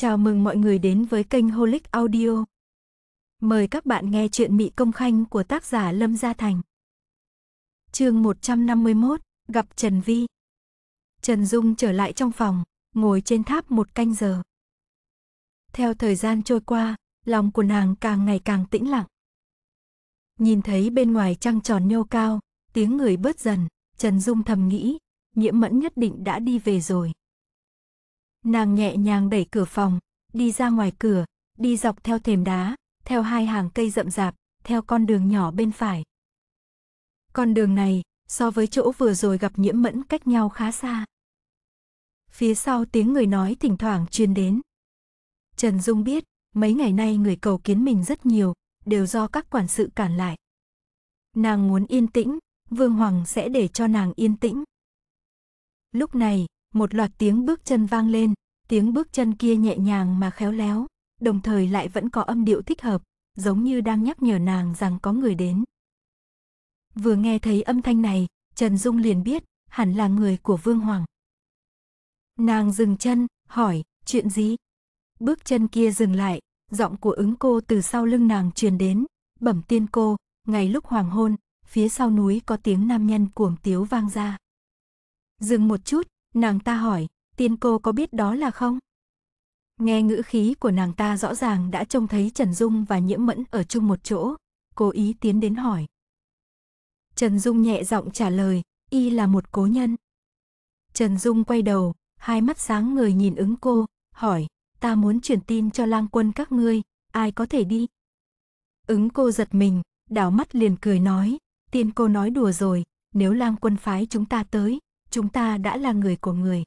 Chào mừng mọi người đến với kênh Holic Audio. Mời các bạn nghe chuyện Mị Công Khanh của tác giả Lâm Gia Thành. Chương 151, gặp Trần Vi. Trần Dung trở lại trong phòng, ngồi trên tháp một canh giờ. Theo thời gian trôi qua, lòng của nàng càng ngày càng tĩnh lặng. Nhìn thấy bên ngoài trăng tròn nhô cao, tiếng người bớt dần, Trần Dung thầm nghĩ, nhiễm mẫn nhất định đã đi về rồi. Nàng nhẹ nhàng đẩy cửa phòng, đi ra ngoài cửa, đi dọc theo thềm đá, theo hai hàng cây rậm rạp, theo con đường nhỏ bên phải. Con đường này, so với chỗ vừa rồi gặp nhiễm mẫn cách nhau khá xa. Phía sau tiếng người nói thỉnh thoảng truyền đến. Trần Dung biết, mấy ngày nay người cầu kiến mình rất nhiều, đều do các quản sự cản lại. Nàng muốn yên tĩnh, Vương Hoàng sẽ để cho nàng yên tĩnh. Lúc này, một loạt tiếng bước chân vang lên, tiếng bước chân kia nhẹ nhàng mà khéo léo, đồng thời lại vẫn có âm điệu thích hợp, giống như đang nhắc nhở nàng rằng có người đến. Vừa nghe thấy âm thanh này, Trần Dung liền biết, hẳn là người của Vương Hoàng. Nàng dừng chân, hỏi, chuyện gì? Bước chân kia dừng lại, giọng của ứng cô từ sau lưng nàng truyền đến, bẩm tiên cô, ngày lúc hoàng hôn, phía sau núi có tiếng nam nhân cuồng tiếu vang ra. Dừng một chút, Nàng ta hỏi, tiên cô có biết đó là không? Nghe ngữ khí của nàng ta rõ ràng đã trông thấy Trần Dung và Nhiễm Mẫn ở chung một chỗ, cố ý tiến đến hỏi. Trần Dung nhẹ giọng trả lời, y là một cố nhân. Trần Dung quay đầu, hai mắt sáng người nhìn ứng cô, hỏi, ta muốn truyền tin cho lang quân các ngươi, ai có thể đi? Ứng cô giật mình, đảo mắt liền cười nói, tiên cô nói đùa rồi, nếu lang quân phái chúng ta tới, chúng ta đã là người của người.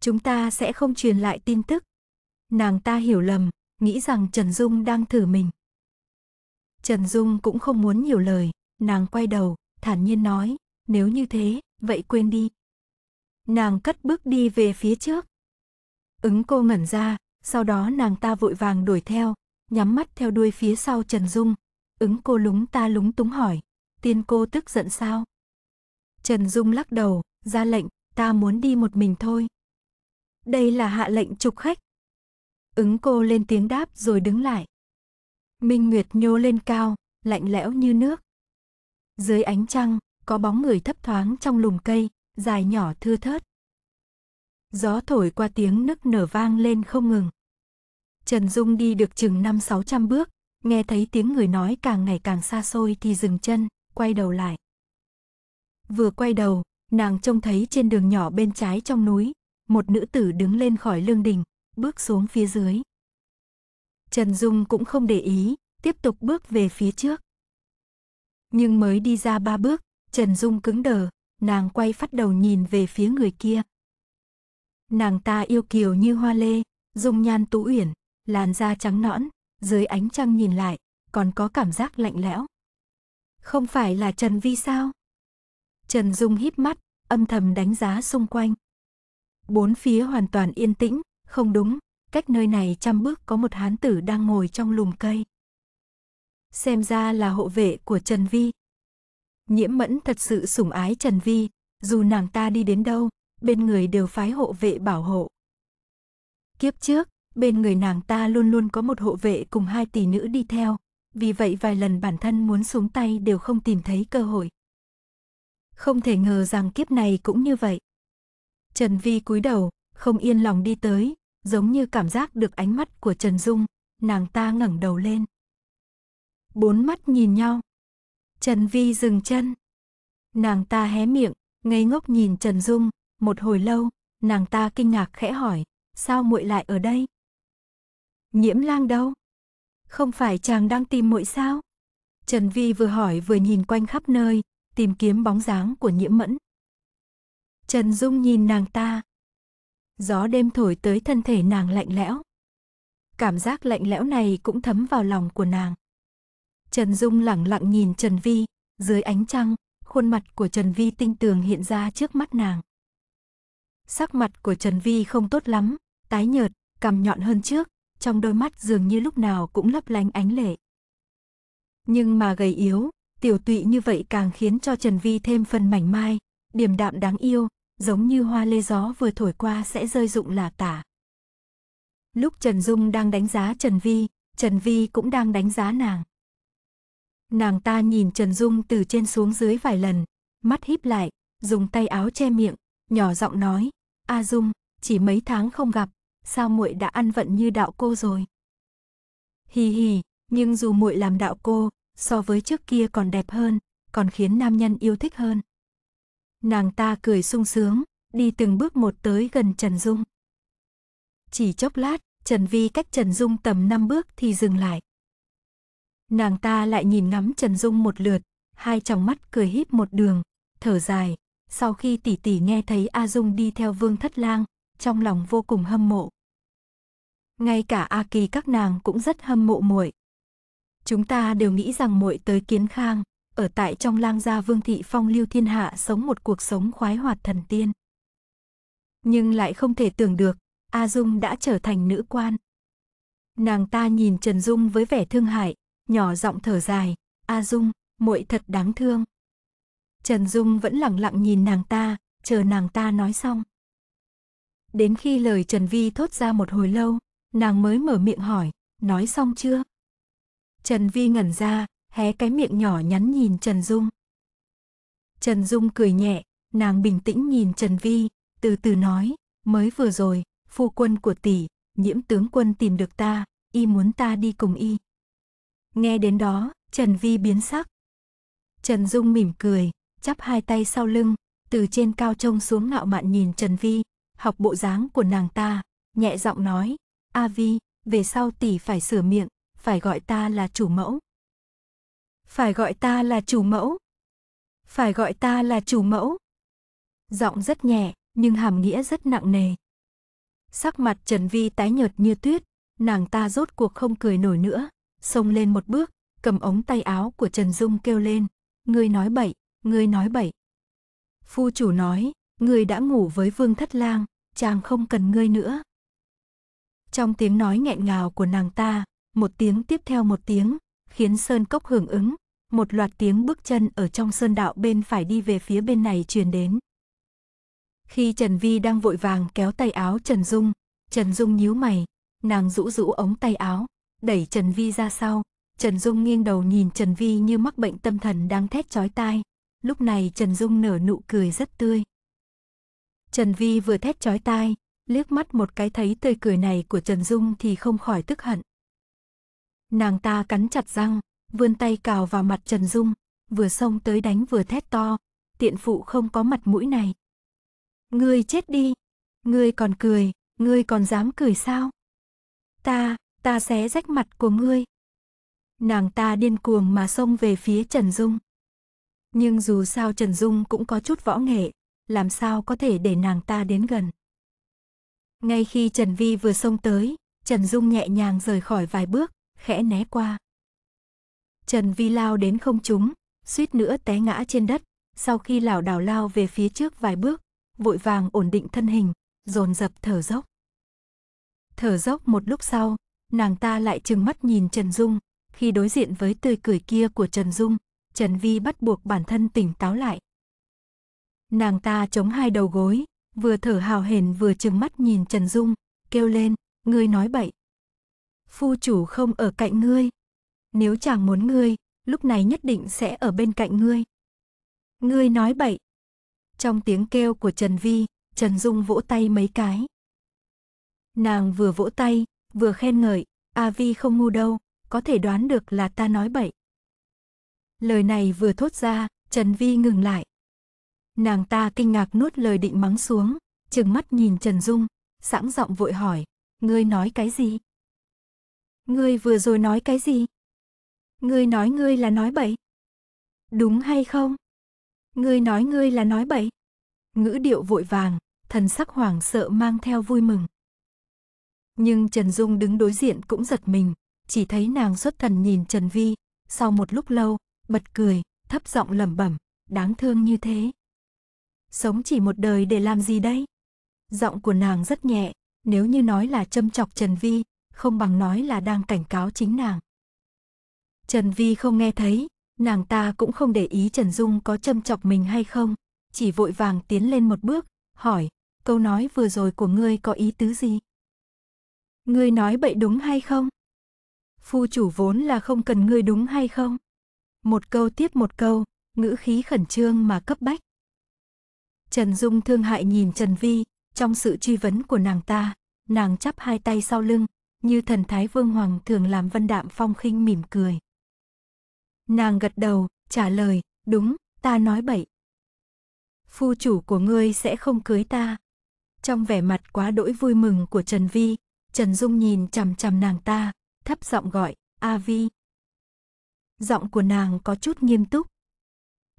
Chúng ta sẽ không truyền lại tin tức. Nàng ta hiểu lầm, nghĩ rằng Trần Dung đang thử mình. Trần Dung cũng không muốn nhiều lời, nàng quay đầu, thản nhiên nói, nếu như thế, vậy quên đi. Nàng cất bước đi về phía trước. Ứng cô ngẩn ra, sau đó nàng ta vội vàng đuổi theo, nhắm mắt theo đuôi phía sau Trần Dung. Ứng cô lúng ta lúng túng hỏi, tiên cô tức giận sao? Trần Dung lắc đầu, ra lệnh, ta muốn đi một mình thôi. Đây là hạ lệnh trục khách. Ứng cô lên tiếng đáp rồi đứng lại. Minh Nguyệt nhô lên cao, lạnh lẽo như nước. Dưới ánh trăng, có bóng người thấp thoáng trong lùm cây, dài nhỏ thưa thớt. Gió thổi qua tiếng nức nở vang lên không ngừng. Trần Dung đi được chừng năm sáu trăm bước, nghe thấy tiếng người nói càng ngày càng xa xôi thì dừng chân, quay đầu lại. Vừa quay đầu, nàng trông thấy trên đường nhỏ bên trái trong núi, một nữ tử đứng lên khỏi lương đỉnh bước xuống phía dưới. Trần Dung cũng không để ý, tiếp tục bước về phía trước. Nhưng mới đi ra ba bước, Trần Dung cứng đờ, nàng quay phát đầu nhìn về phía người kia. Nàng ta yêu kiều như hoa lê, dung nhan tú uyển, làn da trắng nõn, dưới ánh trăng nhìn lại, còn có cảm giác lạnh lẽo. Không phải là Trần Vi sao? Trần Dung híp mắt, âm thầm đánh giá xung quanh. Bốn phía hoàn toàn yên tĩnh, không đúng, cách nơi này trăm bước có một hán tử đang ngồi trong lùm cây. Xem ra là hộ vệ của Trần Vi. Nhiễm mẫn thật sự sủng ái Trần Vi, dù nàng ta đi đến đâu, bên người đều phái hộ vệ bảo hộ. Kiếp trước, bên người nàng ta luôn luôn có một hộ vệ cùng hai tỷ nữ đi theo, vì vậy vài lần bản thân muốn xuống tay đều không tìm thấy cơ hội không thể ngờ rằng kiếp này cũng như vậy. Trần Vi cúi đầu, không yên lòng đi tới, giống như cảm giác được ánh mắt của Trần Dung, nàng ta ngẩng đầu lên. Bốn mắt nhìn nhau. Trần Vi dừng chân. Nàng ta hé miệng, ngây ngốc nhìn Trần Dung, một hồi lâu, nàng ta kinh ngạc khẽ hỏi, sao muội lại ở đây? Nhiễm lang đâu? Không phải chàng đang tìm muội sao? Trần Vi vừa hỏi vừa nhìn quanh khắp nơi, tìm kiếm bóng dáng của nhiễm mẫn. Trần Dung nhìn nàng ta. Gió đêm thổi tới thân thể nàng lạnh lẽo. Cảm giác lạnh lẽo này cũng thấm vào lòng của nàng. Trần Dung lặng lặng nhìn Trần Vi, dưới ánh trăng, khuôn mặt của Trần Vi tinh tường hiện ra trước mắt nàng. Sắc mặt của Trần Vi không tốt lắm, tái nhợt, cằm nhọn hơn trước, trong đôi mắt dường như lúc nào cũng lấp lánh ánh lệ. Nhưng mà gầy yếu, Tiểu tụy như vậy càng khiến cho Trần Vi thêm phần mảnh mai, điềm đạm đáng yêu, giống như hoa lê gió vừa thổi qua sẽ rơi rụng là tả. Lúc Trần Dung đang đánh giá Trần Vi, Trần Vi cũng đang đánh giá nàng. Nàng ta nhìn Trần Dung từ trên xuống dưới vài lần, mắt híp lại, dùng tay áo che miệng, nhỏ giọng nói, A Dung, chỉ mấy tháng không gặp, sao muội đã ăn vận như đạo cô rồi. Hì hì, nhưng dù muội làm đạo cô, so với trước kia còn đẹp hơn, còn khiến nam nhân yêu thích hơn. Nàng ta cười sung sướng, đi từng bước một tới gần Trần Dung. Chỉ chốc lát, Trần Vi cách Trần Dung tầm 5 bước thì dừng lại. Nàng ta lại nhìn ngắm Trần Dung một lượt, hai tròng mắt cười híp một đường, thở dài, sau khi tỷ tỷ nghe thấy A Dung đi theo Vương Thất Lang, trong lòng vô cùng hâm mộ. Ngay cả A Kỳ các nàng cũng rất hâm mộ muội. Chúng ta đều nghĩ rằng muội tới Kiến Khang, ở tại trong lang gia Vương thị phong lưu thiên hạ sống một cuộc sống khoái hoạt thần tiên. Nhưng lại không thể tưởng được, A Dung đã trở thành nữ quan. Nàng ta nhìn Trần Dung với vẻ thương hại, nhỏ giọng thở dài, "A Dung, muội thật đáng thương." Trần Dung vẫn lặng lặng nhìn nàng ta, chờ nàng ta nói xong. Đến khi lời Trần Vi thốt ra một hồi lâu, nàng mới mở miệng hỏi, nói xong chưa? Trần Vi ngẩn ra, hé cái miệng nhỏ nhắn nhìn Trần Dung. Trần Dung cười nhẹ, nàng bình tĩnh nhìn Trần Vi, từ từ nói, mới vừa rồi, phu quân của tỷ, nhiễm tướng quân tìm được ta, y muốn ta đi cùng y. Nghe đến đó, Trần Vi biến sắc. Trần Dung mỉm cười, chắp hai tay sau lưng, từ trên cao trông xuống ngạo mạn nhìn Trần Vi, học bộ dáng của nàng ta, nhẹ giọng nói, A Vi, về sau tỷ phải sửa miệng, phải gọi ta là chủ mẫu. Phải gọi ta là chủ mẫu. Phải gọi ta là chủ mẫu. Giọng rất nhẹ, nhưng hàm nghĩa rất nặng nề. Sắc mặt Trần Vi tái nhợt như tuyết, nàng ta rốt cuộc không cười nổi nữa, xông lên một bước, cầm ống tay áo của Trần Dung kêu lên, "Ngươi nói bậy, ngươi nói bậy." Phu chủ nói, "Ngươi đã ngủ với Vương Thất Lang, chàng không cần ngươi nữa." Trong tiếng nói nghẹn ngào của nàng ta, một tiếng tiếp theo một tiếng, khiến sơn cốc hưởng ứng, một loạt tiếng bước chân ở trong sơn đạo bên phải đi về phía bên này truyền đến. Khi Trần Vi đang vội vàng kéo tay áo Trần Dung, Trần Dung nhíu mày, nàng rũ rũ ống tay áo, đẩy Trần Vi ra sau, Trần Dung nghiêng đầu nhìn Trần Vi như mắc bệnh tâm thần đang thét chói tai, lúc này Trần Dung nở nụ cười rất tươi. Trần Vi vừa thét chói tai, liếc mắt một cái thấy tươi cười này của Trần Dung thì không khỏi tức hận. Nàng ta cắn chặt răng, vươn tay cào vào mặt Trần Dung, vừa xông tới đánh vừa thét to, tiện phụ không có mặt mũi này. Ngươi chết đi, ngươi còn cười, ngươi còn dám cười sao? Ta, ta xé rách mặt của ngươi. Nàng ta điên cuồng mà xông về phía Trần Dung. Nhưng dù sao Trần Dung cũng có chút võ nghệ, làm sao có thể để nàng ta đến gần. Ngay khi Trần Vi vừa xông tới, Trần Dung nhẹ nhàng rời khỏi vài bước, khẽ né qua. Trần Vi lao đến không trúng, suýt nữa té ngã trên đất, sau khi lảo đảo lao về phía trước vài bước, vội vàng ổn định thân hình, dồn dập thở dốc. Thở dốc một lúc sau, nàng ta lại trừng mắt nhìn Trần Dung, khi đối diện với tươi cười kia của Trần Dung, Trần Vi bắt buộc bản thân tỉnh táo lại. Nàng ta chống hai đầu gối, vừa thở hào hển vừa trừng mắt nhìn Trần Dung, kêu lên, ngươi nói bậy phu chủ không ở cạnh ngươi. Nếu chàng muốn ngươi, lúc này nhất định sẽ ở bên cạnh ngươi. Ngươi nói bậy. Trong tiếng kêu của Trần Vi, Trần Dung vỗ tay mấy cái. Nàng vừa vỗ tay, vừa khen ngợi, A Vi không ngu đâu, có thể đoán được là ta nói bậy. Lời này vừa thốt ra, Trần Vi ngừng lại. Nàng ta kinh ngạc nuốt lời định mắng xuống, chừng mắt nhìn Trần Dung, sẵn giọng vội hỏi, ngươi nói cái gì? Ngươi vừa rồi nói cái gì? Ngươi nói ngươi là nói bậy. Đúng hay không? Ngươi nói ngươi là nói bậy. Ngữ điệu vội vàng, thần sắc hoảng sợ mang theo vui mừng. Nhưng Trần Dung đứng đối diện cũng giật mình, chỉ thấy nàng xuất thần nhìn Trần Vi, sau một lúc lâu, bật cười, thấp giọng lẩm bẩm, đáng thương như thế. Sống chỉ một đời để làm gì đây? Giọng của nàng rất nhẹ, nếu như nói là châm chọc Trần Vi, không bằng nói là đang cảnh cáo chính nàng. Trần Vi không nghe thấy, nàng ta cũng không để ý Trần Dung có châm chọc mình hay không, chỉ vội vàng tiến lên một bước, hỏi, câu nói vừa rồi của ngươi có ý tứ gì? Ngươi nói bậy đúng hay không? Phu chủ vốn là không cần ngươi đúng hay không? Một câu tiếp một câu, ngữ khí khẩn trương mà cấp bách. Trần Dung thương hại nhìn Trần Vi, trong sự truy vấn của nàng ta, nàng chắp hai tay sau lưng, như thần thái vương hoàng thường làm Vân Đạm Phong khinh mỉm cười. Nàng gật đầu, trả lời, đúng, ta nói bậy. Phu chủ của ngươi sẽ không cưới ta. Trong vẻ mặt quá đỗi vui mừng của Trần Vi, Trần Dung nhìn chằm chằm nàng ta, thấp giọng gọi, A Vi. Giọng của nàng có chút nghiêm túc.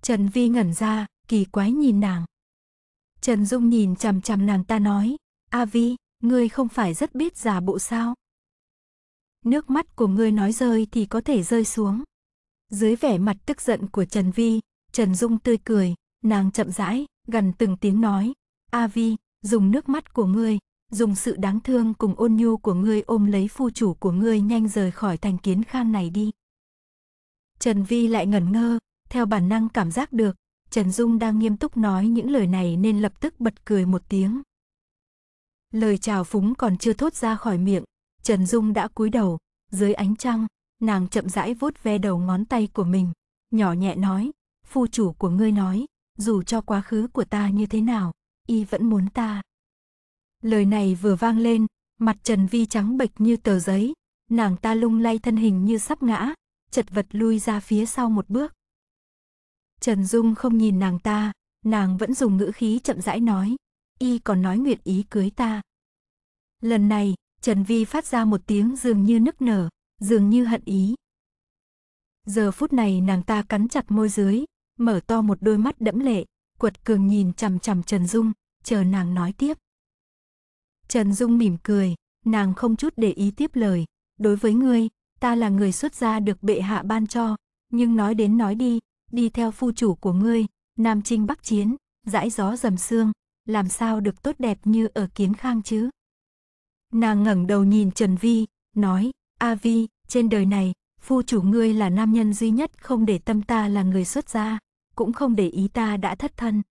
Trần Vi ngẩn ra, kỳ quái nhìn nàng. Trần Dung nhìn chằm chằm nàng ta nói, A Vi, ngươi không phải rất biết giả bộ sao? nước mắt của ngươi nói rơi thì có thể rơi xuống. Dưới vẻ mặt tức giận của Trần Vi, Trần Dung tươi cười, nàng chậm rãi, gần từng tiếng nói, A Vi, dùng nước mắt của ngươi, dùng sự đáng thương cùng ôn nhu của ngươi ôm lấy phu chủ của ngươi nhanh rời khỏi thành kiến khang này đi. Trần Vi lại ngẩn ngơ, theo bản năng cảm giác được, Trần Dung đang nghiêm túc nói những lời này nên lập tức bật cười một tiếng. Lời chào phúng còn chưa thốt ra khỏi miệng, Trần Dung đã cúi đầu, dưới ánh trăng, nàng chậm rãi vuốt ve đầu ngón tay của mình, nhỏ nhẹ nói, phu chủ của ngươi nói, dù cho quá khứ của ta như thế nào, y vẫn muốn ta. Lời này vừa vang lên, mặt Trần Vi trắng bệch như tờ giấy, nàng ta lung lay thân hình như sắp ngã, chật vật lui ra phía sau một bước. Trần Dung không nhìn nàng ta, nàng vẫn dùng ngữ khí chậm rãi nói, y còn nói nguyện ý cưới ta. Lần này, Trần Vi phát ra một tiếng dường như nức nở, dường như hận ý. Giờ phút này nàng ta cắn chặt môi dưới, mở to một đôi mắt đẫm lệ, quật cường nhìn chằm chằm Trần Dung, chờ nàng nói tiếp. Trần Dung mỉm cười, nàng không chút để ý tiếp lời, đối với ngươi, ta là người xuất gia được bệ hạ ban cho, nhưng nói đến nói đi, đi theo phu chủ của ngươi, Nam Trinh Bắc Chiến, dãi gió dầm xương, làm sao được tốt đẹp như ở kiến khang chứ? Nàng ngẩng đầu nhìn Trần Vi, nói, A Vi, trên đời này, phu chủ ngươi là nam nhân duy nhất không để tâm ta là người xuất gia, cũng không để ý ta đã thất thân.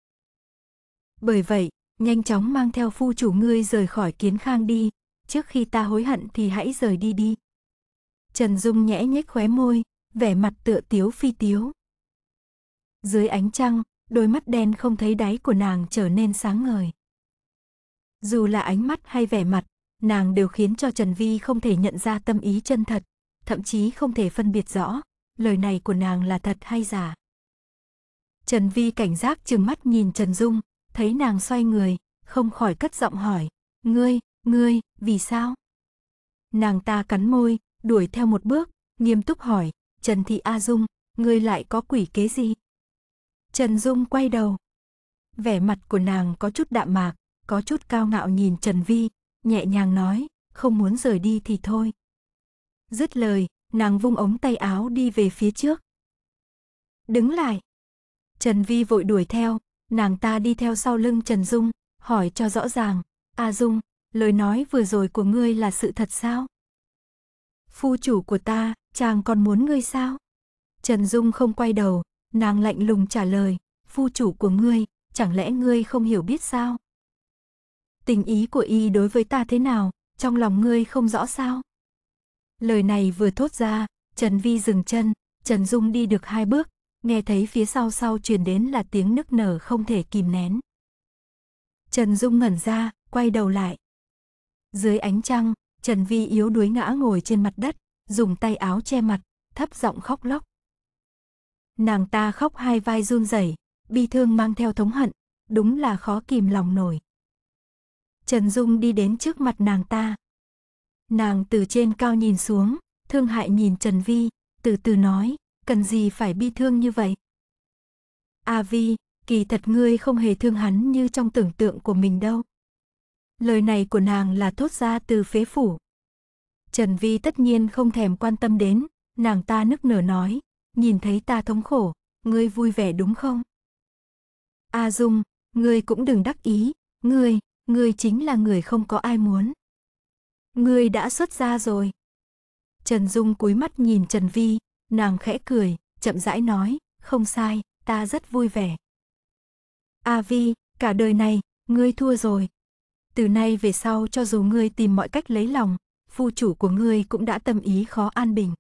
Bởi vậy, nhanh chóng mang theo phu chủ ngươi rời khỏi kiến khang đi, trước khi ta hối hận thì hãy rời đi đi. Trần Dung nhẽ nhếch khóe môi, vẻ mặt tựa tiếu phi tiếu. Dưới ánh trăng, đôi mắt đen không thấy đáy của nàng trở nên sáng ngời. Dù là ánh mắt hay vẻ mặt, nàng đều khiến cho Trần Vi không thể nhận ra tâm ý chân thật, thậm chí không thể phân biệt rõ, lời này của nàng là thật hay giả. Trần Vi cảnh giác chừng mắt nhìn Trần Dung, thấy nàng xoay người, không khỏi cất giọng hỏi, ngươi, ngươi, vì sao? Nàng ta cắn môi, đuổi theo một bước, nghiêm túc hỏi, Trần Thị A Dung, ngươi lại có quỷ kế gì? Trần Dung quay đầu. Vẻ mặt của nàng có chút đạm mạc, có chút cao ngạo nhìn Trần Vi, nhẹ nhàng nói, không muốn rời đi thì thôi. Dứt lời, nàng vung ống tay áo đi về phía trước. Đứng lại. Trần Vi vội đuổi theo, nàng ta đi theo sau lưng Trần Dung, hỏi cho rõ ràng, A Dung, lời nói vừa rồi của ngươi là sự thật sao? Phu chủ của ta, chàng còn muốn ngươi sao? Trần Dung không quay đầu, nàng lạnh lùng trả lời, phu chủ của ngươi, chẳng lẽ ngươi không hiểu biết sao? tình ý của y đối với ta thế nào, trong lòng ngươi không rõ sao? Lời này vừa thốt ra, Trần Vi dừng chân, Trần Dung đi được hai bước, nghe thấy phía sau sau truyền đến là tiếng nức nở không thể kìm nén. Trần Dung ngẩn ra, quay đầu lại. Dưới ánh trăng, Trần Vi yếu đuối ngã ngồi trên mặt đất, dùng tay áo che mặt, thấp giọng khóc lóc. Nàng ta khóc hai vai run rẩy, bi thương mang theo thống hận, đúng là khó kìm lòng nổi. Trần Dung đi đến trước mặt nàng ta. Nàng từ trên cao nhìn xuống, thương hại nhìn Trần Vi, từ từ nói, cần gì phải bi thương như vậy? A Vi, kỳ thật ngươi không hề thương hắn như trong tưởng tượng của mình đâu. Lời này của nàng là thốt ra từ phế phủ. Trần Vi tất nhiên không thèm quan tâm đến, nàng ta nức nở nói, nhìn thấy ta thống khổ, ngươi vui vẻ đúng không? A Dung, ngươi cũng đừng đắc ý, ngươi, ngươi chính là người không có ai muốn. Ngươi đã xuất gia rồi. Trần Dung cúi mắt nhìn Trần Vi, nàng khẽ cười, chậm rãi nói, không sai, ta rất vui vẻ. A à Vi, cả đời này, ngươi thua rồi. Từ nay về sau cho dù ngươi tìm mọi cách lấy lòng, phu chủ của ngươi cũng đã tâm ý khó an bình.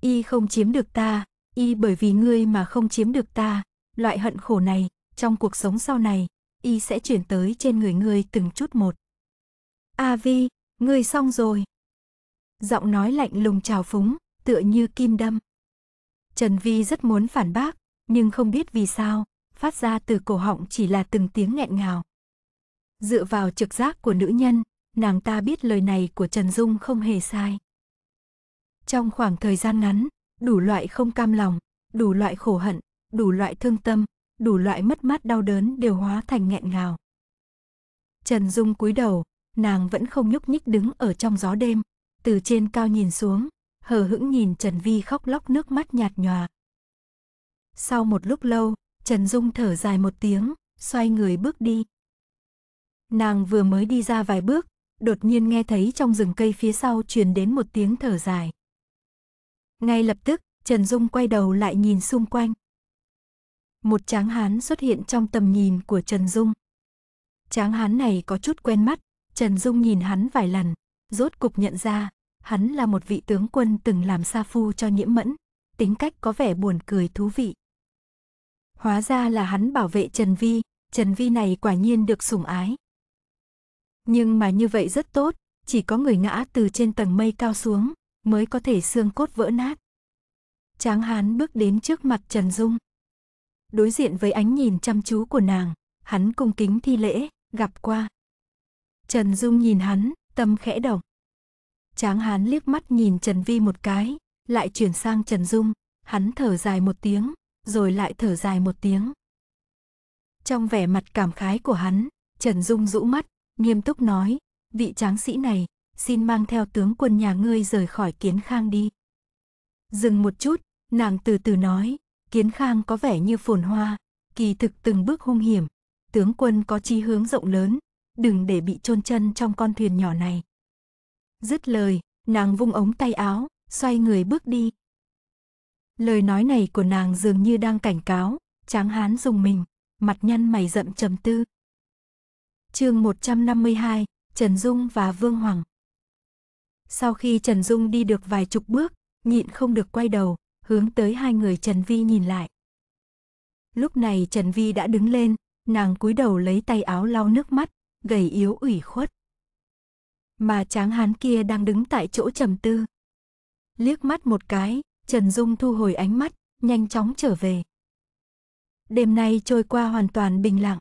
Y không chiếm được ta, y bởi vì ngươi mà không chiếm được ta, loại hận khổ này, trong cuộc sống sau này, y sẽ chuyển tới trên người ngươi từng chút một. A Vi, ngươi xong rồi. Giọng nói lạnh lùng trào phúng, tựa như kim đâm. Trần Vi rất muốn phản bác, nhưng không biết vì sao, phát ra từ cổ họng chỉ là từng tiếng nghẹn ngào. Dựa vào trực giác của nữ nhân, nàng ta biết lời này của Trần Dung không hề sai. Trong khoảng thời gian ngắn, đủ loại không cam lòng, đủ loại khổ hận, đủ loại thương tâm, đủ loại mất mát đau đớn đều hóa thành nghẹn ngào. Trần Dung cúi đầu, nàng vẫn không nhúc nhích đứng ở trong gió đêm, từ trên cao nhìn xuống, hờ hững nhìn Trần Vi khóc lóc nước mắt nhạt nhòa. Sau một lúc lâu, Trần Dung thở dài một tiếng, xoay người bước đi. Nàng vừa mới đi ra vài bước, đột nhiên nghe thấy trong rừng cây phía sau truyền đến một tiếng thở dài. Ngay lập tức, Trần Dung quay đầu lại nhìn xung quanh một tráng hán xuất hiện trong tầm nhìn của Trần Dung. Tráng hán này có chút quen mắt, Trần Dung nhìn hắn vài lần, rốt cục nhận ra, hắn là một vị tướng quân từng làm sa phu cho nhiễm mẫn, tính cách có vẻ buồn cười thú vị. Hóa ra là hắn bảo vệ Trần Vi, Trần Vi này quả nhiên được sủng ái. Nhưng mà như vậy rất tốt, chỉ có người ngã từ trên tầng mây cao xuống mới có thể xương cốt vỡ nát. Tráng hán bước đến trước mặt Trần Dung đối diện với ánh nhìn chăm chú của nàng, hắn cung kính thi lễ, gặp qua. Trần Dung nhìn hắn, tâm khẽ động. Tráng hán liếc mắt nhìn Trần Vi một cái, lại chuyển sang Trần Dung, hắn thở dài một tiếng, rồi lại thở dài một tiếng. Trong vẻ mặt cảm khái của hắn, Trần Dung rũ mắt, nghiêm túc nói, vị tráng sĩ này, xin mang theo tướng quân nhà ngươi rời khỏi kiến khang đi. Dừng một chút, nàng từ từ nói, Kiến Khang có vẻ như phồn hoa, kỳ thực từng bước hung hiểm. Tướng quân có chí hướng rộng lớn, đừng để bị chôn chân trong con thuyền nhỏ này. Dứt lời, nàng vung ống tay áo, xoay người bước đi. Lời nói này của nàng dường như đang cảnh cáo, tráng hán dùng mình, mặt nhăn mày rậm trầm tư. chương 152, Trần Dung và Vương Hoàng. Sau khi Trần Dung đi được vài chục bước, nhịn không được quay đầu, hướng tới hai người Trần Vi nhìn lại. Lúc này Trần Vi đã đứng lên, nàng cúi đầu lấy tay áo lau nước mắt, gầy yếu ủy khuất. Mà tráng hán kia đang đứng tại chỗ trầm tư. Liếc mắt một cái, Trần Dung thu hồi ánh mắt, nhanh chóng trở về. Đêm nay trôi qua hoàn toàn bình lặng.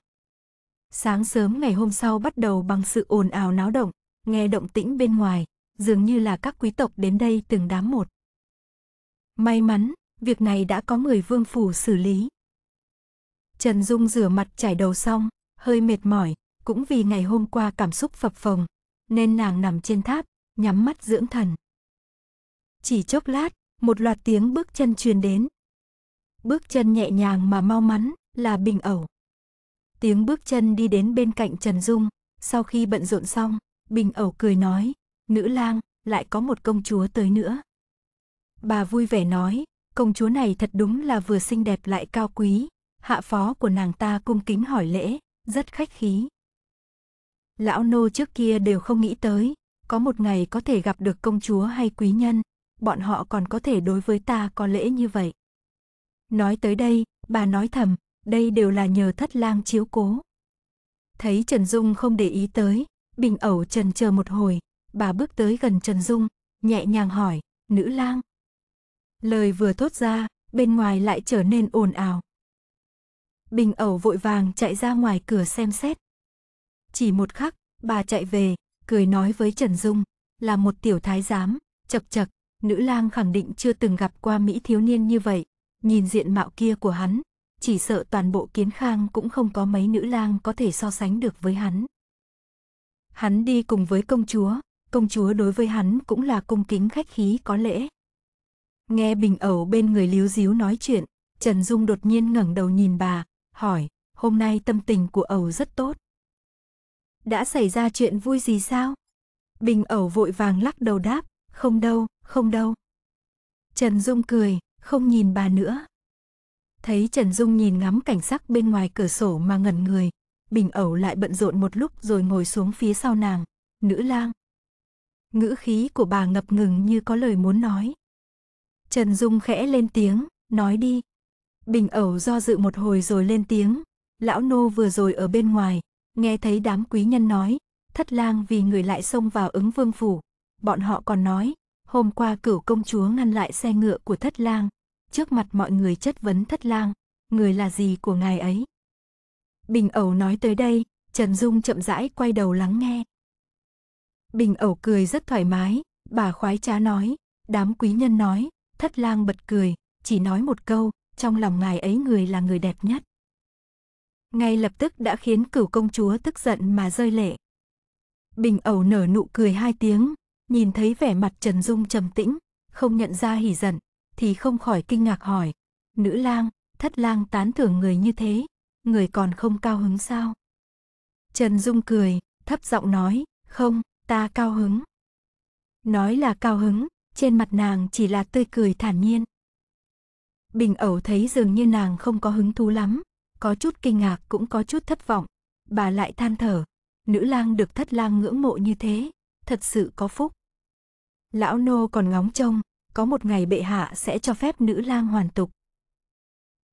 Sáng sớm ngày hôm sau bắt đầu bằng sự ồn ào náo động, nghe động tĩnh bên ngoài, dường như là các quý tộc đến đây từng đám một. May mắn, việc này đã có người vương phủ xử lý. Trần Dung rửa mặt chải đầu xong, hơi mệt mỏi, cũng vì ngày hôm qua cảm xúc phập phồng, nên nàng nằm trên tháp, nhắm mắt dưỡng thần. Chỉ chốc lát, một loạt tiếng bước chân truyền đến. Bước chân nhẹ nhàng mà mau mắn, là bình ẩu. Tiếng bước chân đi đến bên cạnh Trần Dung, sau khi bận rộn xong, bình ẩu cười nói, nữ lang, lại có một công chúa tới nữa. Bà vui vẻ nói, công chúa này thật đúng là vừa xinh đẹp lại cao quý, hạ phó của nàng ta cung kính hỏi lễ, rất khách khí. Lão nô trước kia đều không nghĩ tới, có một ngày có thể gặp được công chúa hay quý nhân, bọn họ còn có thể đối với ta có lễ như vậy. Nói tới đây, bà nói thầm, đây đều là nhờ thất lang chiếu cố. Thấy Trần Dung không để ý tới, bình ẩu trần chờ một hồi, bà bước tới gần Trần Dung, nhẹ nhàng hỏi, nữ lang, Lời vừa thốt ra, bên ngoài lại trở nên ồn ào. Bình ẩu vội vàng chạy ra ngoài cửa xem xét. Chỉ một khắc, bà chạy về, cười nói với Trần Dung, là một tiểu thái giám, chập chập nữ lang khẳng định chưa từng gặp qua Mỹ thiếu niên như vậy, nhìn diện mạo kia của hắn, chỉ sợ toàn bộ kiến khang cũng không có mấy nữ lang có thể so sánh được với hắn. Hắn đi cùng với công chúa, công chúa đối với hắn cũng là cung kính khách khí có lễ. Nghe Bình ẩu bên người líu díu nói chuyện, Trần Dung đột nhiên ngẩng đầu nhìn bà, hỏi, hôm nay tâm tình của ẩu rất tốt. Đã xảy ra chuyện vui gì sao? Bình ẩu vội vàng lắc đầu đáp, không đâu, không đâu. Trần Dung cười, không nhìn bà nữa. Thấy Trần Dung nhìn ngắm cảnh sắc bên ngoài cửa sổ mà ngẩn người, Bình ẩu lại bận rộn một lúc rồi ngồi xuống phía sau nàng, nữ lang. Ngữ khí của bà ngập ngừng như có lời muốn nói. Trần Dung khẽ lên tiếng, nói đi. Bình ẩu do dự một hồi rồi lên tiếng. Lão nô vừa rồi ở bên ngoài, nghe thấy đám quý nhân nói, thất lang vì người lại xông vào ứng vương phủ. Bọn họ còn nói, hôm qua cửu công chúa ngăn lại xe ngựa của thất lang, trước mặt mọi người chất vấn thất lang, người là gì của ngài ấy. Bình ẩu nói tới đây, Trần Dung chậm rãi quay đầu lắng nghe. Bình ẩu cười rất thoải mái, bà khoái trá nói, đám quý nhân nói, Thất lang bật cười, chỉ nói một câu, trong lòng ngài ấy người là người đẹp nhất. Ngay lập tức đã khiến cửu công chúa tức giận mà rơi lệ. Bình ẩu nở nụ cười hai tiếng, nhìn thấy vẻ mặt Trần Dung trầm tĩnh, không nhận ra hỉ giận, thì không khỏi kinh ngạc hỏi. Nữ lang, thất lang tán thưởng người như thế, người còn không cao hứng sao? Trần Dung cười, thấp giọng nói, không, ta cao hứng. Nói là cao hứng, trên mặt nàng chỉ là tươi cười thản nhiên. Bình ẩu thấy dường như nàng không có hứng thú lắm, có chút kinh ngạc cũng có chút thất vọng. Bà lại than thở, nữ lang được thất lang ngưỡng mộ như thế, thật sự có phúc. Lão nô còn ngóng trông, có một ngày bệ hạ sẽ cho phép nữ lang hoàn tục.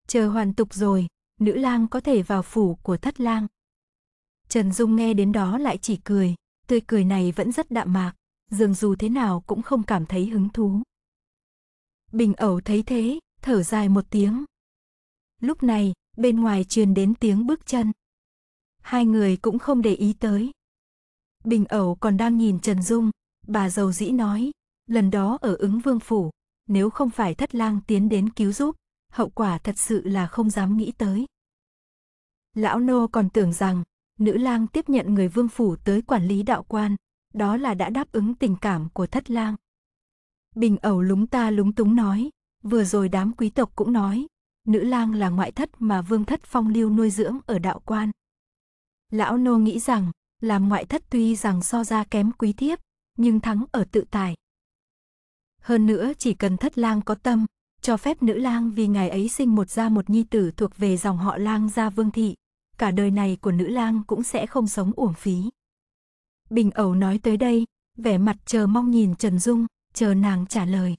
Chờ hoàn tục rồi, nữ lang có thể vào phủ của thất lang. Trần Dung nghe đến đó lại chỉ cười, tươi cười này vẫn rất đạm mạc, dường dù thế nào cũng không cảm thấy hứng thú. Bình ẩu thấy thế, thở dài một tiếng. Lúc này, bên ngoài truyền đến tiếng bước chân. Hai người cũng không để ý tới. Bình ẩu còn đang nhìn Trần Dung, bà giàu dĩ nói, lần đó ở ứng vương phủ, nếu không phải thất lang tiến đến cứu giúp, hậu quả thật sự là không dám nghĩ tới. Lão nô còn tưởng rằng, nữ lang tiếp nhận người vương phủ tới quản lý đạo quan, đó là đã đáp ứng tình cảm của thất lang. Bình ẩu lúng ta lúng túng nói, vừa rồi đám quý tộc cũng nói, nữ lang là ngoại thất mà vương thất phong lưu nuôi dưỡng ở đạo quan. Lão nô nghĩ rằng, làm ngoại thất tuy rằng so ra kém quý thiếp, nhưng thắng ở tự tài. Hơn nữa chỉ cần thất lang có tâm, cho phép nữ lang vì ngày ấy sinh một gia một nhi tử thuộc về dòng họ lang gia vương thị, cả đời này của nữ lang cũng sẽ không sống uổng phí. Bình ẩu nói tới đây, vẻ mặt chờ mong nhìn Trần Dung, chờ nàng trả lời.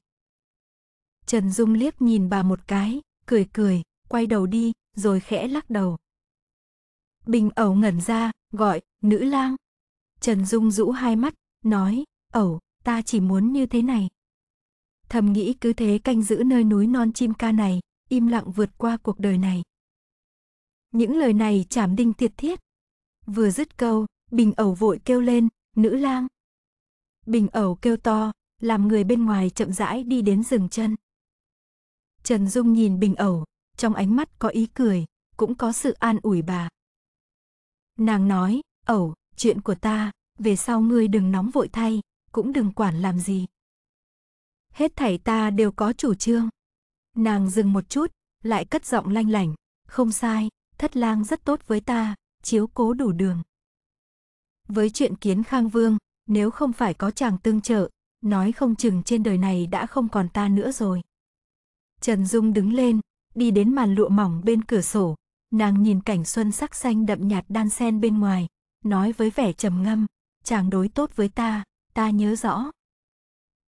Trần Dung liếc nhìn bà một cái, cười cười, quay đầu đi, rồi khẽ lắc đầu. Bình ẩu ngẩn ra, gọi, nữ lang. Trần Dung rũ hai mắt, nói, ẩu, ta chỉ muốn như thế này. Thầm nghĩ cứ thế canh giữ nơi núi non chim ca này, im lặng vượt qua cuộc đời này. Những lời này chảm đinh tiệt thiết. Vừa dứt câu, Bình ẩu vội kêu lên, nữ lang. Bình ẩu kêu to, làm người bên ngoài chậm rãi đi đến rừng chân. Trần Dung nhìn bình ẩu, trong ánh mắt có ý cười, cũng có sự an ủi bà. Nàng nói, ẩu, chuyện của ta, về sau ngươi đừng nóng vội thay, cũng đừng quản làm gì. Hết thảy ta đều có chủ trương. Nàng dừng một chút, lại cất giọng lanh lảnh, không sai, thất lang rất tốt với ta, chiếu cố đủ đường. Với chuyện kiến Khang Vương, nếu không phải có chàng tương trợ, nói không chừng trên đời này đã không còn ta nữa rồi. Trần Dung đứng lên, đi đến màn lụa mỏng bên cửa sổ, nàng nhìn cảnh xuân sắc xanh đậm nhạt đan sen bên ngoài, nói với vẻ trầm ngâm, chàng đối tốt với ta, ta nhớ rõ.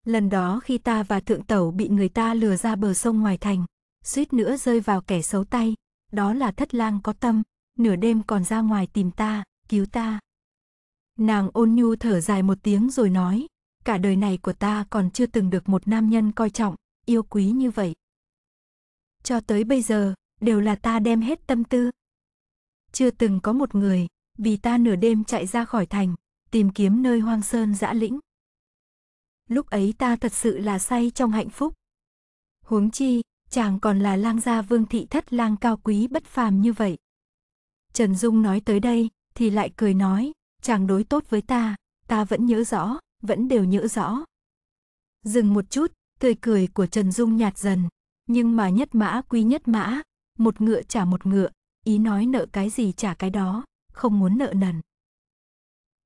Lần đó khi ta và thượng tẩu bị người ta lừa ra bờ sông ngoài thành, suýt nữa rơi vào kẻ xấu tay, đó là thất lang có tâm, nửa đêm còn ra ngoài tìm ta, cứu ta. Nàng ôn nhu thở dài một tiếng rồi nói, cả đời này của ta còn chưa từng được một nam nhân coi trọng, yêu quý như vậy. Cho tới bây giờ, đều là ta đem hết tâm tư. Chưa từng có một người, vì ta nửa đêm chạy ra khỏi thành, tìm kiếm nơi hoang sơn dã lĩnh. Lúc ấy ta thật sự là say trong hạnh phúc. Huống chi, chàng còn là lang gia vương thị thất lang cao quý bất phàm như vậy. Trần Dung nói tới đây, thì lại cười nói, chàng đối tốt với ta, ta vẫn nhớ rõ, vẫn đều nhớ rõ. Dừng một chút, tươi cười của Trần Dung nhạt dần, nhưng mà nhất mã quý nhất mã, một ngựa trả một ngựa, ý nói nợ cái gì trả cái đó, không muốn nợ nần.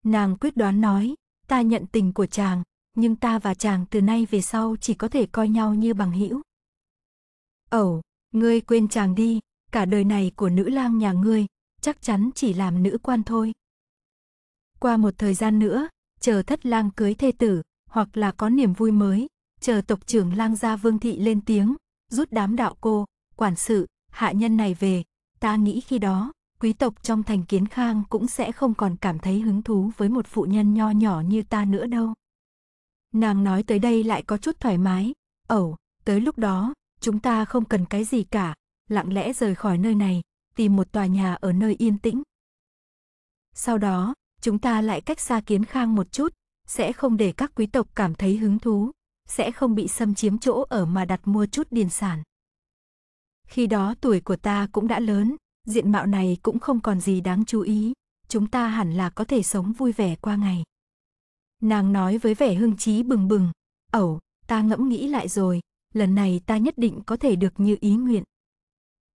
Nàng quyết đoán nói, ta nhận tình của chàng, nhưng ta và chàng từ nay về sau chỉ có thể coi nhau như bằng hữu. Ẩu, ngươi quên chàng đi, cả đời này của nữ lang nhà ngươi, chắc chắn chỉ làm nữ quan thôi. Qua một thời gian nữa, chờ thất lang cưới thê tử, hoặc là có niềm vui mới, chờ tộc trưởng lang gia vương thị lên tiếng, rút đám đạo cô, quản sự, hạ nhân này về, ta nghĩ khi đó, quý tộc trong thành kiến khang cũng sẽ không còn cảm thấy hứng thú với một phụ nhân nho nhỏ như ta nữa đâu. Nàng nói tới đây lại có chút thoải mái, ẩu, tới lúc đó, chúng ta không cần cái gì cả, lặng lẽ rời khỏi nơi này, tìm một tòa nhà ở nơi yên tĩnh. Sau đó, chúng ta lại cách xa kiến khang một chút, sẽ không để các quý tộc cảm thấy hứng thú, sẽ không bị xâm chiếm chỗ ở mà đặt mua chút điền sản. Khi đó tuổi của ta cũng đã lớn, diện mạo này cũng không còn gì đáng chú ý, chúng ta hẳn là có thể sống vui vẻ qua ngày. Nàng nói với vẻ hưng trí bừng bừng, ẩu, ta ngẫm nghĩ lại rồi, lần này ta nhất định có thể được như ý nguyện.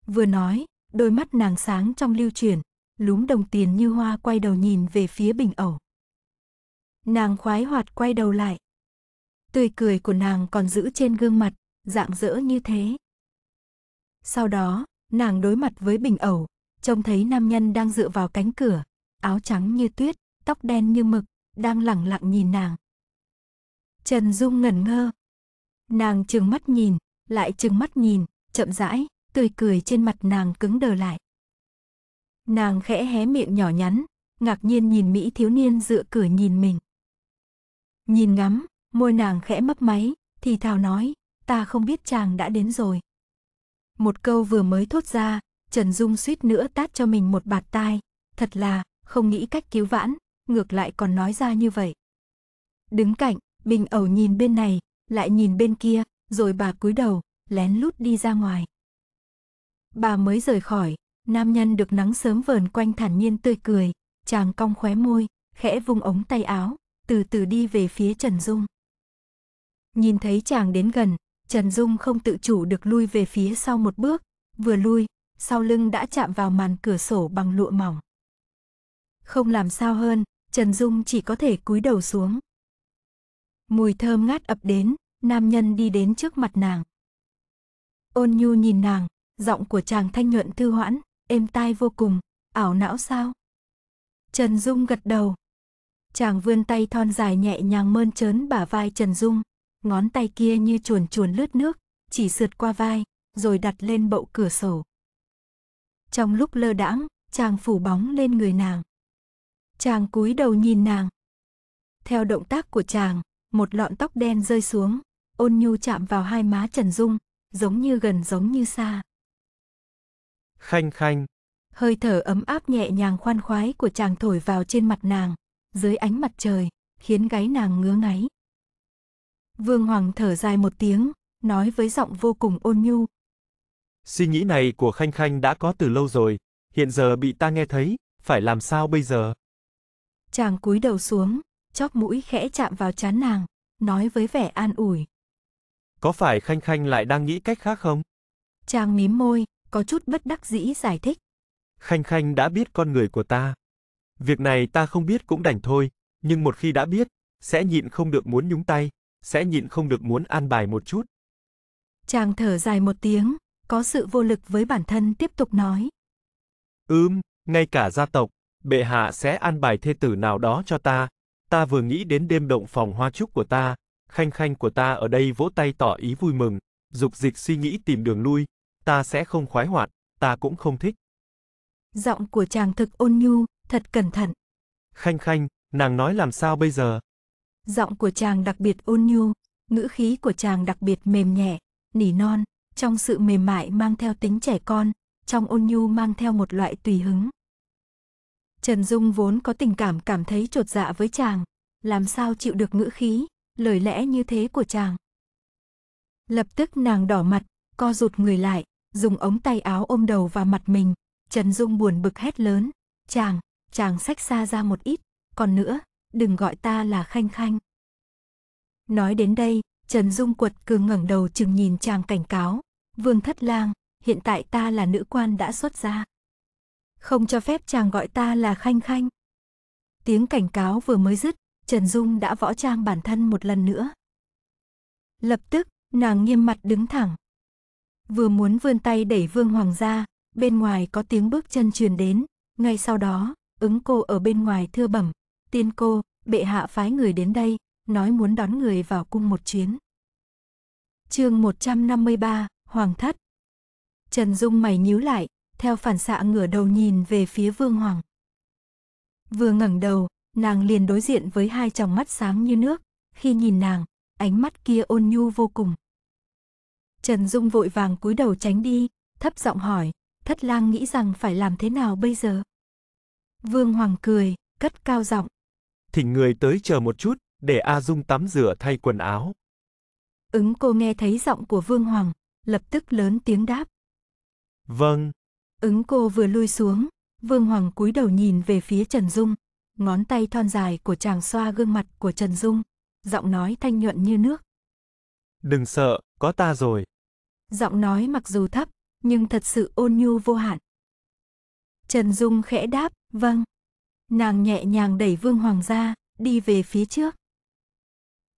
Vừa nói, đôi mắt nàng sáng trong lưu truyền lúm đồng tiền như hoa quay đầu nhìn về phía bình ẩu. Nàng khoái hoạt quay đầu lại. Tươi cười của nàng còn giữ trên gương mặt, dạng dỡ như thế. Sau đó, nàng đối mặt với bình ẩu, trông thấy nam nhân đang dựa vào cánh cửa, áo trắng như tuyết, tóc đen như mực, đang lẳng lặng nhìn nàng. Trần Dung ngẩn ngơ. Nàng trừng mắt nhìn, lại trừng mắt nhìn, chậm rãi, tươi cười trên mặt nàng cứng đờ lại. Nàng khẽ hé miệng nhỏ nhắn, ngạc nhiên nhìn Mỹ thiếu niên dựa cửa nhìn mình. Nhìn ngắm, môi nàng khẽ mấp máy, thì thào nói, ta không biết chàng đã đến rồi. Một câu vừa mới thốt ra, Trần Dung suýt nữa tát cho mình một bạt tai, thật là, không nghĩ cách cứu vãn, ngược lại còn nói ra như vậy. Đứng cạnh, Bình ẩu nhìn bên này, lại nhìn bên kia, rồi bà cúi đầu, lén lút đi ra ngoài. Bà mới rời khỏi, Nam nhân được nắng sớm vờn quanh thản nhiên tươi cười, chàng cong khóe môi, khẽ vung ống tay áo, từ từ đi về phía Trần Dung. Nhìn thấy chàng đến gần, Trần Dung không tự chủ được lui về phía sau một bước, vừa lui, sau lưng đã chạm vào màn cửa sổ bằng lụa mỏng. Không làm sao hơn, Trần Dung chỉ có thể cúi đầu xuống. Mùi thơm ngát ập đến, nam nhân đi đến trước mặt nàng. Ôn nhu nhìn nàng, giọng của chàng thanh nhuận thư hoãn êm tai vô cùng, ảo não sao? Trần Dung gật đầu. Chàng vươn tay thon dài nhẹ nhàng mơn trớn bả vai Trần Dung, ngón tay kia như chuồn chuồn lướt nước, chỉ sượt qua vai, rồi đặt lên bậu cửa sổ. Trong lúc lơ đãng, chàng phủ bóng lên người nàng. Chàng cúi đầu nhìn nàng. Theo động tác của chàng, một lọn tóc đen rơi xuống, ôn nhu chạm vào hai má Trần Dung, giống như gần giống như xa khanh khanh. Hơi thở ấm áp nhẹ nhàng khoan khoái của chàng thổi vào trên mặt nàng, dưới ánh mặt trời, khiến gáy nàng ngứa ngáy. Vương Hoàng thở dài một tiếng, nói với giọng vô cùng ôn nhu. Suy nghĩ này của Khanh Khanh đã có từ lâu rồi, hiện giờ bị ta nghe thấy, phải làm sao bây giờ? Chàng cúi đầu xuống, chóp mũi khẽ chạm vào chán nàng, nói với vẻ an ủi. Có phải Khanh Khanh lại đang nghĩ cách khác không? Chàng mím môi, có chút bất đắc dĩ giải thích. Khanh Khanh đã biết con người của ta. Việc này ta không biết cũng đành thôi, nhưng một khi đã biết, sẽ nhịn không được muốn nhúng tay, sẽ nhịn không được muốn an bài một chút. Chàng thở dài một tiếng, có sự vô lực với bản thân tiếp tục nói. Ưm, ngay cả gia tộc, bệ hạ sẽ an bài thê tử nào đó cho ta. Ta vừa nghĩ đến đêm động phòng hoa trúc của ta, khanh khanh của ta ở đây vỗ tay tỏ ý vui mừng, dục dịch suy nghĩ tìm đường lui, ta sẽ không khoái hoạt, ta cũng không thích. Giọng của chàng thực ôn nhu, thật cẩn thận. Khanh khanh, nàng nói làm sao bây giờ? Giọng của chàng đặc biệt ôn nhu, ngữ khí của chàng đặc biệt mềm nhẹ, nỉ non, trong sự mềm mại mang theo tính trẻ con, trong ôn nhu mang theo một loại tùy hứng. Trần Dung vốn có tình cảm cảm thấy trột dạ với chàng, làm sao chịu được ngữ khí, lời lẽ như thế của chàng. Lập tức nàng đỏ mặt, co rụt người lại, dùng ống tay áo ôm đầu và mặt mình, Trần Dung buồn bực hét lớn, chàng, chàng sách xa ra một ít, còn nữa, đừng gọi ta là Khanh Khanh. Nói đến đây, Trần Dung quật cường ngẩng đầu chừng nhìn chàng cảnh cáo, Vương Thất Lang, hiện tại ta là nữ quan đã xuất gia. Không cho phép chàng gọi ta là Khanh Khanh. Tiếng cảnh cáo vừa mới dứt, Trần Dung đã võ trang bản thân một lần nữa. Lập tức, nàng nghiêm mặt đứng thẳng, vừa muốn vươn tay đẩy Vương Hoàng ra, bên ngoài có tiếng bước chân truyền đến, ngay sau đó, ứng cô ở bên ngoài thưa bẩm, tiên cô, bệ hạ phái người đến đây, nói muốn đón người vào cung một chuyến. chương 153, Hoàng Thất Trần Dung mày nhíu lại, theo phản xạ ngửa đầu nhìn về phía Vương Hoàng. Vừa ngẩng đầu, nàng liền đối diện với hai tròng mắt sáng như nước, khi nhìn nàng, ánh mắt kia ôn nhu vô cùng, Trần Dung vội vàng cúi đầu tránh đi, thấp giọng hỏi, thất lang nghĩ rằng phải làm thế nào bây giờ? Vương Hoàng cười, cất cao giọng. Thỉnh người tới chờ một chút, để A Dung tắm rửa thay quần áo. Ứng cô nghe thấy giọng của Vương Hoàng, lập tức lớn tiếng đáp. Vâng. Ứng cô vừa lui xuống, Vương Hoàng cúi đầu nhìn về phía Trần Dung, ngón tay thon dài của chàng xoa gương mặt của Trần Dung, giọng nói thanh nhuận như nước. Đừng sợ, có ta rồi giọng nói mặc dù thấp, nhưng thật sự ôn nhu vô hạn. Trần Dung khẽ đáp, vâng. Nàng nhẹ nhàng đẩy Vương Hoàng ra, đi về phía trước.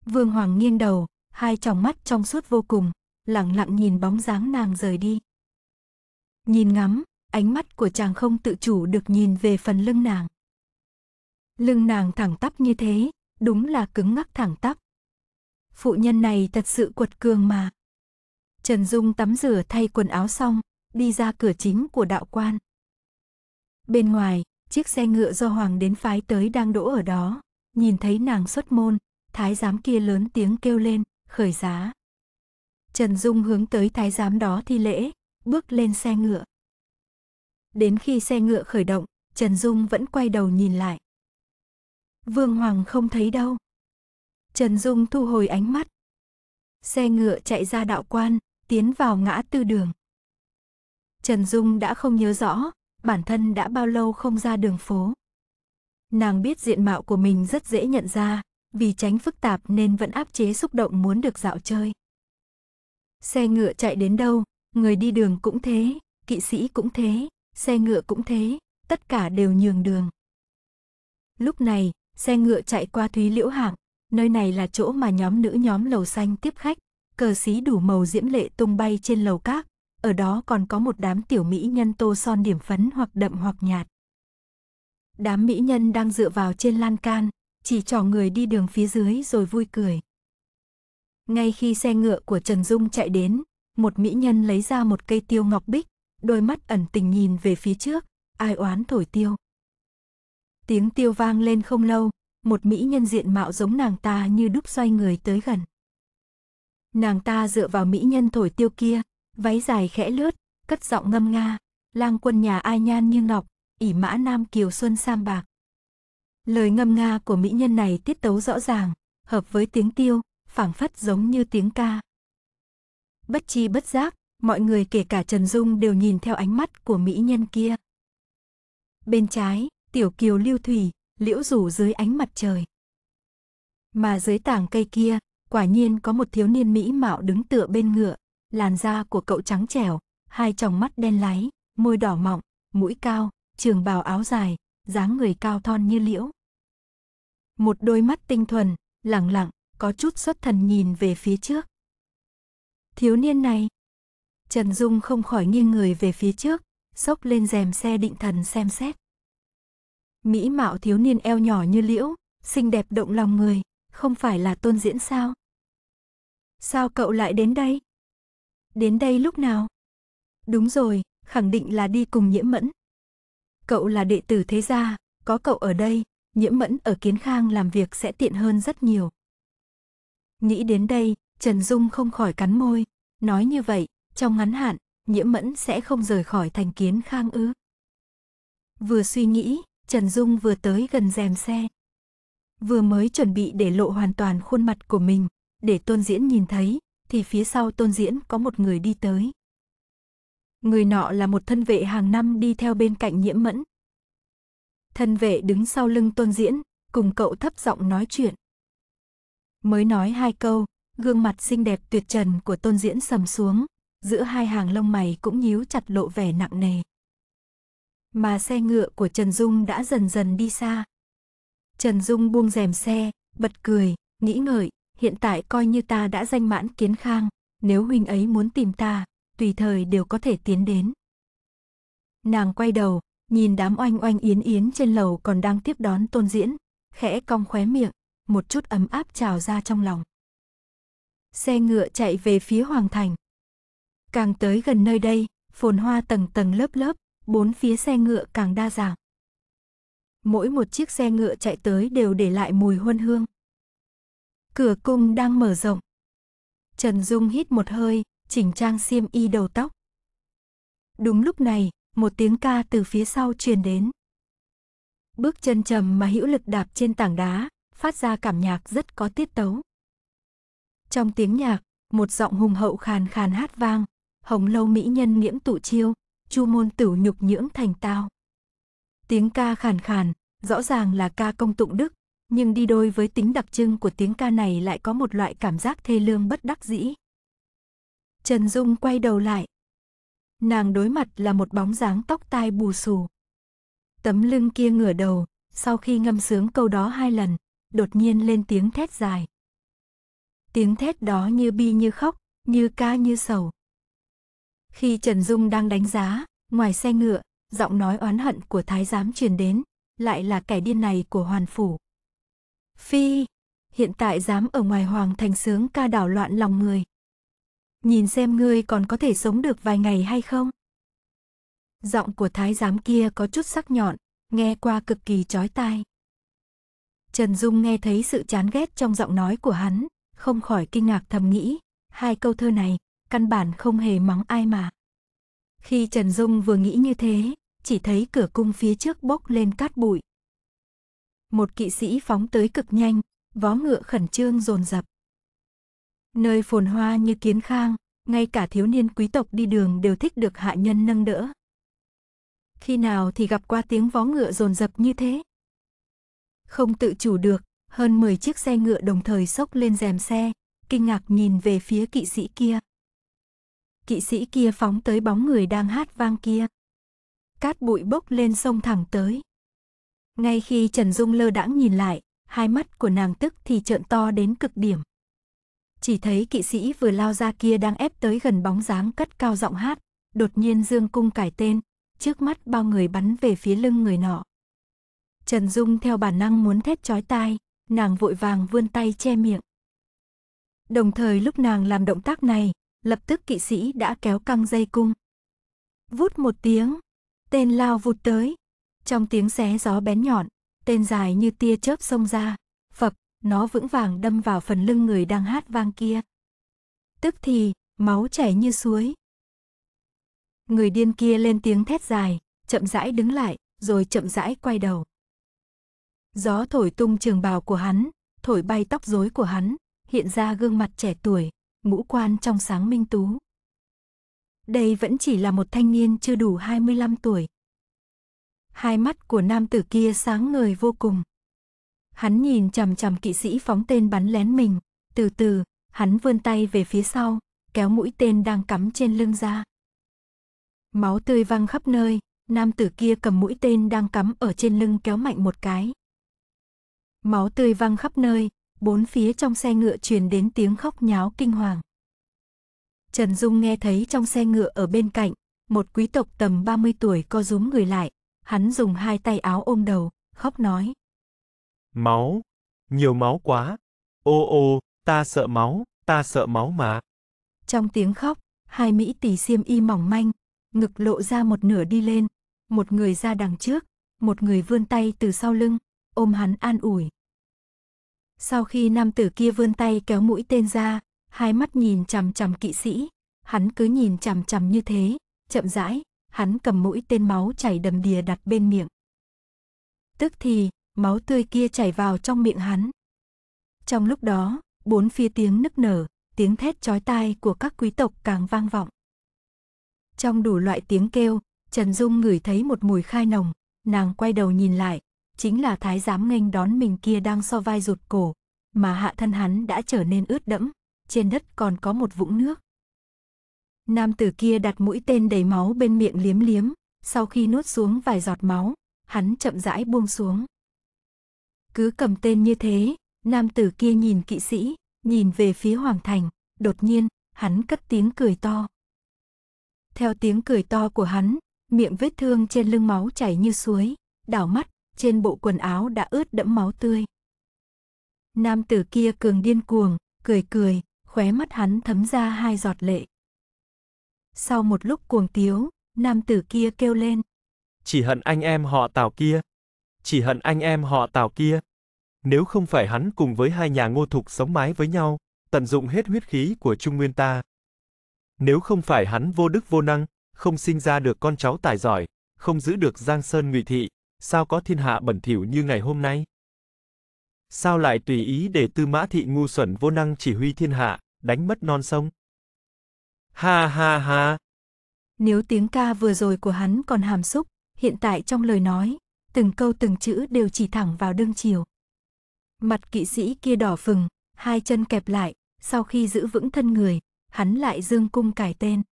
Vương Hoàng nghiêng đầu, hai tròng mắt trong suốt vô cùng, lặng lặng nhìn bóng dáng nàng rời đi. Nhìn ngắm, ánh mắt của chàng không tự chủ được nhìn về phần lưng nàng. Lưng nàng thẳng tắp như thế, đúng là cứng ngắc thẳng tắp. Phụ nhân này thật sự quật cường mà. Trần Dung tắm rửa thay quần áo xong, đi ra cửa chính của đạo quan. Bên ngoài, chiếc xe ngựa do Hoàng đến phái tới đang đỗ ở đó. Nhìn thấy nàng xuất môn, thái giám kia lớn tiếng kêu lên, khởi giá. Trần Dung hướng tới thái giám đó thi lễ, bước lên xe ngựa. Đến khi xe ngựa khởi động, Trần Dung vẫn quay đầu nhìn lại. Vương Hoàng không thấy đâu. Trần Dung thu hồi ánh mắt. Xe ngựa chạy ra đạo quan, tiến vào ngã tư đường. Trần Dung đã không nhớ rõ, bản thân đã bao lâu không ra đường phố. Nàng biết diện mạo của mình rất dễ nhận ra, vì tránh phức tạp nên vẫn áp chế xúc động muốn được dạo chơi. Xe ngựa chạy đến đâu, người đi đường cũng thế, kỵ sĩ cũng thế, xe ngựa cũng thế, tất cả đều nhường đường. Lúc này, xe ngựa chạy qua Thúy Liễu Hạng, nơi này là chỗ mà nhóm nữ nhóm lầu xanh tiếp khách, cờ xí đủ màu diễm lệ tung bay trên lầu các, ở đó còn có một đám tiểu mỹ nhân tô son điểm phấn hoặc đậm hoặc nhạt. Đám mỹ nhân đang dựa vào trên lan can, chỉ trỏ người đi đường phía dưới rồi vui cười. Ngay khi xe ngựa của Trần Dung chạy đến, một mỹ nhân lấy ra một cây tiêu ngọc bích, đôi mắt ẩn tình nhìn về phía trước, ai oán thổi tiêu. Tiếng tiêu vang lên không lâu, một mỹ nhân diện mạo giống nàng ta như đúc xoay người tới gần. Nàng ta dựa vào mỹ nhân thổi tiêu kia, váy dài khẽ lướt, cất giọng ngâm nga, lang quân nhà ai nhan như ngọc, ỉ mã nam kiều xuân sam bạc. Lời ngâm nga của mỹ nhân này tiết tấu rõ ràng, hợp với tiếng tiêu, phảng phất giống như tiếng ca. Bất chi bất giác, mọi người kể cả Trần Dung đều nhìn theo ánh mắt của mỹ nhân kia. Bên trái, tiểu kiều lưu thủy, liễu rủ dưới ánh mặt trời. Mà dưới tảng cây kia, Quả nhiên có một thiếu niên mỹ mạo đứng tựa bên ngựa, làn da của cậu trắng trẻo, hai tròng mắt đen láy, môi đỏ mọng, mũi cao, trường bào áo dài, dáng người cao thon như liễu. Một đôi mắt tinh thuần, lặng lặng, có chút xuất thần nhìn về phía trước. Thiếu niên này. Trần Dung không khỏi nghiêng người về phía trước, sốc lên rèm xe định thần xem xét. Mỹ mạo thiếu niên eo nhỏ như liễu, xinh đẹp động lòng người không phải là tôn diễn sao? Sao cậu lại đến đây? Đến đây lúc nào? Đúng rồi, khẳng định là đi cùng nhiễm mẫn. Cậu là đệ tử thế gia, có cậu ở đây, nhiễm mẫn ở kiến khang làm việc sẽ tiện hơn rất nhiều. Nghĩ đến đây, Trần Dung không khỏi cắn môi, nói như vậy, trong ngắn hạn, nhiễm mẫn sẽ không rời khỏi thành kiến khang ư. Vừa suy nghĩ, Trần Dung vừa tới gần rèm xe, vừa mới chuẩn bị để lộ hoàn toàn khuôn mặt của mình, để Tôn Diễn nhìn thấy, thì phía sau Tôn Diễn có một người đi tới. Người nọ là một thân vệ hàng năm đi theo bên cạnh nhiễm mẫn. Thân vệ đứng sau lưng Tôn Diễn, cùng cậu thấp giọng nói chuyện. Mới nói hai câu, gương mặt xinh đẹp tuyệt trần của Tôn Diễn sầm xuống, giữa hai hàng lông mày cũng nhíu chặt lộ vẻ nặng nề. Mà xe ngựa của Trần Dung đã dần dần đi xa, Trần Dung buông rèm xe, bật cười, nghĩ ngợi, hiện tại coi như ta đã danh mãn kiến khang, nếu huynh ấy muốn tìm ta, tùy thời đều có thể tiến đến. Nàng quay đầu, nhìn đám oanh oanh yến yến trên lầu còn đang tiếp đón tôn diễn, khẽ cong khóe miệng, một chút ấm áp trào ra trong lòng. Xe ngựa chạy về phía Hoàng Thành. Càng tới gần nơi đây, phồn hoa tầng tầng lớp lớp, bốn phía xe ngựa càng đa dạng mỗi một chiếc xe ngựa chạy tới đều để lại mùi huân hương. Cửa cung đang mở rộng. Trần Dung hít một hơi, chỉnh trang xiêm y đầu tóc. Đúng lúc này, một tiếng ca từ phía sau truyền đến. Bước chân trầm mà hữu lực đạp trên tảng đá, phát ra cảm nhạc rất có tiết tấu. Trong tiếng nhạc, một giọng hùng hậu khàn khàn hát vang, hồng lâu mỹ nhân nghiễm tụ chiêu, chu môn tửu nhục nhưỡng thành tao. Tiếng ca khàn khàn, rõ ràng là ca công tụng Đức, nhưng đi đôi với tính đặc trưng của tiếng ca này lại có một loại cảm giác thê lương bất đắc dĩ. Trần Dung quay đầu lại. Nàng đối mặt là một bóng dáng tóc tai bù xù. Tấm lưng kia ngửa đầu, sau khi ngâm sướng câu đó hai lần, đột nhiên lên tiếng thét dài. Tiếng thét đó như bi như khóc, như ca như sầu. Khi Trần Dung đang đánh giá, ngoài xe ngựa, giọng nói oán hận của thái giám truyền đến, lại là kẻ điên này của hoàn phủ. Phi, hiện tại dám ở ngoài hoàng thành sướng ca đảo loạn lòng người. Nhìn xem ngươi còn có thể sống được vài ngày hay không? Giọng của thái giám kia có chút sắc nhọn, nghe qua cực kỳ chói tai. Trần Dung nghe thấy sự chán ghét trong giọng nói của hắn, không khỏi kinh ngạc thầm nghĩ, hai câu thơ này, căn bản không hề mắng ai mà. Khi Trần Dung vừa nghĩ như thế, chỉ thấy cửa cung phía trước bốc lên cát bụi. Một kỵ sĩ phóng tới cực nhanh, vó ngựa khẩn trương dồn dập. Nơi phồn hoa như kiến khang, ngay cả thiếu niên quý tộc đi đường đều thích được hạ nhân nâng đỡ. Khi nào thì gặp qua tiếng vó ngựa dồn dập như thế? Không tự chủ được, hơn 10 chiếc xe ngựa đồng thời sốc lên rèm xe, kinh ngạc nhìn về phía kỵ sĩ kia kỵ sĩ kia phóng tới bóng người đang hát vang kia. Cát bụi bốc lên sông thẳng tới. Ngay khi Trần Dung lơ đãng nhìn lại, hai mắt của nàng tức thì trợn to đến cực điểm. Chỉ thấy kỵ sĩ vừa lao ra kia đang ép tới gần bóng dáng cất cao giọng hát, đột nhiên dương cung cải tên, trước mắt bao người bắn về phía lưng người nọ. Trần Dung theo bản năng muốn thét chói tai, nàng vội vàng vươn tay che miệng. Đồng thời lúc nàng làm động tác này, lập tức kỵ sĩ đã kéo căng dây cung. Vút một tiếng, tên lao vụt tới. Trong tiếng xé gió bén nhọn, tên dài như tia chớp xông ra, phập, nó vững vàng đâm vào phần lưng người đang hát vang kia. Tức thì, máu chảy như suối. Người điên kia lên tiếng thét dài, chậm rãi đứng lại, rồi chậm rãi quay đầu. Gió thổi tung trường bào của hắn, thổi bay tóc rối của hắn, hiện ra gương mặt trẻ tuổi, ngũ quan trong sáng minh tú. Đây vẫn chỉ là một thanh niên chưa đủ 25 tuổi. Hai mắt của nam tử kia sáng ngời vô cùng. Hắn nhìn chằm chằm kỵ sĩ phóng tên bắn lén mình, từ từ, hắn vươn tay về phía sau, kéo mũi tên đang cắm trên lưng ra. Máu tươi văng khắp nơi, nam tử kia cầm mũi tên đang cắm ở trên lưng kéo mạnh một cái. Máu tươi văng khắp nơi, bốn phía trong xe ngựa truyền đến tiếng khóc nháo kinh hoàng. Trần Dung nghe thấy trong xe ngựa ở bên cạnh, một quý tộc tầm 30 tuổi co rúm người lại, hắn dùng hai tay áo ôm đầu, khóc nói. Máu, nhiều máu quá, ô ô, ta sợ máu, ta sợ máu mà. Trong tiếng khóc, hai Mỹ tỷ xiêm y mỏng manh, ngực lộ ra một nửa đi lên, một người ra đằng trước, một người vươn tay từ sau lưng, ôm hắn an ủi. Sau khi nam tử kia vươn tay kéo mũi tên ra, hai mắt nhìn chằm chằm kỵ sĩ, hắn cứ nhìn chằm chằm như thế, chậm rãi, hắn cầm mũi tên máu chảy đầm đìa đặt bên miệng. Tức thì, máu tươi kia chảy vào trong miệng hắn. Trong lúc đó, bốn phía tiếng nức nở, tiếng thét chói tai của các quý tộc càng vang vọng. Trong đủ loại tiếng kêu, Trần Dung ngửi thấy một mùi khai nồng, nàng quay đầu nhìn lại, chính là thái giám nghênh đón mình kia đang so vai rụt cổ, mà hạ thân hắn đã trở nên ướt đẫm, trên đất còn có một vũng nước. Nam tử kia đặt mũi tên đầy máu bên miệng liếm liếm, sau khi nuốt xuống vài giọt máu, hắn chậm rãi buông xuống. Cứ cầm tên như thế, nam tử kia nhìn kỵ sĩ, nhìn về phía hoàng thành, đột nhiên, hắn cất tiếng cười to. Theo tiếng cười to của hắn, miệng vết thương trên lưng máu chảy như suối, đảo mắt, trên bộ quần áo đã ướt đẫm máu tươi. Nam tử kia cường điên cuồng, cười cười, khóe mắt hắn thấm ra hai giọt lệ. Sau một lúc cuồng tiếu, nam tử kia kêu lên. Chỉ hận anh em họ tào kia. Chỉ hận anh em họ tào kia. Nếu không phải hắn cùng với hai nhà ngô thục sống mái với nhau, tận dụng hết huyết khí của Trung Nguyên ta. Nếu không phải hắn vô đức vô năng, không sinh ra được con cháu tài giỏi, không giữ được Giang Sơn Ngụy Thị, sao có thiên hạ bẩn thỉu như ngày hôm nay? Sao lại tùy ý để tư mã thị ngu xuẩn vô năng chỉ huy thiên hạ, đánh mất non sông? Ha ha ha! Nếu tiếng ca vừa rồi của hắn còn hàm xúc, hiện tại trong lời nói, từng câu từng chữ đều chỉ thẳng vào đương chiều. Mặt kỵ sĩ kia đỏ phừng, hai chân kẹp lại, sau khi giữ vững thân người, hắn lại dương cung cải tên.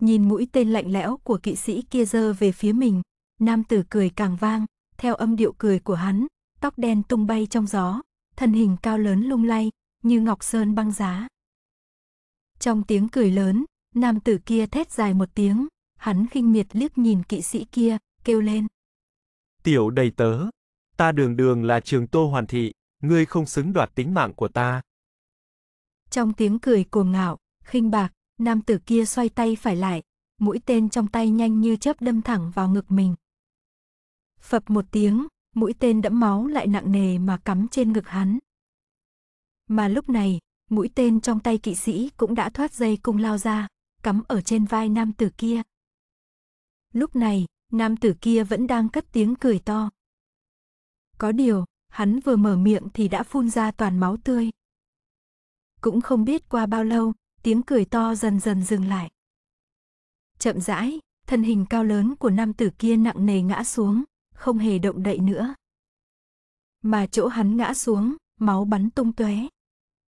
Nhìn mũi tên lạnh lẽo của kỵ sĩ kia dơ về phía mình, Nam tử cười càng vang, theo âm điệu cười của hắn, tóc đen tung bay trong gió, thân hình cao lớn lung lay, như ngọc sơn băng giá. Trong tiếng cười lớn, nam tử kia thét dài một tiếng, hắn khinh miệt liếc nhìn kỵ sĩ kia, kêu lên. Tiểu đầy tớ, ta đường đường là trường tô hoàn thị, ngươi không xứng đoạt tính mạng của ta. Trong tiếng cười cuồng ngạo, khinh bạc, nam tử kia xoay tay phải lại, mũi tên trong tay nhanh như chớp đâm thẳng vào ngực mình. Phập một tiếng, mũi tên đẫm máu lại nặng nề mà cắm trên ngực hắn. Mà lúc này, mũi tên trong tay kỵ sĩ cũng đã thoát dây cung lao ra, cắm ở trên vai nam tử kia. Lúc này, nam tử kia vẫn đang cất tiếng cười to. Có điều, hắn vừa mở miệng thì đã phun ra toàn máu tươi. Cũng không biết qua bao lâu, tiếng cười to dần dần dừng lại. Chậm rãi, thân hình cao lớn của nam tử kia nặng nề ngã xuống, không hề động đậy nữa. Mà chỗ hắn ngã xuống, máu bắn tung tóe.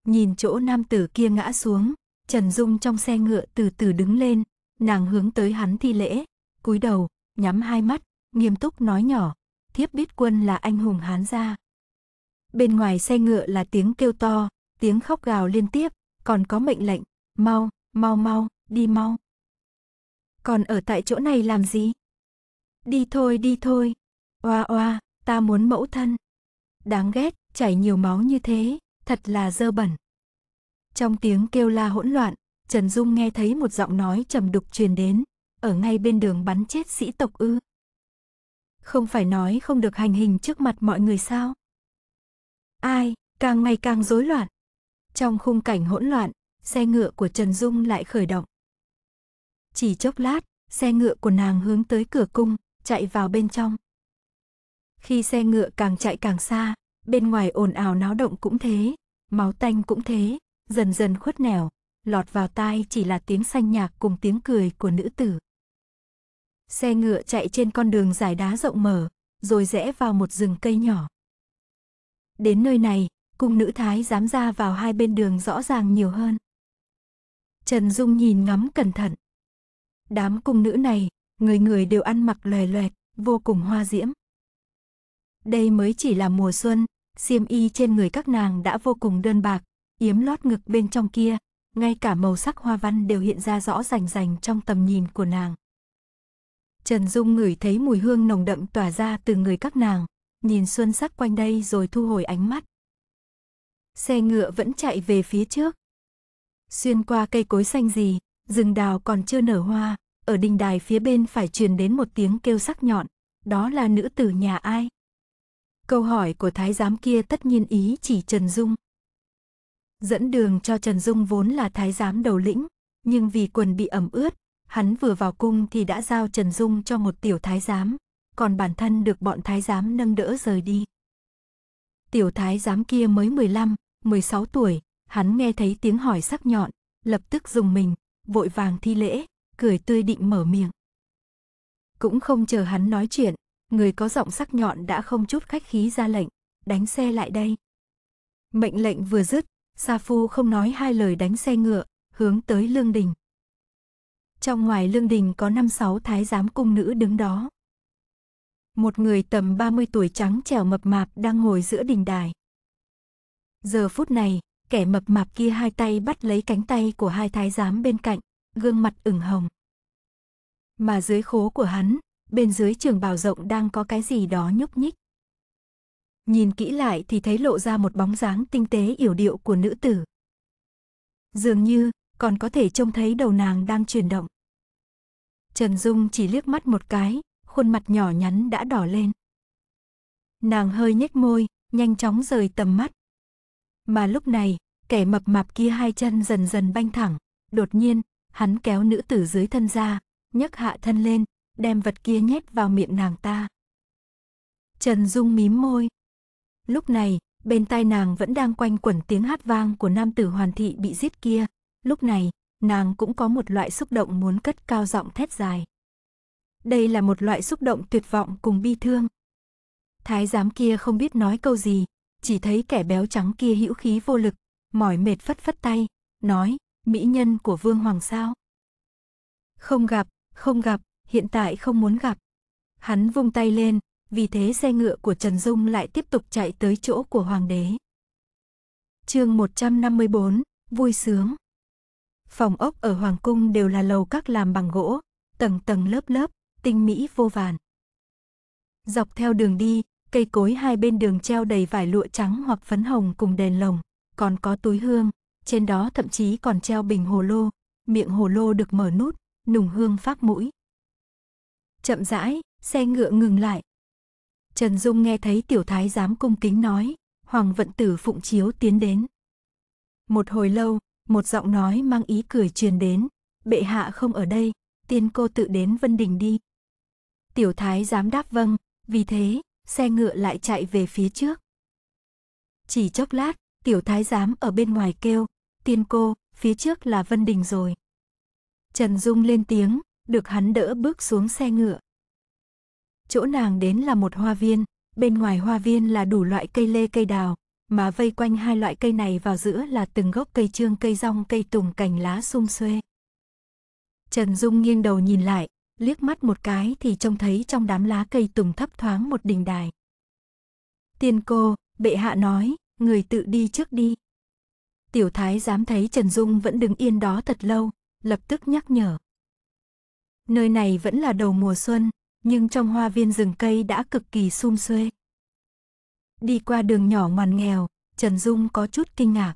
Nhìn chỗ nam tử kia ngã xuống, Trần Dung trong xe ngựa từ từ đứng lên, nàng hướng tới hắn thi lễ, cúi đầu, nhắm hai mắt, nghiêm túc nói nhỏ, thiếp biết quân là anh hùng hán gia. Bên ngoài xe ngựa là tiếng kêu to, tiếng khóc gào liên tiếp, còn có mệnh lệnh, mau, mau mau, đi mau. Còn ở tại chỗ này làm gì? Đi thôi đi thôi. Oa oa, ta muốn mẫu thân. Đáng ghét, chảy nhiều máu như thế, thật là dơ bẩn. Trong tiếng kêu la hỗn loạn, Trần Dung nghe thấy một giọng nói trầm đục truyền đến, ở ngay bên đường bắn chết sĩ tộc ư. Không phải nói không được hành hình trước mặt mọi người sao? Ai, càng ngày càng rối loạn. Trong khung cảnh hỗn loạn, xe ngựa của Trần Dung lại khởi động. Chỉ chốc lát, xe ngựa của nàng hướng tới cửa cung, chạy vào bên trong. Khi xe ngựa càng chạy càng xa, bên ngoài ồn ào náo động cũng thế, máu tanh cũng thế, dần dần khuất nẻo, lọt vào tai chỉ là tiếng xanh nhạc cùng tiếng cười của nữ tử. Xe ngựa chạy trên con đường dải đá rộng mở, rồi rẽ vào một rừng cây nhỏ. Đến nơi này, cung nữ thái dám ra vào hai bên đường rõ ràng nhiều hơn. Trần Dung nhìn ngắm cẩn thận. Đám cung nữ này, người người đều ăn mặc lòe loẹt, vô cùng hoa diễm. Đây mới chỉ là mùa xuân, xiêm y trên người các nàng đã vô cùng đơn bạc, yếm lót ngực bên trong kia, ngay cả màu sắc hoa văn đều hiện ra rõ rành rành trong tầm nhìn của nàng. Trần Dung ngửi thấy mùi hương nồng đậm tỏa ra từ người các nàng, nhìn xuân sắc quanh đây rồi thu hồi ánh mắt. Xe ngựa vẫn chạy về phía trước. Xuyên qua cây cối xanh gì, rừng đào còn chưa nở hoa, ở đình đài phía bên phải truyền đến một tiếng kêu sắc nhọn, đó là nữ tử nhà ai? Câu hỏi của thái giám kia tất nhiên ý chỉ Trần Dung. Dẫn đường cho Trần Dung vốn là thái giám đầu lĩnh, nhưng vì quần bị ẩm ướt, hắn vừa vào cung thì đã giao Trần Dung cho một tiểu thái giám, còn bản thân được bọn thái giám nâng đỡ rời đi. Tiểu thái giám kia mới 15, 16 tuổi, hắn nghe thấy tiếng hỏi sắc nhọn, lập tức dùng mình, vội vàng thi lễ, cười tươi định mở miệng. Cũng không chờ hắn nói chuyện, người có giọng sắc nhọn đã không chút khách khí ra lệnh, đánh xe lại đây. Mệnh lệnh vừa dứt, Sa Phu không nói hai lời đánh xe ngựa, hướng tới lương đình. Trong ngoài lương đình có năm sáu thái giám cung nữ đứng đó. Một người tầm 30 tuổi trắng trẻo mập mạp đang ngồi giữa đình đài. Giờ phút này, kẻ mập mạp kia hai tay bắt lấy cánh tay của hai thái giám bên cạnh, gương mặt ửng hồng. Mà dưới khố của hắn, bên dưới trường bào rộng đang có cái gì đó nhúc nhích. Nhìn kỹ lại thì thấy lộ ra một bóng dáng tinh tế yểu điệu của nữ tử. Dường như, còn có thể trông thấy đầu nàng đang chuyển động. Trần Dung chỉ liếc mắt một cái, khuôn mặt nhỏ nhắn đã đỏ lên. Nàng hơi nhếch môi, nhanh chóng rời tầm mắt. Mà lúc này, kẻ mập mạp kia hai chân dần dần banh thẳng, đột nhiên, hắn kéo nữ tử dưới thân ra, nhấc hạ thân lên, đem vật kia nhét vào miệng nàng ta. Trần Dung mím môi. Lúc này, bên tai nàng vẫn đang quanh quẩn tiếng hát vang của nam tử hoàn thị bị giết kia. Lúc này, nàng cũng có một loại xúc động muốn cất cao giọng thét dài. Đây là một loại xúc động tuyệt vọng cùng bi thương. Thái giám kia không biết nói câu gì, chỉ thấy kẻ béo trắng kia hữu khí vô lực, mỏi mệt phất phất tay, nói, mỹ nhân của vương hoàng sao. Không gặp, không gặp, hiện tại không muốn gặp. Hắn vung tay lên, vì thế xe ngựa của Trần Dung lại tiếp tục chạy tới chỗ của hoàng đế. Chương 154, vui sướng. Phòng ốc ở hoàng cung đều là lầu các làm bằng gỗ, tầng tầng lớp lớp, tinh mỹ vô vàn. Dọc theo đường đi, cây cối hai bên đường treo đầy vải lụa trắng hoặc phấn hồng cùng đèn lồng, còn có túi hương, trên đó thậm chí còn treo bình hồ lô, miệng hồ lô được mở nút, nùng hương phát mũi, Chậm rãi, xe ngựa ngừng lại. Trần Dung nghe thấy tiểu thái giám cung kính nói, Hoàng vận tử phụng chiếu tiến đến. Một hồi lâu, một giọng nói mang ý cười truyền đến, bệ hạ không ở đây, tiên cô tự đến Vân Đình đi. Tiểu thái giám đáp vâng, vì thế, xe ngựa lại chạy về phía trước. Chỉ chốc lát, tiểu thái giám ở bên ngoài kêu, tiên cô, phía trước là Vân Đình rồi. Trần Dung lên tiếng, được hắn đỡ bước xuống xe ngựa. Chỗ nàng đến là một hoa viên, bên ngoài hoa viên là đủ loại cây lê cây đào, mà vây quanh hai loại cây này vào giữa là từng gốc cây trương cây rong cây tùng cành lá sum xuê. Trần Dung nghiêng đầu nhìn lại, liếc mắt một cái thì trông thấy trong đám lá cây tùng thấp thoáng một đình đài. Tiên cô, bệ hạ nói, người tự đi trước đi. Tiểu thái dám thấy Trần Dung vẫn đứng yên đó thật lâu, lập tức nhắc nhở. Nơi này vẫn là đầu mùa xuân, nhưng trong hoa viên rừng cây đã cực kỳ sum xuê. Đi qua đường nhỏ ngoằn nghèo, Trần Dung có chút kinh ngạc.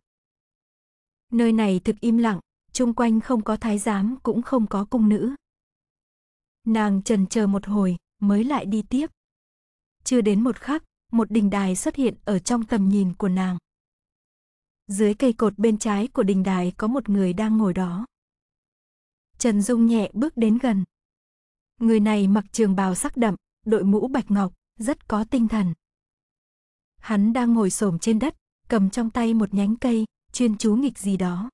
Nơi này thực im lặng, chung quanh không có thái giám cũng không có cung nữ. Nàng trần chờ một hồi, mới lại đi tiếp. Chưa đến một khắc, một đình đài xuất hiện ở trong tầm nhìn của nàng. Dưới cây cột bên trái của đình đài có một người đang ngồi đó. Trần Dung nhẹ bước đến gần. Người này mặc trường bào sắc đậm, đội mũ bạch ngọc, rất có tinh thần. Hắn đang ngồi xổm trên đất, cầm trong tay một nhánh cây, chuyên chú nghịch gì đó.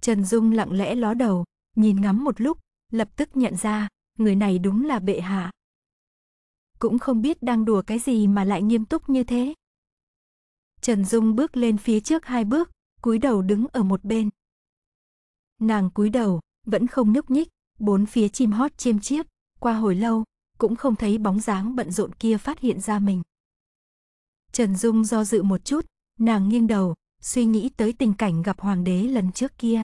Trần Dung lặng lẽ ló đầu, nhìn ngắm một lúc, lập tức nhận ra, người này đúng là bệ hạ. Cũng không biết đang đùa cái gì mà lại nghiêm túc như thế. Trần Dung bước lên phía trước hai bước, cúi đầu đứng ở một bên. Nàng cúi đầu, vẫn không nhúc nhích, bốn phía chim hót chiêm chiếp, qua hồi lâu, cũng không thấy bóng dáng bận rộn kia phát hiện ra mình. Trần Dung do dự một chút, nàng nghiêng đầu, suy nghĩ tới tình cảnh gặp hoàng đế lần trước kia.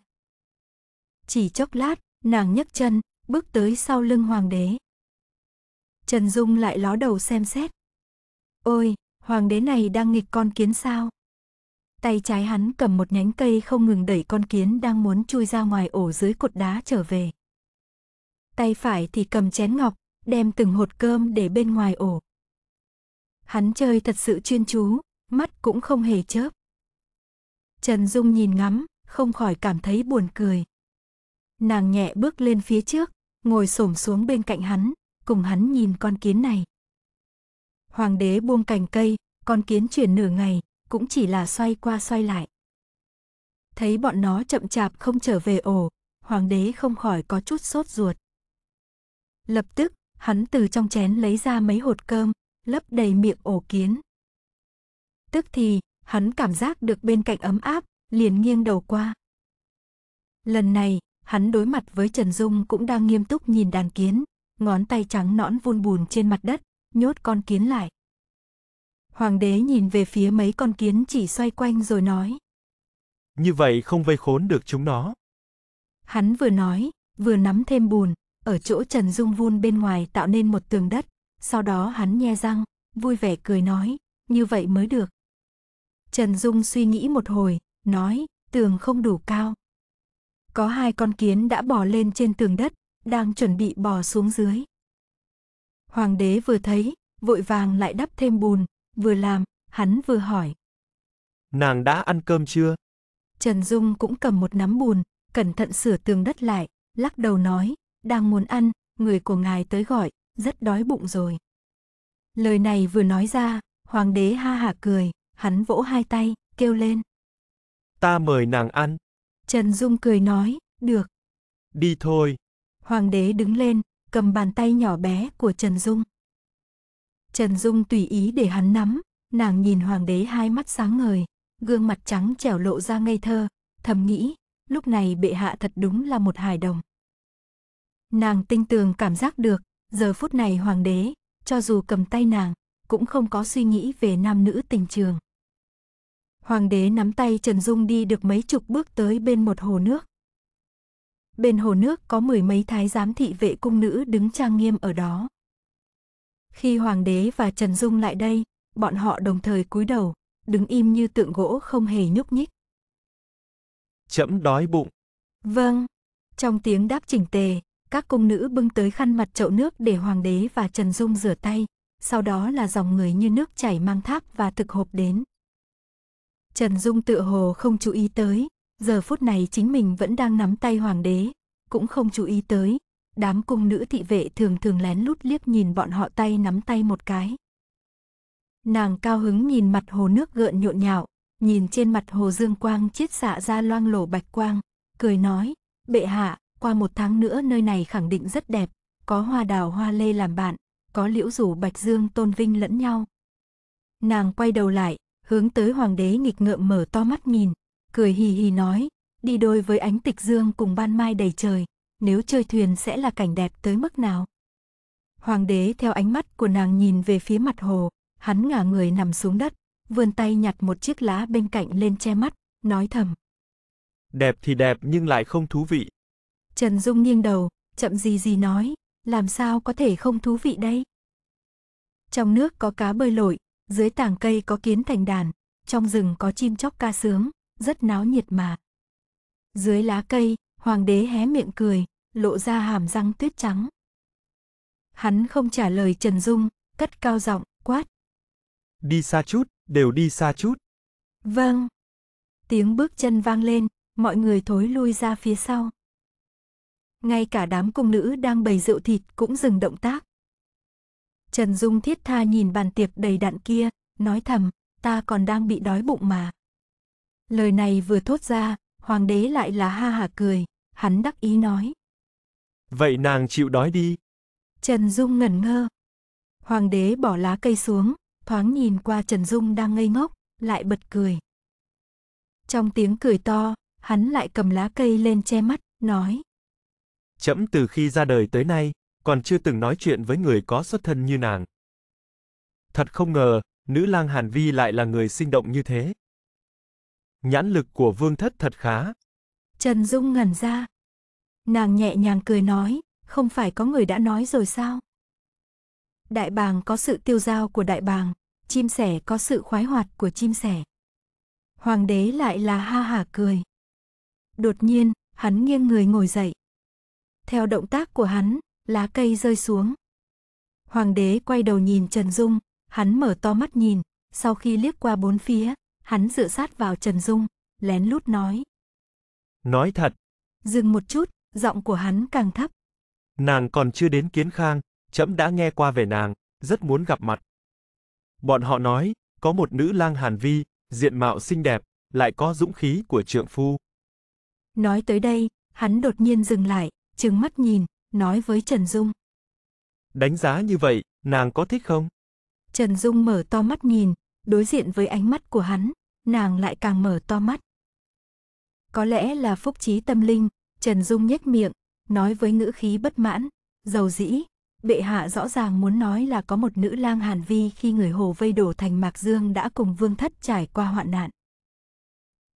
Chỉ chốc lát, nàng nhấc chân, bước tới sau lưng hoàng đế. Trần Dung lại ló đầu xem xét. Ôi, hoàng đế này đang nghịch con kiến sao? Tay trái hắn cầm một nhánh cây không ngừng đẩy con kiến đang muốn chui ra ngoài ổ dưới cột đá trở về. Tay phải thì cầm chén ngọc, đem từng hột cơm để bên ngoài ổ. Hắn chơi thật sự chuyên chú, mắt cũng không hề chớp. Trần Dung nhìn ngắm, không khỏi cảm thấy buồn cười. Nàng nhẹ bước lên phía trước, ngồi xổm xuống bên cạnh hắn, cùng hắn nhìn con kiến này. Hoàng đế buông cành cây, con kiến chuyển nửa ngày, cũng chỉ là xoay qua xoay lại. Thấy bọn nó chậm chạp không trở về ổ, hoàng đế không khỏi có chút sốt ruột. Lập tức, hắn từ trong chén lấy ra mấy hột cơm, lấp đầy miệng ổ kiến. Tức thì, hắn cảm giác được bên cạnh ấm áp, liền nghiêng đầu qua. Lần này, hắn đối mặt với Trần Dung cũng đang nghiêm túc nhìn đàn kiến, ngón tay trắng nõn vun bùn trên mặt đất, nhốt con kiến lại. Hoàng đế nhìn về phía mấy con kiến chỉ xoay quanh rồi nói. Như vậy không vây khốn được chúng nó. Hắn vừa nói, vừa nắm thêm bùn, ở chỗ Trần Dung vun bên ngoài tạo nên một tường đất. Sau đó hắn nhe răng, vui vẻ cười nói, như vậy mới được. Trần Dung suy nghĩ một hồi, nói, tường không đủ cao. Có hai con kiến đã bò lên trên tường đất, đang chuẩn bị bò xuống dưới. Hoàng đế vừa thấy, vội vàng lại đắp thêm bùn, Vừa làm, hắn vừa hỏi. Nàng đã ăn cơm chưa? Trần Dung cũng cầm một nắm bùn, cẩn thận sửa tường đất lại, lắc đầu nói, đang muốn ăn, người của ngài tới gọi, rất đói bụng rồi. Lời này vừa nói ra, hoàng đế ha hả cười, hắn vỗ hai tay, kêu lên. Ta mời nàng ăn. Trần Dung cười nói, được. Đi thôi. Hoàng đế đứng lên, cầm bàn tay nhỏ bé của Trần Dung. Trần Dung tùy ý để hắn nắm, nàng nhìn hoàng đế hai mắt sáng ngời, gương mặt trắng trẻo lộ ra ngây thơ, thầm nghĩ, lúc này bệ hạ thật đúng là một hài đồng. Nàng tinh tường cảm giác được, giờ phút này hoàng đế, cho dù cầm tay nàng, cũng không có suy nghĩ về nam nữ tình trường. Hoàng đế nắm tay Trần Dung đi được mấy chục bước tới bên một hồ nước. Bên hồ nước có mười mấy thái giám thị vệ cung nữ đứng trang nghiêm ở đó. Khi Hoàng đế và Trần Dung lại đây, bọn họ đồng thời cúi đầu, đứng im như tượng gỗ không hề nhúc nhích. Chấm đói bụng. Vâng. Trong tiếng đáp chỉnh tề, các cung nữ bưng tới khăn mặt chậu nước để Hoàng đế và Trần Dung rửa tay, sau đó là dòng người như nước chảy mang tháp và thực hộp đến. Trần Dung tựa hồ không chú ý tới, giờ phút này chính mình vẫn đang nắm tay Hoàng đế, cũng không chú ý tới, đám cung nữ thị vệ thường thường lén lút liếc nhìn bọn họ tay nắm tay một cái. Nàng cao hứng nhìn mặt hồ nước gợn nhộn nhạo, nhìn trên mặt hồ dương quang chiết xạ ra loang lổ bạch quang, cười nói, bệ hạ, qua một tháng nữa nơi này khẳng định rất đẹp, có hoa đào hoa lê làm bạn, có liễu rủ bạch dương tôn vinh lẫn nhau. Nàng quay đầu lại, hướng tới hoàng đế nghịch ngợm mở to mắt nhìn, cười hì hì nói, đi đôi với ánh tịch dương cùng ban mai đầy trời, nếu chơi thuyền sẽ là cảnh đẹp tới mức nào. Hoàng đế theo ánh mắt của nàng nhìn về phía mặt hồ, hắn ngả người nằm xuống đất, vươn tay nhặt một chiếc lá bên cạnh lên che mắt, nói thầm. Đẹp thì đẹp nhưng lại không thú vị. Trần Dung nghiêng đầu, chậm gì gì nói, làm sao có thể không thú vị đây? Trong nước có cá bơi lội, dưới tảng cây có kiến thành đàn, trong rừng có chim chóc ca sướng, rất náo nhiệt mà. Dưới lá cây, Hoàng đế hé miệng cười, lộ ra hàm răng tuyết trắng. Hắn không trả lời Trần Dung, cất cao giọng, quát. Đi xa chút, đều đi xa chút. Vâng. Tiếng bước chân vang lên, mọi người thối lui ra phía sau. Ngay cả đám cung nữ đang bày rượu thịt cũng dừng động tác. Trần Dung thiết tha nhìn bàn tiệc đầy đạn kia, nói thầm, ta còn đang bị đói bụng mà. Lời này vừa thốt ra, hoàng đế lại là ha hả cười, hắn đắc ý nói. Vậy nàng chịu đói đi. Trần Dung ngẩn ngơ. Hoàng đế bỏ lá cây xuống, thoáng nhìn qua Trần Dung đang ngây ngốc, lại bật cười. Trong tiếng cười to, hắn lại cầm lá cây lên che mắt, nói. Chấm từ khi ra đời tới nay, còn chưa từng nói chuyện với người có xuất thân như nàng. Thật không ngờ, nữ lang Hàn Vi lại là người sinh động như thế. Nhãn lực của vương thất thật khá. Trần Dung ngẩn ra. Nàng nhẹ nhàng cười nói, không phải có người đã nói rồi sao? Đại bàng có sự tiêu dao của đại bàng, chim sẻ có sự khoái hoạt của chim sẻ. Hoàng đế lại là ha hả cười. Đột nhiên, hắn nghiêng người ngồi dậy. Theo động tác của hắn, lá cây rơi xuống. Hoàng đế quay đầu nhìn Trần Dung, hắn mở to mắt nhìn, sau khi liếc qua bốn phía, hắn dựa sát vào Trần Dung, lén lút nói, Nói thật. Dừng một chút, giọng của hắn càng thấp. Nàng còn chưa đến kiến khang, trẫm đã nghe qua về nàng, rất muốn gặp mặt. Bọn họ nói, có một nữ lang hàn vi, diện mạo xinh đẹp, lại có dũng khí của trượng phu. Nói tới đây, hắn đột nhiên dừng lại, trừng mắt nhìn, nói với Trần Dung. Đánh giá như vậy, nàng có thích không? Trần Dung mở to mắt nhìn, đối diện với ánh mắt của hắn, nàng lại càng mở to mắt. Có lẽ là phúc trí tâm linh, Trần Dung nhếch miệng, nói với ngữ khí bất mãn, dầu dĩ, bệ hạ rõ ràng muốn nói là có một nữ lang Hàn Vi khi người hồ vây đổ thành Mạc Dương đã cùng vương thất trải qua hoạn nạn.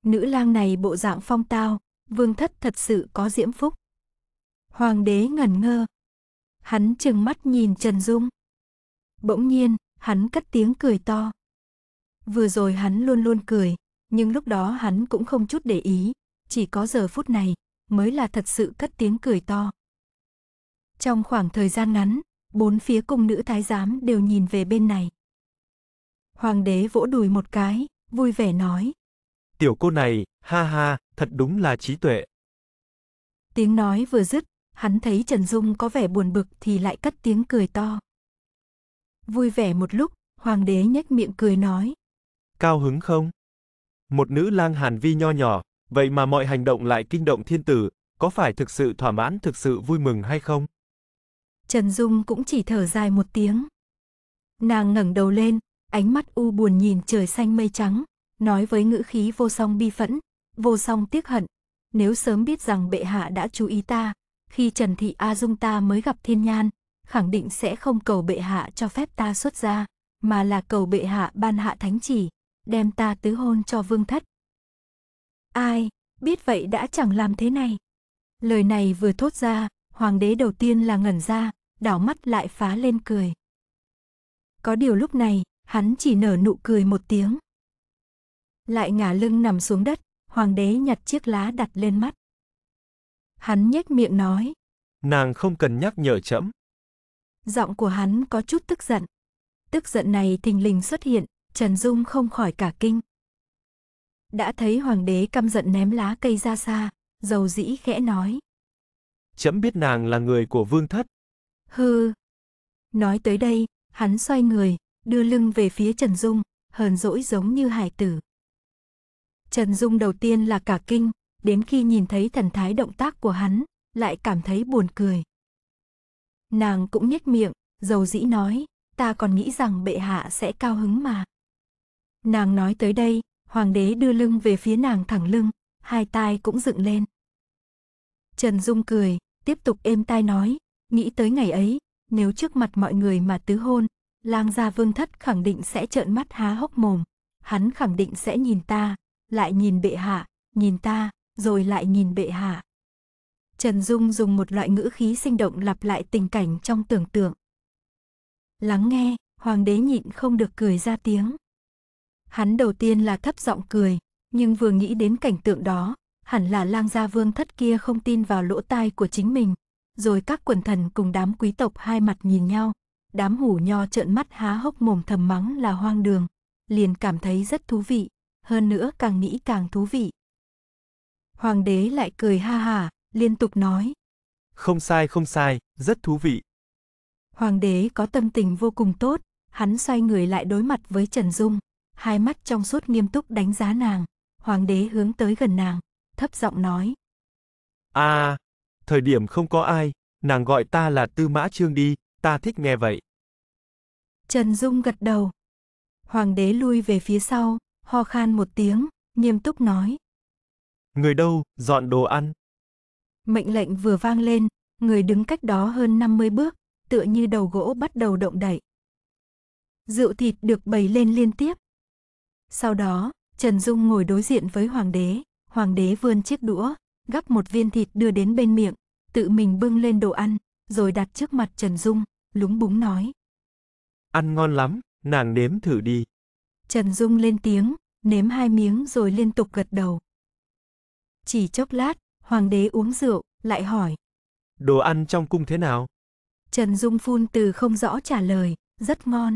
Nữ lang này bộ dạng phong tao, vương thất thật sự có diễm phúc. Hoàng đế ngẩn ngơ. Hắn chừng mắt nhìn Trần Dung. Bỗng nhiên, hắn cất tiếng cười to. Vừa rồi hắn luôn luôn cười, nhưng lúc đó hắn cũng không chút để ý, chỉ có giờ phút này mới là thật sự cất tiếng cười to. Trong khoảng thời gian ngắn, bốn phía cung nữ thái giám đều nhìn về bên này. Hoàng đế vỗ đùi một cái, vui vẻ nói. Tiểu cô này, ha ha, thật đúng là trí tuệ. Tiếng nói vừa dứt, hắn thấy Trần Dung có vẻ buồn bực thì lại cất tiếng cười to. Vui vẻ một lúc, hoàng đế nhếch miệng cười nói. Cao hứng không? Một nữ lang hàn vi nho nhỏ, Vậy mà mọi hành động lại kinh động thiên tử, có phải thực sự thỏa mãn thực sự vui mừng hay không? Trần Dung cũng chỉ thở dài một tiếng. Nàng ngẩng đầu lên, ánh mắt u buồn nhìn trời xanh mây trắng, nói với ngữ khí vô song bi phẫn, vô song tiếc hận. Nếu sớm biết rằng bệ hạ đã chú ý ta, khi Trần Thị A Dung ta mới gặp thiên nhan, khẳng định sẽ không cầu bệ hạ cho phép ta xuất gia, mà là cầu bệ hạ ban hạ thánh chỉ, đem ta tứ hôn cho vương thất, Ai, biết vậy đã chẳng làm thế này. Lời này vừa thốt ra, hoàng đế đầu tiên là ngẩn ra, đảo mắt lại phá lên cười. Có điều lúc này, hắn chỉ nở nụ cười một tiếng. Lại ngả lưng nằm xuống đất, hoàng đế nhặt chiếc lá đặt lên mắt. Hắn nhếch miệng nói. Nàng không cần nhắc nhở chậm. Giọng của hắn có chút tức giận. Tức giận này thình lình xuất hiện, Trần Dung không khỏi cả kinh đã thấy hoàng đế căm giận ném lá cây ra xa, dầu dĩ khẽ nói. Chấm biết nàng là người của vương thất. Hừ. Nói tới đây, hắn xoay người, đưa lưng về phía Trần Dung, hờn dỗi giống như hải tử. Trần Dung đầu tiên là cả kinh, đến khi nhìn thấy thần thái động tác của hắn, lại cảm thấy buồn cười. Nàng cũng nhếch miệng, dầu dĩ nói, ta còn nghĩ rằng bệ hạ sẽ cao hứng mà. Nàng nói tới đây, Hoàng đế đưa lưng về phía nàng thẳng lưng, hai tai cũng dựng lên. Trần Dung cười, tiếp tục êm tai nói, nghĩ tới ngày ấy, nếu trước mặt mọi người mà tứ hôn, lang gia vương thất khẳng định sẽ trợn mắt há hốc mồm, hắn khẳng định sẽ nhìn ta, lại nhìn bệ hạ, nhìn ta, rồi lại nhìn bệ hạ. Trần Dung dùng một loại ngữ khí sinh động lặp lại tình cảnh trong tưởng tượng. Lắng nghe, hoàng đế nhịn không được cười ra tiếng. Hắn đầu tiên là thấp giọng cười, nhưng vừa nghĩ đến cảnh tượng đó, hẳn là lang gia vương thất kia không tin vào lỗ tai của chính mình. Rồi các quần thần cùng đám quý tộc hai mặt nhìn nhau, đám hủ nho trợn mắt há hốc mồm thầm mắng là hoang đường, liền cảm thấy rất thú vị, hơn nữa càng nghĩ càng thú vị. Hoàng đế lại cười ha hả, liên tục nói. Không sai không sai, rất thú vị. Hoàng đế có tâm tình vô cùng tốt, hắn xoay người lại đối mặt với Trần Dung hai mắt trong suốt nghiêm túc đánh giá nàng. Hoàng đế hướng tới gần nàng, thấp giọng nói. À, thời điểm không có ai, nàng gọi ta là Tư Mã Trương đi, ta thích nghe vậy. Trần Dung gật đầu. Hoàng đế lui về phía sau, ho khan một tiếng, nghiêm túc nói. Người đâu, dọn đồ ăn. Mệnh lệnh vừa vang lên, người đứng cách đó hơn 50 bước, tựa như đầu gỗ bắt đầu động đậy. Rượu thịt được bày lên liên tiếp, sau đó, Trần Dung ngồi đối diện với hoàng đế, hoàng đế vươn chiếc đũa, gắp một viên thịt đưa đến bên miệng, tự mình bưng lên đồ ăn, rồi đặt trước mặt Trần Dung, lúng búng nói. Ăn ngon lắm, nàng nếm thử đi. Trần Dung lên tiếng, nếm hai miếng rồi liên tục gật đầu. Chỉ chốc lát, hoàng đế uống rượu, lại hỏi. Đồ ăn trong cung thế nào? Trần Dung phun từ không rõ trả lời, rất ngon.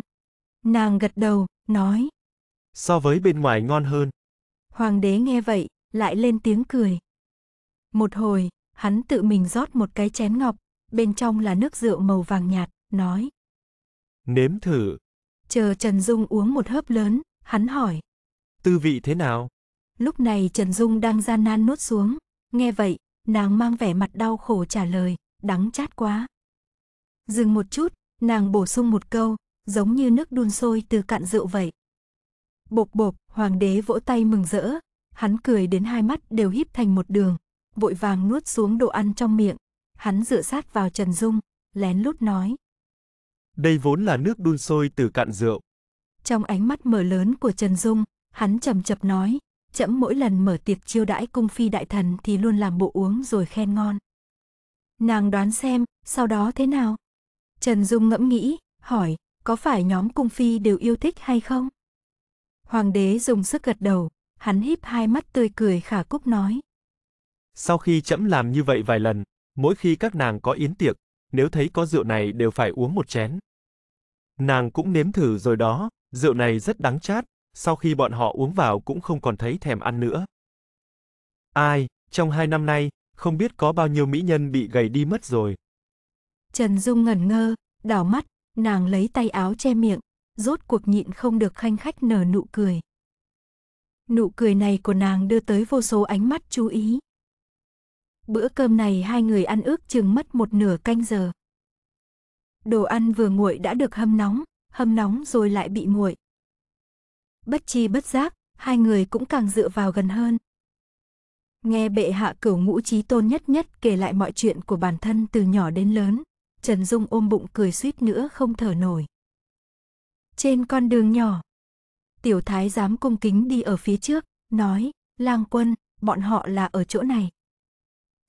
Nàng gật đầu, nói. So với bên ngoài ngon hơn. Hoàng đế nghe vậy, lại lên tiếng cười. Một hồi, hắn tự mình rót một cái chén ngọc, bên trong là nước rượu màu vàng nhạt, nói. Nếm thử. Chờ Trần Dung uống một hớp lớn, hắn hỏi. Tư vị thế nào? Lúc này Trần Dung đang gian nan nuốt xuống, nghe vậy, nàng mang vẻ mặt đau khổ trả lời, đắng chát quá. Dừng một chút, nàng bổ sung một câu, giống như nước đun sôi từ cạn rượu vậy. Bộp bộp, hoàng đế vỗ tay mừng rỡ. Hắn cười đến hai mắt đều híp thành một đường, vội vàng nuốt xuống đồ ăn trong miệng. Hắn dựa sát vào Trần Dung, lén lút nói. Đây vốn là nước đun sôi từ cạn rượu. Trong ánh mắt mở lớn của Trần Dung, hắn chầm chập nói, chậm mỗi lần mở tiệc chiêu đãi cung phi đại thần thì luôn làm bộ uống rồi khen ngon. Nàng đoán xem, sau đó thế nào? Trần Dung ngẫm nghĩ, hỏi, có phải nhóm cung phi đều yêu thích hay không? Hoàng đế dùng sức gật đầu, hắn híp hai mắt tươi cười khả cúc nói. Sau khi chấm làm như vậy vài lần, mỗi khi các nàng có yến tiệc, nếu thấy có rượu này đều phải uống một chén. Nàng cũng nếm thử rồi đó, rượu này rất đắng chát, sau khi bọn họ uống vào cũng không còn thấy thèm ăn nữa. Ai, trong hai năm nay, không biết có bao nhiêu mỹ nhân bị gầy đi mất rồi. Trần Dung ngẩn ngơ, đảo mắt, nàng lấy tay áo che miệng, rốt cuộc nhịn không được khanh khách nở nụ cười. Nụ cười này của nàng đưa tới vô số ánh mắt chú ý. Bữa cơm này hai người ăn ước chừng mất một nửa canh giờ. Đồ ăn vừa nguội đã được hâm nóng, hâm nóng rồi lại bị nguội. Bất chi bất giác, hai người cũng càng dựa vào gần hơn. Nghe bệ hạ cửu ngũ trí tôn nhất nhất kể lại mọi chuyện của bản thân từ nhỏ đến lớn, Trần Dung ôm bụng cười suýt nữa không thở nổi trên con đường nhỏ. Tiểu thái giám cung kính đi ở phía trước, nói, lang quân, bọn họ là ở chỗ này.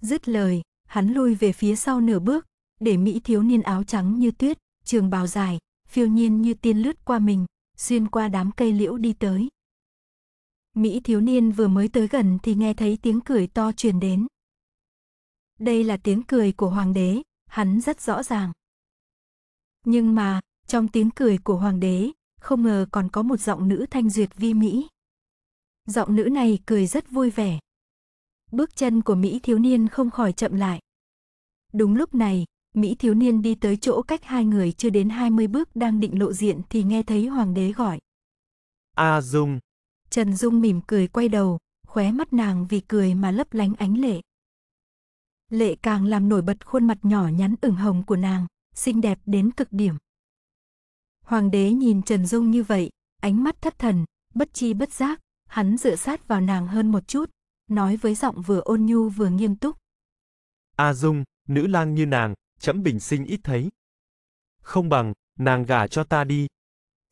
Dứt lời, hắn lui về phía sau nửa bước, để Mỹ thiếu niên áo trắng như tuyết, trường bào dài, phiêu nhiên như tiên lướt qua mình, xuyên qua đám cây liễu đi tới. Mỹ thiếu niên vừa mới tới gần thì nghe thấy tiếng cười to truyền đến. Đây là tiếng cười của hoàng đế, hắn rất rõ ràng. Nhưng mà, trong tiếng cười của hoàng đế, không ngờ còn có một giọng nữ thanh duyệt vi mỹ. Giọng nữ này cười rất vui vẻ. Bước chân của Mỹ thiếu niên không khỏi chậm lại. Đúng lúc này, Mỹ thiếu niên đi tới chỗ cách hai người chưa đến 20 bước đang định lộ diện thì nghe thấy hoàng đế gọi. A à, Dung. Trần Dung mỉm cười quay đầu, khóe mắt nàng vì cười mà lấp lánh ánh lệ. Lệ càng làm nổi bật khuôn mặt nhỏ nhắn ửng hồng của nàng, xinh đẹp đến cực điểm. Hoàng đế nhìn Trần Dung như vậy, ánh mắt thất thần, bất chi bất giác, hắn dựa sát vào nàng hơn một chút, nói với giọng vừa ôn nhu vừa nghiêm túc. A Dung, nữ lang như nàng, chấm bình sinh ít thấy. Không bằng, nàng gả cho ta đi.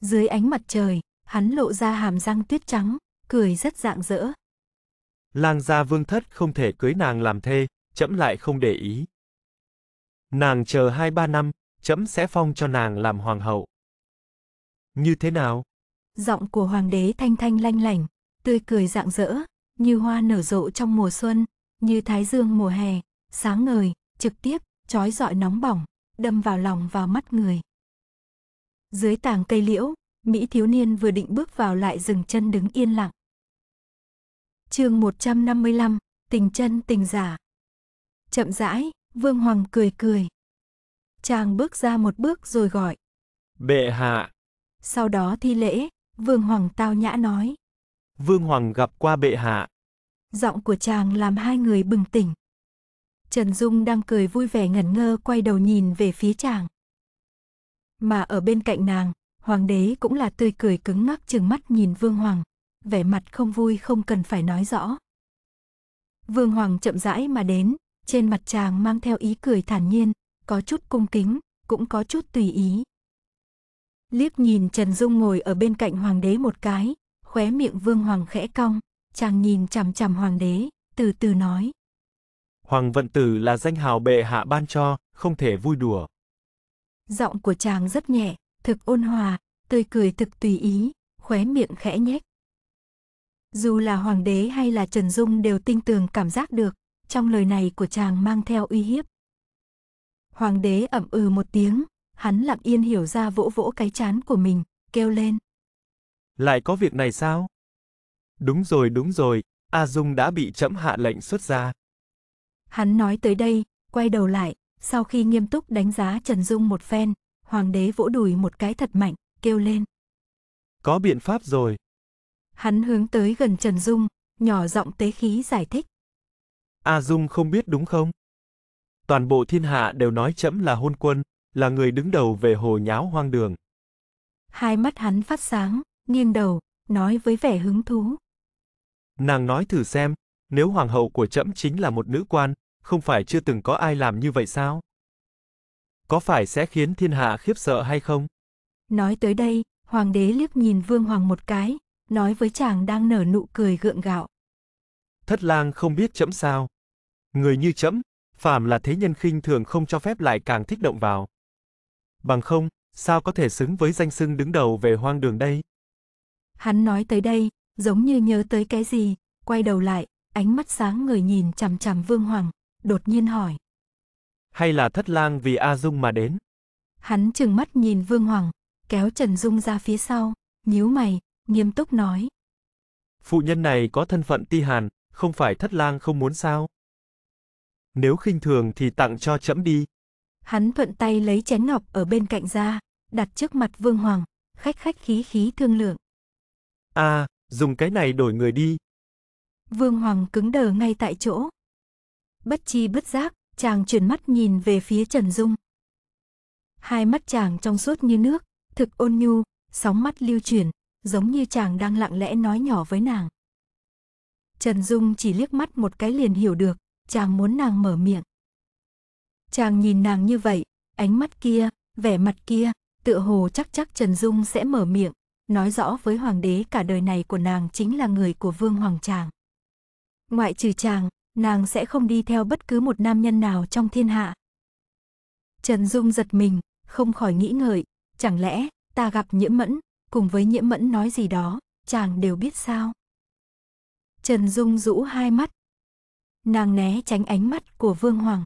Dưới ánh mặt trời, hắn lộ ra hàm răng tuyết trắng, cười rất rạng rỡ. Lang gia vương thất không thể cưới nàng làm thê, chấm lại không để ý. Nàng chờ hai ba năm, chấm sẽ phong cho nàng làm hoàng hậu. Như thế nào? Giọng của hoàng đế thanh thanh lanh lảnh, tươi cười rạng rỡ, như hoa nở rộ trong mùa xuân, như thái dương mùa hè, sáng ngời, trực tiếp, trói dọi nóng bỏng, đâm vào lòng vào mắt người. Dưới tàng cây liễu, Mỹ thiếu niên vừa định bước vào lại dừng chân đứng yên lặng. Chương 155, tình chân tình giả. Chậm rãi, Vương Hoàng cười cười. Chàng bước ra một bước rồi gọi. Bệ hạ. Sau đó thi lễ, Vương Hoàng tao nhã nói. Vương Hoàng gặp qua bệ hạ. Giọng của chàng làm hai người bừng tỉnh. Trần Dung đang cười vui vẻ ngẩn ngơ quay đầu nhìn về phía chàng. Mà ở bên cạnh nàng, hoàng đế cũng là tươi cười cứng ngắc chừng mắt nhìn Vương Hoàng, vẻ mặt không vui không cần phải nói rõ. Vương Hoàng chậm rãi mà đến, trên mặt chàng mang theo ý cười thản nhiên, có chút cung kính, cũng có chút tùy ý. Liếc nhìn Trần Dung ngồi ở bên cạnh hoàng đế một cái, khóe miệng vương hoàng khẽ cong, chàng nhìn chằm chằm hoàng đế, từ từ nói. Hoàng vận tử là danh hào bệ hạ ban cho, không thể vui đùa. Giọng của chàng rất nhẹ, thực ôn hòa, tươi cười thực tùy ý, khóe miệng khẽ nhếch. Dù là hoàng đế hay là Trần Dung đều tinh tường cảm giác được, trong lời này của chàng mang theo uy hiếp. Hoàng đế ẩm ừ một tiếng, hắn lặng yên hiểu ra vỗ vỗ cái chán của mình, kêu lên. Lại có việc này sao? Đúng rồi đúng rồi, A Dung đã bị chấm hạ lệnh xuất ra. Hắn nói tới đây, quay đầu lại, sau khi nghiêm túc đánh giá Trần Dung một phen, hoàng đế vỗ đùi một cái thật mạnh, kêu lên. Có biện pháp rồi. Hắn hướng tới gần Trần Dung, nhỏ giọng tế khí giải thích. A Dung không biết đúng không? Toàn bộ thiên hạ đều nói chấm là hôn quân, là người đứng đầu về hồ nháo hoang đường. Hai mắt hắn phát sáng, nghiêng đầu, nói với vẻ hứng thú. Nàng nói thử xem, nếu hoàng hậu của trẫm chính là một nữ quan, không phải chưa từng có ai làm như vậy sao? Có phải sẽ khiến thiên hạ khiếp sợ hay không? Nói tới đây, hoàng đế liếc nhìn vương hoàng một cái, nói với chàng đang nở nụ cười gượng gạo. Thất lang không biết chấm sao. Người như chấm, phàm là thế nhân khinh thường không cho phép lại càng thích động vào bằng không, sao có thể xứng với danh xưng đứng đầu về hoang đường đây? Hắn nói tới đây, giống như nhớ tới cái gì, quay đầu lại, ánh mắt sáng người nhìn chằm chằm Vương Hoàng, đột nhiên hỏi. Hay là thất lang vì A Dung mà đến? Hắn trừng mắt nhìn Vương Hoàng, kéo Trần Dung ra phía sau, nhíu mày, nghiêm túc nói. Phụ nhân này có thân phận ti hàn, không phải thất lang không muốn sao? Nếu khinh thường thì tặng cho chấm đi. Hắn thuận tay lấy chén ngọc ở bên cạnh ra, đặt trước mặt Vương Hoàng, khách khách khí khí thương lượng. À, dùng cái này đổi người đi. Vương Hoàng cứng đờ ngay tại chỗ. Bất chi bất giác, chàng chuyển mắt nhìn về phía Trần Dung. Hai mắt chàng trong suốt như nước, thực ôn nhu, sóng mắt lưu chuyển, giống như chàng đang lặng lẽ nói nhỏ với nàng. Trần Dung chỉ liếc mắt một cái liền hiểu được, chàng muốn nàng mở miệng. Chàng nhìn nàng như vậy, ánh mắt kia, vẻ mặt kia, tựa hồ chắc chắc Trần Dung sẽ mở miệng, nói rõ với hoàng đế cả đời này của nàng chính là người của vương hoàng chàng. Ngoại trừ chàng, nàng sẽ không đi theo bất cứ một nam nhân nào trong thiên hạ. Trần Dung giật mình, không khỏi nghĩ ngợi, chẳng lẽ ta gặp nhiễm mẫn, cùng với nhiễm mẫn nói gì đó, chàng đều biết sao. Trần Dung rũ hai mắt. Nàng né tránh ánh mắt của Vương Hoàng.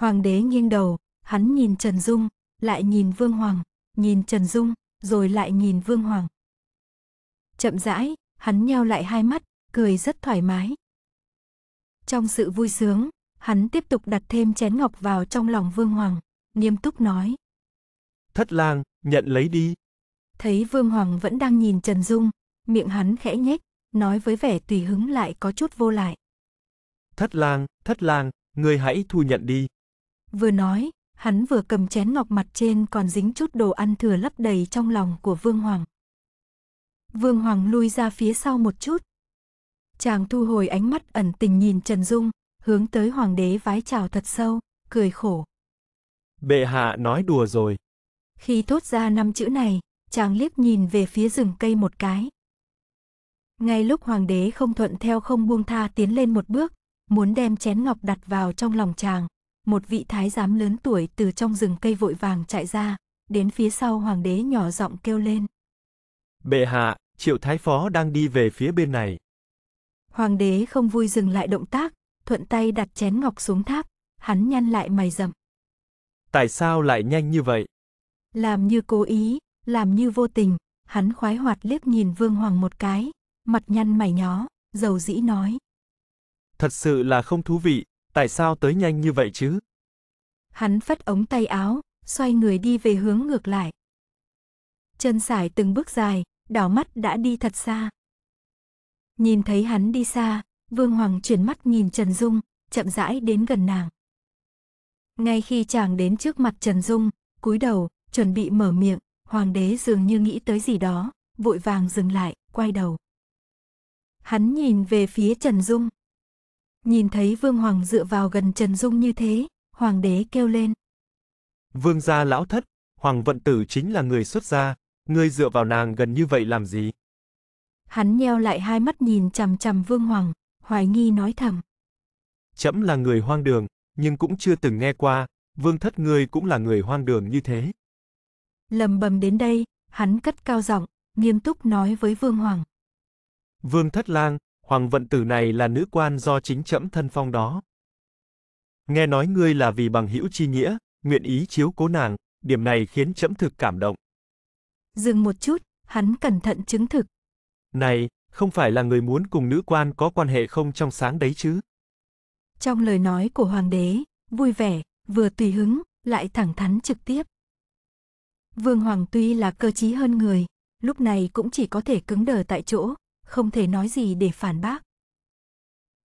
Hoàng đế nghiêng đầu, hắn nhìn Trần Dung, lại nhìn Vương Hoàng, nhìn Trần Dung, rồi lại nhìn Vương Hoàng. Chậm rãi, hắn nheo lại hai mắt, cười rất thoải mái. Trong sự vui sướng, hắn tiếp tục đặt thêm chén ngọc vào trong lòng Vương Hoàng, nghiêm túc nói. Thất lang, nhận lấy đi. Thấy Vương Hoàng vẫn đang nhìn Trần Dung, miệng hắn khẽ nhếch, nói với vẻ tùy hứng lại có chút vô lại. Thất lang, thất lang, ngươi hãy thu nhận đi. Vừa nói, hắn vừa cầm chén ngọc mặt trên còn dính chút đồ ăn thừa lấp đầy trong lòng của Vương Hoàng. Vương Hoàng lui ra phía sau một chút. Chàng thu hồi ánh mắt ẩn tình nhìn Trần Dung, hướng tới Hoàng đế vái chào thật sâu, cười khổ. Bệ hạ nói đùa rồi. Khi thốt ra năm chữ này, chàng liếc nhìn về phía rừng cây một cái. Ngay lúc hoàng đế không thuận theo không buông tha tiến lên một bước, muốn đem chén ngọc đặt vào trong lòng chàng, một vị thái giám lớn tuổi từ trong rừng cây vội vàng chạy ra, đến phía sau hoàng đế nhỏ giọng kêu lên. Bệ hạ, triệu thái phó đang đi về phía bên này. Hoàng đế không vui dừng lại động tác, thuận tay đặt chén ngọc xuống tháp, hắn nhăn lại mày rậm. Tại sao lại nhanh như vậy? Làm như cố ý, làm như vô tình, hắn khoái hoạt liếc nhìn Vương Hoàng một cái, mặt nhăn mày nhó, dầu dĩ nói. Thật sự là không thú vị, Tại sao tới nhanh như vậy chứ? Hắn phất ống tay áo, xoay người đi về hướng ngược lại. Chân sải từng bước dài, đảo mắt đã đi thật xa. Nhìn thấy hắn đi xa, Vương Hoàng chuyển mắt nhìn Trần Dung, chậm rãi đến gần nàng. Ngay khi chàng đến trước mặt Trần Dung, cúi đầu, chuẩn bị mở miệng, hoàng đế dường như nghĩ tới gì đó, vội vàng dừng lại, quay đầu. Hắn nhìn về phía Trần Dung. Nhìn thấy Vương Hoàng dựa vào gần Trần Dung như thế, Hoàng đế kêu lên. Vương gia lão thất, Hoàng vận tử chính là người xuất gia, ngươi dựa vào nàng gần như vậy làm gì? Hắn nheo lại hai mắt nhìn chằm chằm Vương Hoàng, hoài nghi nói thầm. Chấm là người hoang đường, nhưng cũng chưa từng nghe qua, Vương thất ngươi cũng là người hoang đường như thế. Lầm bầm đến đây, hắn cất cao giọng, nghiêm túc nói với Vương Hoàng. Vương thất lang, Hoàng vận tử này là nữ quan do chính trẫm thân phong đó. Nghe nói ngươi là vì bằng hữu chi nghĩa, nguyện ý chiếu cố nàng, điểm này khiến trẫm thực cảm động. Dừng một chút, hắn cẩn thận chứng thực. Này, không phải là người muốn cùng nữ quan có quan hệ không trong sáng đấy chứ? Trong lời nói của hoàng đế, vui vẻ, vừa tùy hứng, lại thẳng thắn trực tiếp. Vương Hoàng tuy là cơ trí hơn người, lúc này cũng chỉ có thể cứng đờ tại chỗ, không thể nói gì để phản bác.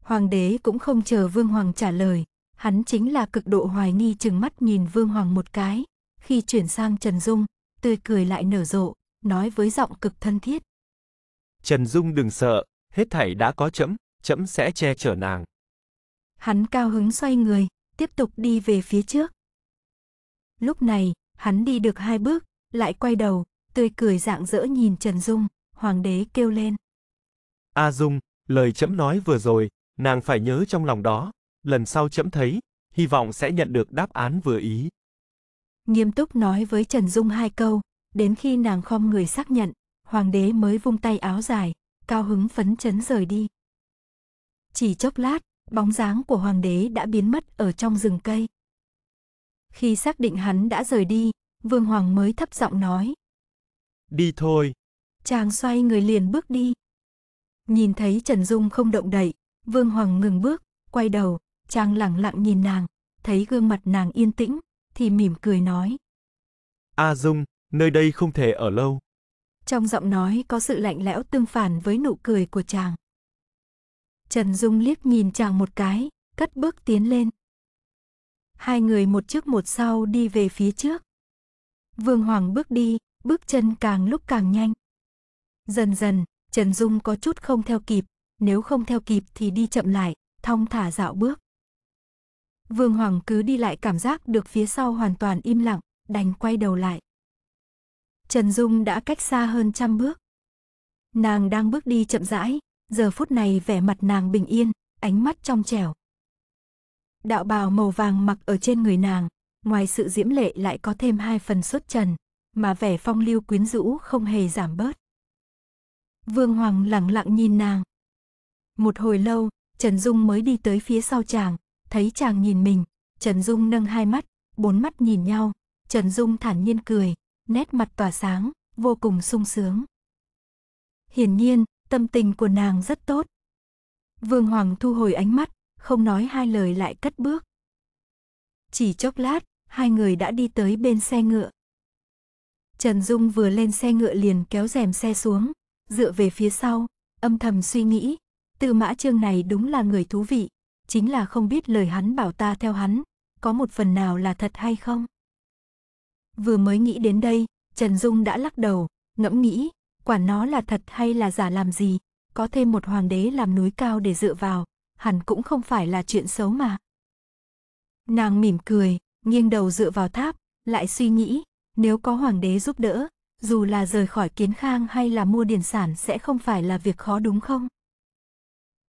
Hoàng đế cũng không chờ Vương Hoàng trả lời, hắn chính là cực độ hoài nghi chừng mắt nhìn Vương Hoàng một cái, khi chuyển sang Trần Dung, tươi cười lại nở rộ, nói với giọng cực thân thiết. Trần Dung đừng sợ, hết thảy đã có chấm, chấm sẽ che chở nàng. Hắn cao hứng xoay người, tiếp tục đi về phía trước. Lúc này, hắn đi được hai bước, lại quay đầu, tươi cười rạng rỡ nhìn Trần Dung, hoàng đế kêu lên. A à Dung, lời chấm nói vừa rồi, nàng phải nhớ trong lòng đó, lần sau chấm thấy, hy vọng sẽ nhận được đáp án vừa ý. Nghiêm túc nói với Trần Dung hai câu, đến khi nàng khom người xác nhận, hoàng đế mới vung tay áo dài, cao hứng phấn chấn rời đi. Chỉ chốc lát, bóng dáng của hoàng đế đã biến mất ở trong rừng cây. Khi xác định hắn đã rời đi, Vương Hoàng mới thấp giọng nói. Đi thôi. Chàng xoay người liền bước đi. Nhìn thấy Trần Dung không động đậy, Vương Hoàng ngừng bước, quay đầu, Trang lẳng lặng nhìn nàng, thấy gương mặt nàng yên tĩnh, thì mỉm cười nói. A à Dung, nơi đây không thể ở lâu. Trong giọng nói có sự lạnh lẽo tương phản với nụ cười của chàng. Trần Dung liếc nhìn chàng một cái, cất bước tiến lên. Hai người một trước một sau đi về phía trước. Vương Hoàng bước đi, bước chân càng lúc càng nhanh. Dần dần, Trần Dung có chút không theo kịp, nếu không theo kịp thì đi chậm lại, thong thả dạo bước. Vương Hoàng cứ đi lại cảm giác được phía sau hoàn toàn im lặng, đành quay đầu lại. Trần Dung đã cách xa hơn trăm bước. Nàng đang bước đi chậm rãi, giờ phút này vẻ mặt nàng bình yên, ánh mắt trong trẻo. Đạo bào màu vàng mặc ở trên người nàng, ngoài sự diễm lệ lại có thêm hai phần xuất trần, mà vẻ phong lưu quyến rũ không hề giảm bớt. Vương Hoàng lặng lặng nhìn nàng. Một hồi lâu, Trần Dung mới đi tới phía sau chàng, thấy chàng nhìn mình, Trần Dung nâng hai mắt, bốn mắt nhìn nhau, Trần Dung thản nhiên cười, nét mặt tỏa sáng, vô cùng sung sướng. Hiển nhiên, tâm tình của nàng rất tốt. Vương Hoàng thu hồi ánh mắt, không nói hai lời lại cất bước. Chỉ chốc lát, hai người đã đi tới bên xe ngựa. Trần Dung vừa lên xe ngựa liền kéo rèm xe xuống, dựa về phía sau, âm thầm suy nghĩ, Tư Mã Trương này đúng là người thú vị, chính là không biết lời hắn bảo ta theo hắn, có một phần nào là thật hay không. Vừa mới nghĩ đến đây, Trần Dung đã lắc đầu, ngẫm nghĩ, quả nó là thật hay là giả làm gì, có thêm một hoàng đế làm núi cao để dựa vào, hẳn cũng không phải là chuyện xấu mà. Nàng mỉm cười, nghiêng đầu dựa vào tháp, lại suy nghĩ, nếu có hoàng đế giúp đỡ, dù là rời khỏi kiến khang hay là mua điền sản sẽ không phải là việc khó đúng không?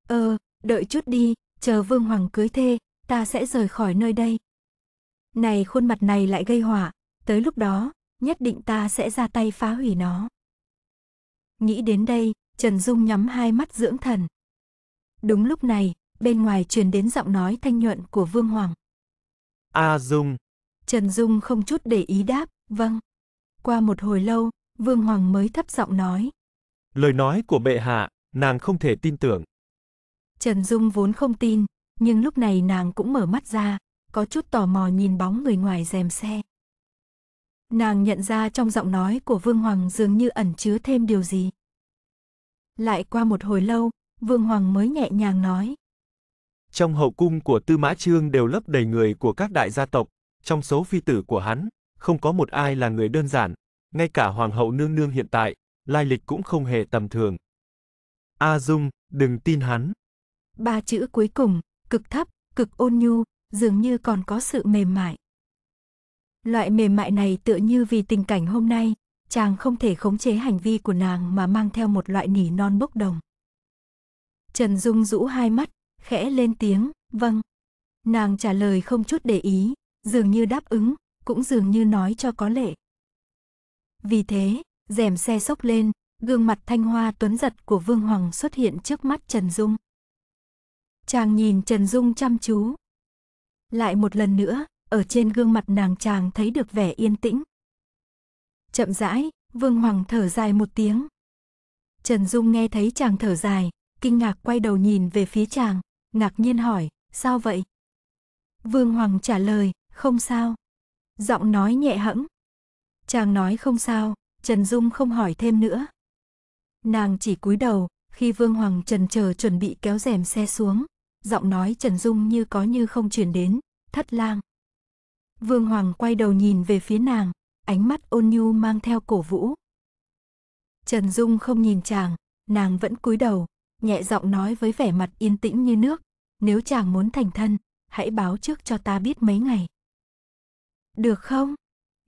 Ờ, đợi chút đi, chờ Vương Hoàng cưới thê, ta sẽ rời khỏi nơi đây. Này khuôn mặt này lại gây hỏa, tới lúc đó, nhất định ta sẽ ra tay phá hủy nó. Nghĩ đến đây, Trần Dung nhắm hai mắt dưỡng thần. Đúng lúc này, bên ngoài truyền đến giọng nói thanh nhuận của Vương Hoàng. A à, Dung. Trần Dung không chút để ý đáp, vâng. Qua một hồi lâu, Vương Hoàng mới thấp giọng nói. Lời nói của bệ hạ, nàng không thể tin tưởng. Trần Dung vốn không tin, nhưng lúc này nàng cũng mở mắt ra, có chút tò mò nhìn bóng người ngoài rèm xe. Nàng nhận ra trong giọng nói của Vương Hoàng dường như ẩn chứa thêm điều gì. Lại qua một hồi lâu, Vương Hoàng mới nhẹ nhàng nói. Trong hậu cung của Tư Mã Trương đều lấp đầy người của các đại gia tộc, trong số phi tử của hắn, không có một ai là người đơn giản, ngay cả hoàng hậu nương nương hiện tại, lai lịch cũng không hề tầm thường. A Dung, đừng tin hắn. Ba chữ cuối cùng, cực thấp, cực ôn nhu, dường như còn có sự mềm mại. Loại mềm mại này tựa như vì tình cảnh hôm nay, chàng không thể khống chế hành vi của nàng mà mang theo một loại nỉ non bốc đồng. Trần Dung rũ hai mắt, khẽ lên tiếng, vâng. Nàng trả lời không chút để ý, dường như đáp ứng, cũng dường như nói cho có lệ. Vì thế, rèm xe sốc lên, gương mặt thanh hoa tuấn giật của Vương Hoàng xuất hiện trước mắt Trần Dung. Chàng nhìn Trần Dung chăm chú. Lại một lần nữa, ở trên gương mặt nàng chàng thấy được vẻ yên tĩnh. Chậm rãi, Vương Hoàng thở dài một tiếng. Trần Dung nghe thấy chàng thở dài, kinh ngạc quay đầu nhìn về phía chàng, ngạc nhiên hỏi, sao vậy? Vương Hoàng trả lời, không sao giọng nói nhẹ hẫng. Chàng nói không sao, Trần Dung không hỏi thêm nữa. Nàng chỉ cúi đầu, khi Vương Hoàng Trần chờ chuẩn bị kéo rèm xe xuống, giọng nói Trần Dung như có như không chuyển đến, thất lang. Vương Hoàng quay đầu nhìn về phía nàng, ánh mắt ôn nhu mang theo cổ vũ. Trần Dung không nhìn chàng, nàng vẫn cúi đầu, nhẹ giọng nói với vẻ mặt yên tĩnh như nước, nếu chàng muốn thành thân, hãy báo trước cho ta biết mấy ngày. Được không?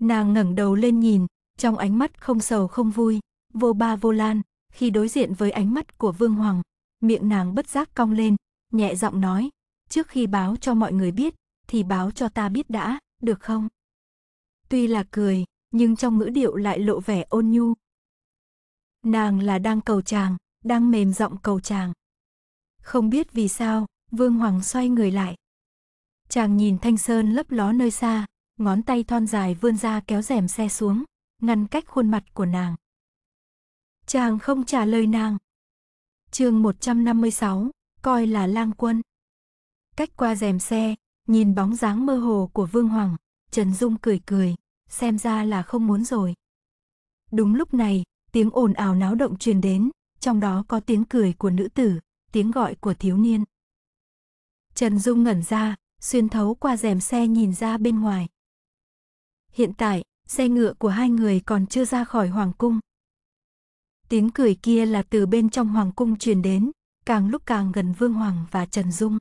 Nàng ngẩng đầu lên nhìn, trong ánh mắt không sầu không vui, vô ba vô lan, khi đối diện với ánh mắt của Vương Hoàng, miệng nàng bất giác cong lên, nhẹ giọng nói, trước khi báo cho mọi người biết, thì báo cho ta biết đã, được không? Tuy là cười, nhưng trong ngữ điệu lại lộ vẻ ôn nhu. Nàng là đang cầu chàng, đang mềm giọng cầu chàng. Không biết vì sao, Vương Hoàng xoay người lại. Chàng nhìn thanh sơn lấp ló nơi xa, ngón tay thon dài vươn ra kéo rèm xe xuống, ngăn cách khuôn mặt của nàng. Chàng không trả lời nàng. Chương 156, coi là lang quân. Cách qua rèm xe, nhìn bóng dáng mơ hồ của Vương Hoàng, Trần Dung cười cười, xem ra là không muốn rồi. Đúng lúc này, tiếng ồn ào náo động truyền đến, trong đó có tiếng cười của nữ tử, tiếng gọi của thiếu niên. Trần Dung ngẩn ra, xuyên thấu qua rèm xe nhìn ra bên ngoài. Hiện tại, xe ngựa của hai người còn chưa ra khỏi hoàng cung. Tiếng cười kia là từ bên trong hoàng cung truyền đến, càng lúc càng gần Vương Hoàng và Trần Dung.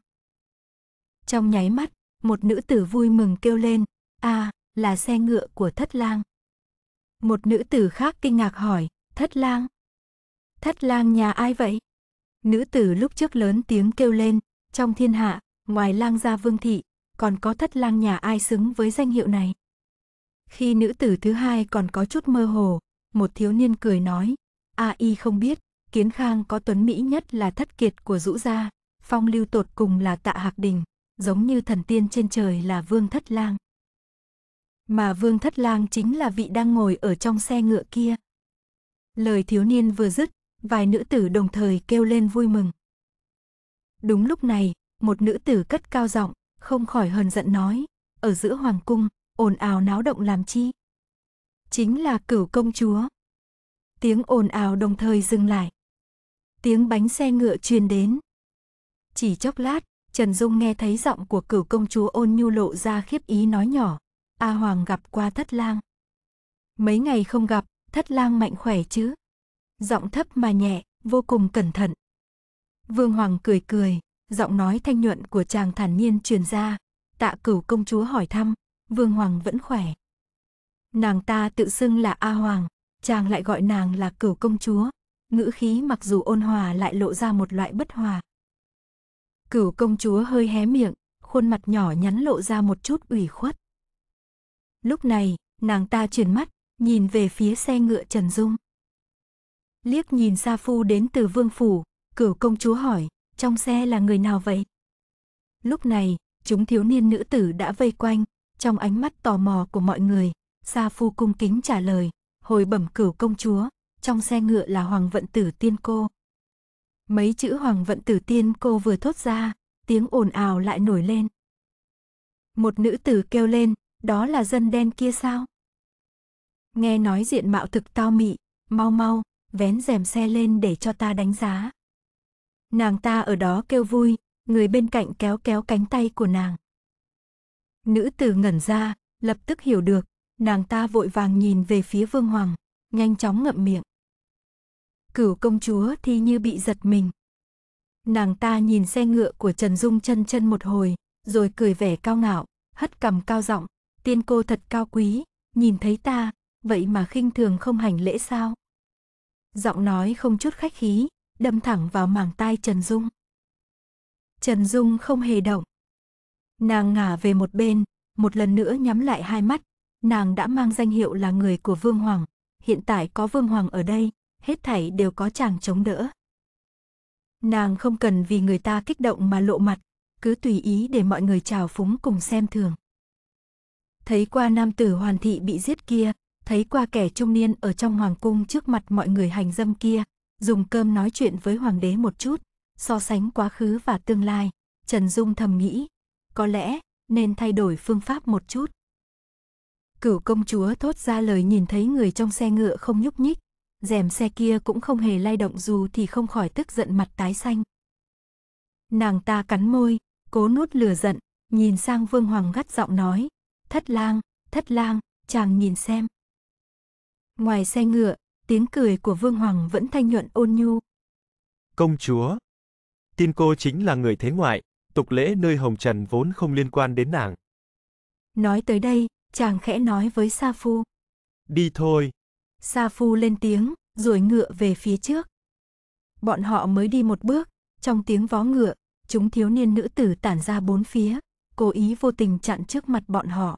Trong nháy mắt, một nữ tử vui mừng kêu lên, a à, là xe ngựa của thất lang. Một nữ tử khác kinh ngạc hỏi, thất lang? Thất lang nhà ai vậy? Nữ tử lúc trước lớn tiếng kêu lên, trong thiên hạ, ngoài lang gia vương thị, còn có thất lang nhà ai xứng với danh hiệu này? Khi nữ tử thứ hai còn có chút mơ hồ, một thiếu niên cười nói, A y không biết, kiến khang có tuấn mỹ nhất là thất kiệt của rũ gia, phong lưu tột cùng là tạ hạc đình, giống như thần tiên trên trời là vương thất lang. Mà vương thất lang chính là vị đang ngồi ở trong xe ngựa kia. Lời thiếu niên vừa dứt, vài nữ tử đồng thời kêu lên vui mừng. Đúng lúc này, một nữ tử cất cao giọng, không khỏi hờn giận nói, ở giữa hoàng cung, ồn ào náo động làm chi? Chính là cửu công chúa. Tiếng ồn ào đồng thời dừng lại. Tiếng bánh xe ngựa truyền đến. Chỉ chốc lát, Trần Dung nghe thấy giọng của cửu công chúa ôn nhu lộ ra khiếp ý nói nhỏ. A Hoàng gặp qua thất lang. Mấy ngày không gặp, thất lang mạnh khỏe chứ. Giọng thấp mà nhẹ, vô cùng cẩn thận. Vương Hoàng cười cười, giọng nói thanh nhuận của chàng thản nhiên truyền ra. Tạ cửu công chúa hỏi thăm, Vương Hoàng vẫn khỏe. Nàng ta tự xưng là A Hoàng, chàng lại gọi nàng là cửu công chúa. Ngữ khí mặc dù ôn hòa lại lộ ra một loại bất hòa. Cửu công chúa hơi hé miệng, khuôn mặt nhỏ nhắn lộ ra một chút ủy khuất. Lúc này, nàng ta chuyển mắt, nhìn về phía xe ngựa Trần Dung. Liếc nhìn Sa Phu đến từ vương phủ, cửu công chúa hỏi, trong xe là người nào vậy? Lúc này, chúng thiếu niên nữ tử đã vây quanh, trong ánh mắt tò mò của mọi người, Sa Phu cung kính trả lời, hồi bẩm cửu công chúa, trong xe ngựa là Hoàng Vận Tử Tiên Cô. Mấy chữ Hoàng Vận Tử Tiên Cô vừa thốt ra, tiếng ồn ào lại nổi lên. Một nữ tử kêu lên, đó là dân đen kia sao? Nghe nói diện mạo thực tao mị, mau mau, vén rèm xe lên để cho ta đánh giá. Nàng ta ở đó kêu vui, người bên cạnh kéo kéo cánh tay của nàng. Nữ tử ngẩn ra, lập tức hiểu được, nàng ta vội vàng nhìn về phía Vương Hoàng, nhanh chóng ngậm miệng. Cửu công chúa thì như bị giật mình. Nàng ta nhìn xe ngựa của Trần Dung chân chân một hồi, rồi cười vẻ cao ngạo, hất cầm cao giọng, tiên cô thật cao quý, nhìn thấy ta, vậy mà khinh thường không hành lễ sao? Giọng nói không chút khách khí, đâm thẳng vào màng tai Trần Dung. Trần Dung không hề động, Nàng ngả về một bên, một lần nữa nhắm lại hai mắt, nàng đã mang danh hiệu là người của Vương Hoàng, hiện tại có Vương Hoàng ở đây, hết thảy đều có chàng chống đỡ. Nàng không cần vì người ta kích động mà lộ mặt, cứ tùy ý để mọi người chào phúng cùng xem thường. Thấy qua nam tử hoàn thị bị giết kia, thấy qua kẻ trung niên ở trong hoàng cung trước mặt mọi người hành dâm kia, dùng cơm nói chuyện với hoàng đế một chút, so sánh quá khứ và tương lai, Trần Dung thầm nghĩ, có lẽ nên thay đổi phương pháp một chút. Cửu công chúa thốt ra lời nhìn thấy người trong xe ngựa không nhúc nhích, rèm xe kia cũng không hề lay động dù thì không khỏi tức giận mặt tái xanh. Nàng ta cắn môi, cố nuốt lửa giận, nhìn sang Vương Hoàng gắt giọng nói, thất lang, thất lang, chàng nhìn xem. Ngoài xe ngựa, tiếng cười của Vương Hoàng vẫn thanh nhuận ôn nhu. Công chúa, tin cô chính là người thế ngoại, tục lễ nơi hồng trần vốn không liên quan đến nàng. Nói tới đây, chàng khẽ nói với Sa Phu. Đi thôi. Sa Phu lên tiếng, rồi ngựa về phía trước. Bọn họ mới đi một bước, trong tiếng vó ngựa, chúng thiếu niên nữ tử tản ra bốn phía, cố ý vô tình chặn trước mặt bọn họ.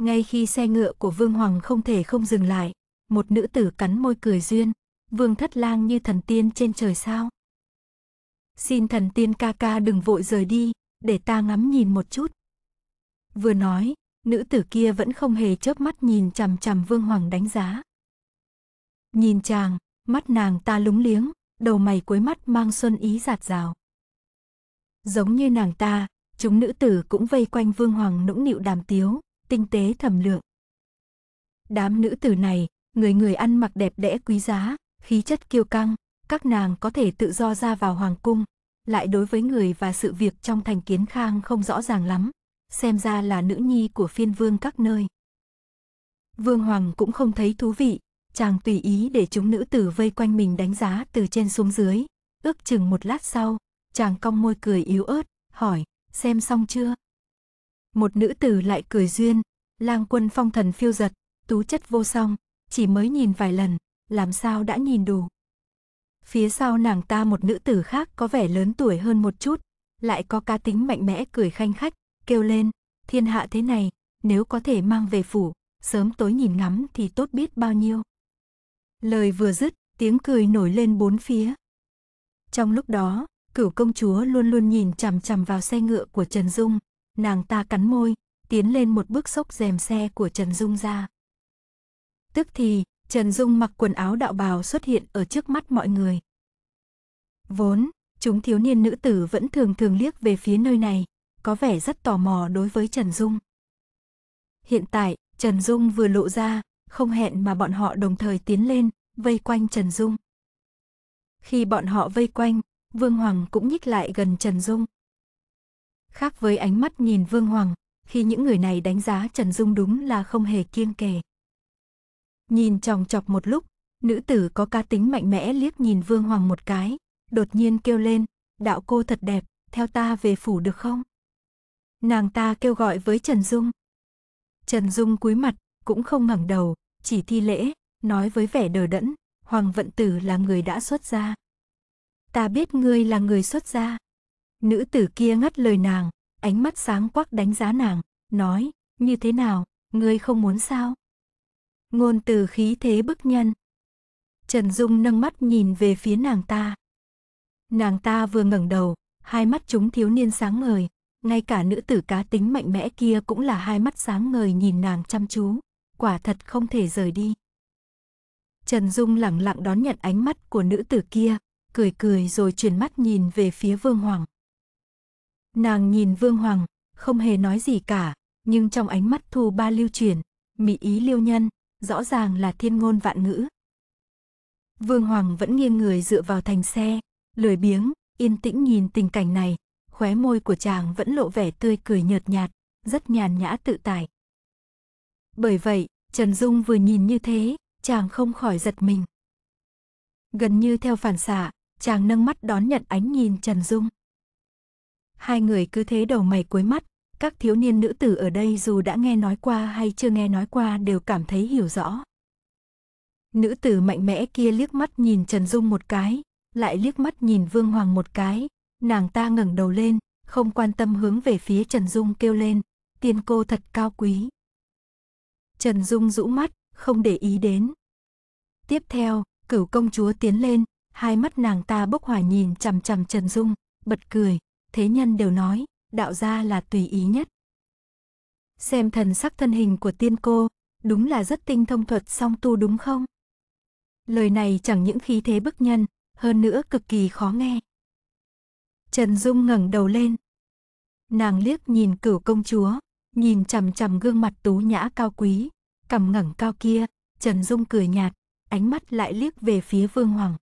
Ngay khi xe ngựa của Vương Hoàng không thể không dừng lại, một nữ tử cắn môi cười duyên, Vương Thất Lang như thần tiên trên trời sao. Xin thần tiên ca ca đừng vội rời đi, để ta ngắm nhìn một chút. Vừa nói, nữ tử kia vẫn không hề chớp mắt nhìn chằm chằm Vương Hoàng đánh giá. Nhìn chàng, mắt nàng ta lúng liếng, đầu mày cuối mắt mang xuân ý giạt rào. Giống như nàng ta, chúng nữ tử cũng vây quanh Vương Hoàng nũng nịu đàm tiếu, tinh tế thẩm lượng. Đám nữ tử này, người người ăn mặc đẹp đẽ quý giá, khí chất kiêu căng, các nàng có thể tự do ra vào hoàng cung, lại đối với người và sự việc trong thành kiến khang không rõ ràng lắm, xem ra là nữ nhi của phiên vương các nơi. Vương Hoàng cũng không thấy thú vị, chàng tùy ý để chúng nữ tử vây quanh mình đánh giá từ trên xuống dưới, ước chừng một lát sau, chàng cong môi cười yếu ớt, hỏi, xem xong chưa? Một nữ tử lại cười duyên, lang quân phong thần phiêu giật, tú chất vô song, chỉ mới nhìn vài lần, làm sao đã nhìn đủ. Phía sau nàng ta một nữ tử khác có vẻ lớn tuổi hơn một chút, lại có cá tính mạnh mẽ cười khanh khách, kêu lên, thiên hạ thế này, nếu có thể mang về phủ, sớm tối nhìn ngắm thì tốt biết bao nhiêu. Lời vừa dứt, tiếng cười nổi lên bốn phía. Trong lúc đó, cửu công chúa luôn luôn nhìn chằm chằm vào xe ngựa của Trần Dung, nàng ta cắn môi, tiến lên một bước xốc rèm xe của Trần Dung ra. Tức thì, Trần Dung mặc quần áo đạo bào xuất hiện ở trước mắt mọi người. Vốn, chúng thiếu niên nữ tử vẫn thường thường liếc về phía nơi này, có vẻ rất tò mò đối với Trần Dung. Hiện tại, Trần Dung vừa lộ ra, không hẹn mà bọn họ đồng thời tiến lên, vây quanh Trần Dung. Khi bọn họ vây quanh, Vương Hoàng cũng nhích lại gần Trần Dung. Khác với ánh mắt nhìn Vương Hoàng, khi những người này đánh giá Trần Dung đúng là không hề kiêng kề. Nhìn chòng chọc một lúc, nữ tử có cá tính mạnh mẽ liếc nhìn Vương Hoàng một cái, đột nhiên kêu lên, đạo cô thật đẹp, theo ta về phủ được không? Nàng ta kêu gọi với Trần Dung. Trần Dung cúi mặt, cũng không ngẩng đầu, chỉ thi lễ, nói với vẻ đờ đẫn, Hoàng Vận Tử là người đã xuất gia. Ta biết ngươi là người xuất gia. Nữ tử kia ngắt lời nàng, ánh mắt sáng quắc đánh giá nàng, nói, như thế nào, ngươi không muốn sao? ngôn từ khí thế bức nhân. Trần Dung nâng mắt nhìn về phía nàng ta. Nàng ta vừa ngẩng đầu, hai mắt chúng thiếu niên sáng ngời, ngay cả nữ tử cá tính mạnh mẽ kia cũng là hai mắt sáng ngời nhìn nàng chăm chú, quả thật không thể rời đi. Trần Dung lặng lặng đón nhận ánh mắt của nữ tử kia, cười cười rồi chuyển mắt nhìn về phía Vương Hoàng. Nàng nhìn Vương Hoàng, không hề nói gì cả, nhưng trong ánh mắt thu ba lưu truyền mỹ ý lưu nhân, rõ ràng là thiên ngôn vạn ngữ. Vương Hoàng vẫn nghiêng người dựa vào thành xe, lười biếng, yên tĩnh nhìn tình cảnh này, khóe môi của chàng vẫn lộ vẻ tươi cười nhợt nhạt, rất nhàn nhã tự tại. Bởi vậy, Trần Dung vừa nhìn như thế, chàng không khỏi giật mình. Gần như theo phản xạ, chàng nâng mắt đón nhận ánh nhìn Trần Dung. Hai người cứ thế đầu mày cuối mắt, các thiếu niên nữ tử ở đây dù đã nghe nói qua hay chưa nghe nói qua đều cảm thấy hiểu rõ. Nữ tử mạnh mẽ kia liếc mắt nhìn Trần Dung một cái, lại liếc mắt nhìn Vương Hoàng một cái, nàng ta ngẩng đầu lên, không quan tâm hướng về phía Trần Dung kêu lên, tiên cô thật cao quý. Trần Dung rũ mắt, không để ý đến. Tiếp theo, cửu công chúa tiến lên, hai mắt nàng ta bốc hỏa nhìn chằm chằm Trần Dung, bật cười, thế nhân đều nói, đạo gia là tùy ý nhất. Xem thần sắc thân hình của tiên cô, đúng là rất tinh thông thuật song tu đúng không? Lời này chẳng những khí thế bức nhân, hơn nữa cực kỳ khó nghe. Trần Dung ngẩng đầu lên. Nàng liếc nhìn cửu công chúa, nhìn chằm chằm gương mặt tú nhã cao quý, cầm ngẩng cao kia, Trần Dung cười nhạt, ánh mắt lại liếc về phía Vương Hoàng.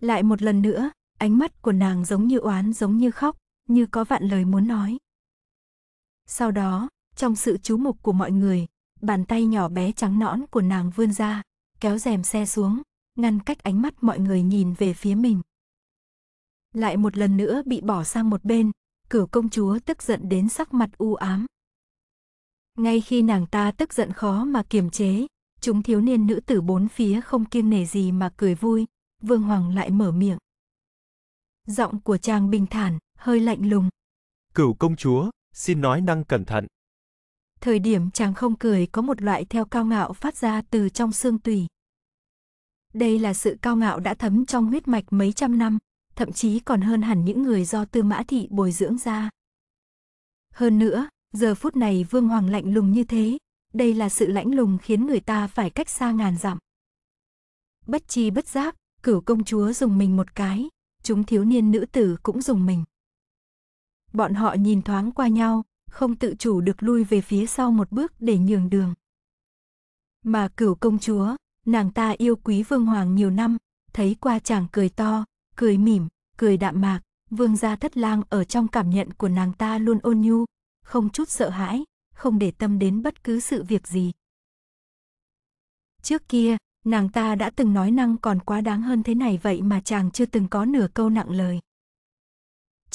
Lại một lần nữa, ánh mắt của nàng giống như oán giống như khóc, như có vạn lời muốn nói. Sau đó, trong sự chú mục của mọi người, bàn tay nhỏ bé trắng nõn của nàng vươn ra, kéo rèm xe xuống, ngăn cách ánh mắt mọi người nhìn về phía mình. Lại một lần nữa bị bỏ sang một bên, cửu công chúa tức giận đến sắc mặt u ám. Ngay khi nàng ta tức giận khó mà kiềm chế, chúng thiếu niên nữ tử bốn phía không kiêng nể gì mà cười vui, Vương Hoàng lại mở miệng. Giọng của chàng bình thản, hơi lạnh lùng. Cửu công chúa, xin nói năng cẩn thận. Thời điểm chàng không cười có một loại theo cao ngạo phát ra từ trong xương tùy. Đây là sự cao ngạo đã thấm trong huyết mạch mấy trăm năm, thậm chí còn hơn hẳn những người do tư mã thị bồi dưỡng ra. Hơn nữa, giờ phút này vương hoàng lạnh lùng như thế, đây là sự lãnh lùng khiến người ta phải cách xa ngàn dặm. Bất chi bất giác, cửu công chúa dùng mình một cái, chúng thiếu niên nữ tử cũng dùng mình. Bọn họ nhìn thoáng qua nhau, không tự chủ được lui về phía sau một bước để nhường đường. Mà cửu công chúa, nàng ta yêu quý vương hoàng nhiều năm, thấy qua chàng cười to, cười mỉm, cười đạm mạc, vương gia thất lang ở trong cảm nhận của nàng ta luôn ôn nhu, không chút sợ hãi, không để tâm đến bất cứ sự việc gì. Trước kia, nàng ta đã từng nói năng còn quá đáng hơn thế này vậy mà chàng chưa từng có nửa câu nặng lời.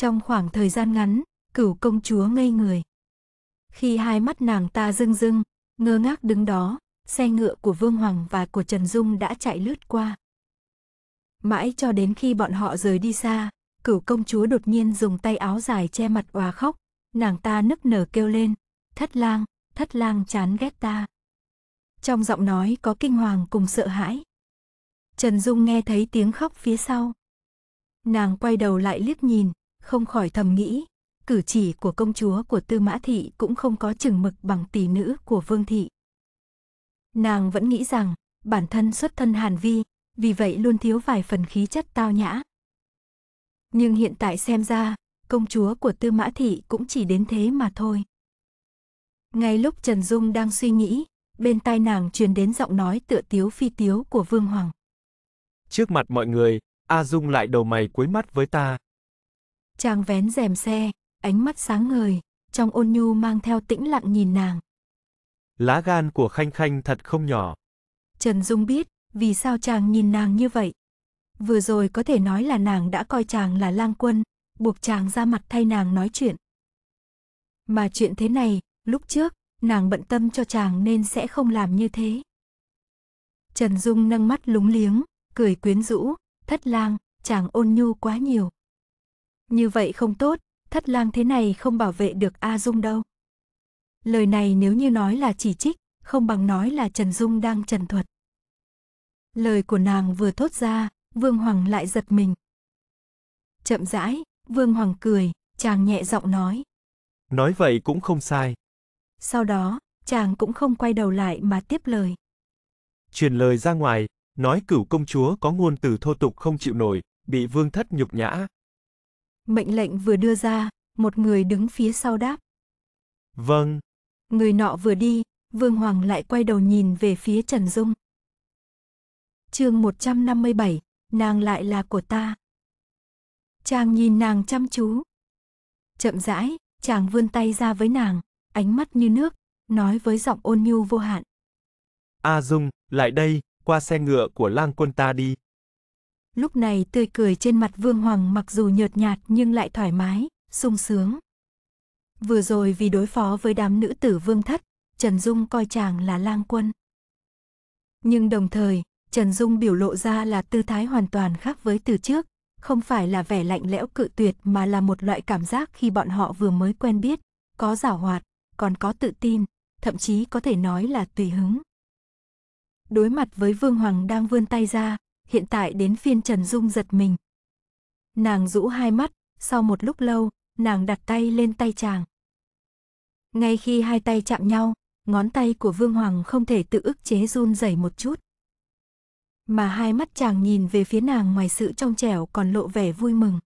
Trong khoảng thời gian ngắn, cửu công chúa ngây người. Khi hai mắt nàng ta rưng rưng, ngơ ngác đứng đó, xe ngựa của Vương Hoàng và của Trần Dung đã chạy lướt qua. Mãi cho đến khi bọn họ rời đi xa, cửu công chúa đột nhiên dùng tay áo dài che mặt òa khóc, nàng ta nức nở kêu lên, thất lang, thất lang chán ghét ta. Trong giọng nói có kinh hoàng cùng sợ hãi. Trần Dung nghe thấy tiếng khóc phía sau. Nàng quay đầu lại liếc nhìn, không khỏi thầm nghĩ, cử chỉ của công chúa của Tư Mã Thị cũng không có chừng mực bằng tỷ nữ của Vương Thị. Nàng vẫn nghĩ rằng, bản thân xuất thân Hàn Vi, vì vậy luôn thiếu vài phần khí chất tao nhã. Nhưng hiện tại xem ra, công chúa của Tư Mã Thị cũng chỉ đến thế mà thôi. Ngay lúc Trần Dung đang suy nghĩ, bên tai nàng truyền đến giọng nói tựa tiếu phi tiếu của Vương Hoàng. Trước mặt mọi người, A Dung lại đầu mày cuối mắt với ta, Chàng vén rèm xe, ánh mắt sáng ngời, trong ôn nhu mang theo tĩnh lặng nhìn nàng. Lá gan của Khanh Khanh thật không nhỏ. Trần Dung biết, vì sao chàng nhìn nàng như vậy. Vừa rồi có thể nói là nàng đã coi chàng là lang quân, buộc chàng ra mặt thay nàng nói chuyện. Mà chuyện thế này, lúc trước, nàng bận tâm cho chàng nên sẽ không làm như thế. Trần Dung nâng mắt lúng liếng, cười quyến rũ, thất lang, chàng ôn nhu quá nhiều. Như vậy không tốt, thất lang thế này không bảo vệ được A Dung đâu. Lời này nếu như nói là chỉ trích, không bằng nói là Trần Dung đang trần thuật. Lời của nàng vừa thốt ra, Vương Hoàng lại giật mình. Chậm rãi, Vương Hoàng cười, chàng nhẹ giọng nói. Nói vậy cũng không sai. Sau đó, chàng cũng không quay đầu lại mà tiếp lời. Truyền lời ra ngoài, nói cửu công chúa có ngôn từ thô tục không chịu nổi, bị vương thất nhục nhã, Mệnh lệnh vừa đưa ra, một người đứng phía sau đáp. Vâng. Người nọ vừa đi, Vương Hoàng lại quay đầu nhìn về phía Trần Dung. Chương 157, nàng lại là của ta. Chàng nhìn nàng chăm chú. Chậm rãi, chàng vươn tay ra với nàng, ánh mắt như nước, nói với giọng ôn nhu vô hạn. A à Dung, lại đây, qua xe ngựa của lang quân ta đi. Lúc này tươi cười trên mặt Vương Hoàng mặc dù nhợt nhạt nhưng lại thoải mái, sung sướng. Vừa rồi vì đối phó với đám nữ tử Vương Thất, Trần Dung coi chàng là lang quân. Nhưng đồng thời, Trần Dung biểu lộ ra là tư thái hoàn toàn khác với từ trước, không phải là vẻ lạnh lẽo cự tuyệt mà là một loại cảm giác khi bọn họ vừa mới quen biết, có giảo hoạt, còn có tự tin, thậm chí có thể nói là tùy hứng. Đối mặt với Vương Hoàng đang vươn tay ra, hiện tại đến phiên Trần Dung giật mình. Nàng rũ hai mắt, sau một lúc lâu, nàng đặt tay lên tay chàng. Ngay khi hai tay chạm nhau, ngón tay của Vương Hoàng không thể tự ức chế run rẩy một chút. Mà hai mắt chàng nhìn về phía nàng ngoài sự trong trẻo còn lộ vẻ vui mừng.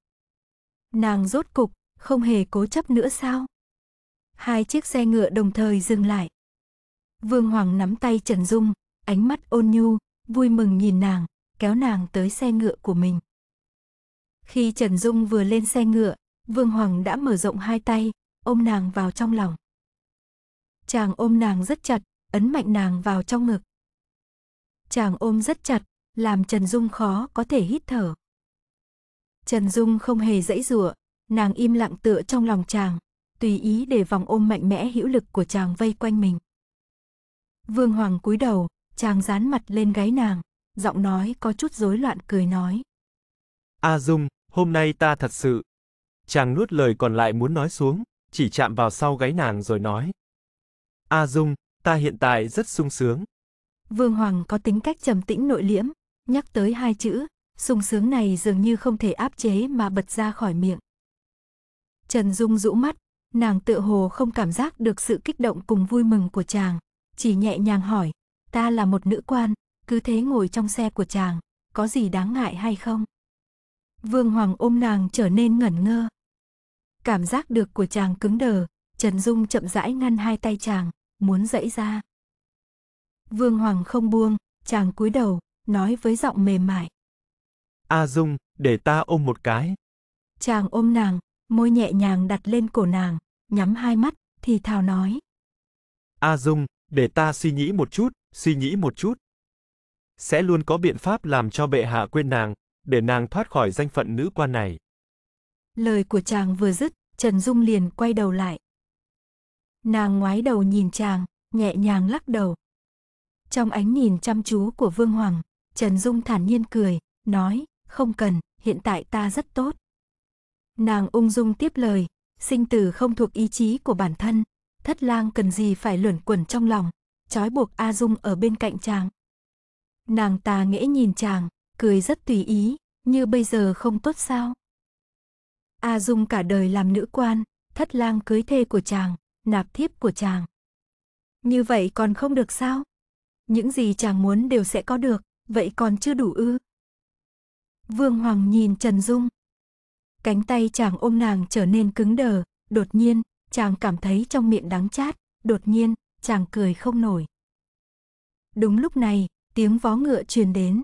Nàng rốt cục, không hề cố chấp nữa sao? Hai chiếc xe ngựa đồng thời dừng lại. Vương Hoàng nắm tay Trần Dung, ánh mắt ôn nhu, vui mừng nhìn nàng, kéo nàng tới xe ngựa của mình. Khi Trần Dung vừa lên xe ngựa, Vương Hoàng đã mở rộng hai tay, ôm nàng vào trong lòng. Chàng ôm nàng rất chặt, ấn mạnh nàng vào trong ngực. Chàng ôm rất chặt, làm Trần Dung khó có thể hít thở. Trần Dung không hề dãy rủa, nàng im lặng tựa trong lòng chàng, tùy ý để vòng ôm mạnh mẽ hữu lực của chàng vây quanh mình. Vương Hoàng cúi đầu, chàng dán mặt lên gáy nàng giọng nói có chút rối loạn cười nói. A à Dung, hôm nay ta thật sự. Chàng nuốt lời còn lại muốn nói xuống, chỉ chạm vào sau gáy nàng rồi nói. A à Dung, ta hiện tại rất sung sướng. Vương Hoàng có tính cách trầm tĩnh nội liễm, nhắc tới hai chữ, sung sướng này dường như không thể áp chế mà bật ra khỏi miệng. Trần Dung rũ mắt, nàng tựa hồ không cảm giác được sự kích động cùng vui mừng của chàng, chỉ nhẹ nhàng hỏi, ta là một nữ quan, cứ thế ngồi trong xe của chàng, có gì đáng ngại hay không? Vương Hoàng ôm nàng trở nên ngẩn ngơ. Cảm giác được của chàng cứng đờ, Trần Dung chậm rãi ngăn hai tay chàng, muốn dẫy ra. Vương Hoàng không buông, chàng cúi đầu, nói với giọng mềm mại. A à Dung, để ta ôm một cái. Chàng ôm nàng, môi nhẹ nhàng đặt lên cổ nàng, nhắm hai mắt, thì thào nói. A à Dung, để ta suy nghĩ một chút, suy nghĩ một chút sẽ luôn có biện pháp làm cho bệ hạ quên nàng, để nàng thoát khỏi danh phận nữ quan này. Lời của chàng vừa dứt, Trần Dung liền quay đầu lại. Nàng ngoái đầu nhìn chàng, nhẹ nhàng lắc đầu. Trong ánh nhìn chăm chú của Vương Hoàng, Trần Dung thản nhiên cười, nói, không cần, hiện tại ta rất tốt. Nàng ung dung tiếp lời, sinh tử không thuộc ý chí của bản thân, thất lang cần gì phải luẩn quẩn trong lòng, trói buộc A Dung ở bên cạnh chàng. Nàng ta nghễ nhìn chàng, cười rất tùy ý, như bây giờ không tốt sao. A Dung cả đời làm nữ quan, thất lang cưới thê của chàng, nạp thiếp của chàng. Như vậy còn không được sao? Những gì chàng muốn đều sẽ có được, vậy còn chưa đủ ư? Vương Hoàng nhìn Trần Dung. Cánh tay chàng ôm nàng trở nên cứng đờ, đột nhiên, chàng cảm thấy trong miệng đắng chát, đột nhiên, chàng cười không nổi. Đúng lúc này, tiếng vó ngựa truyền đến.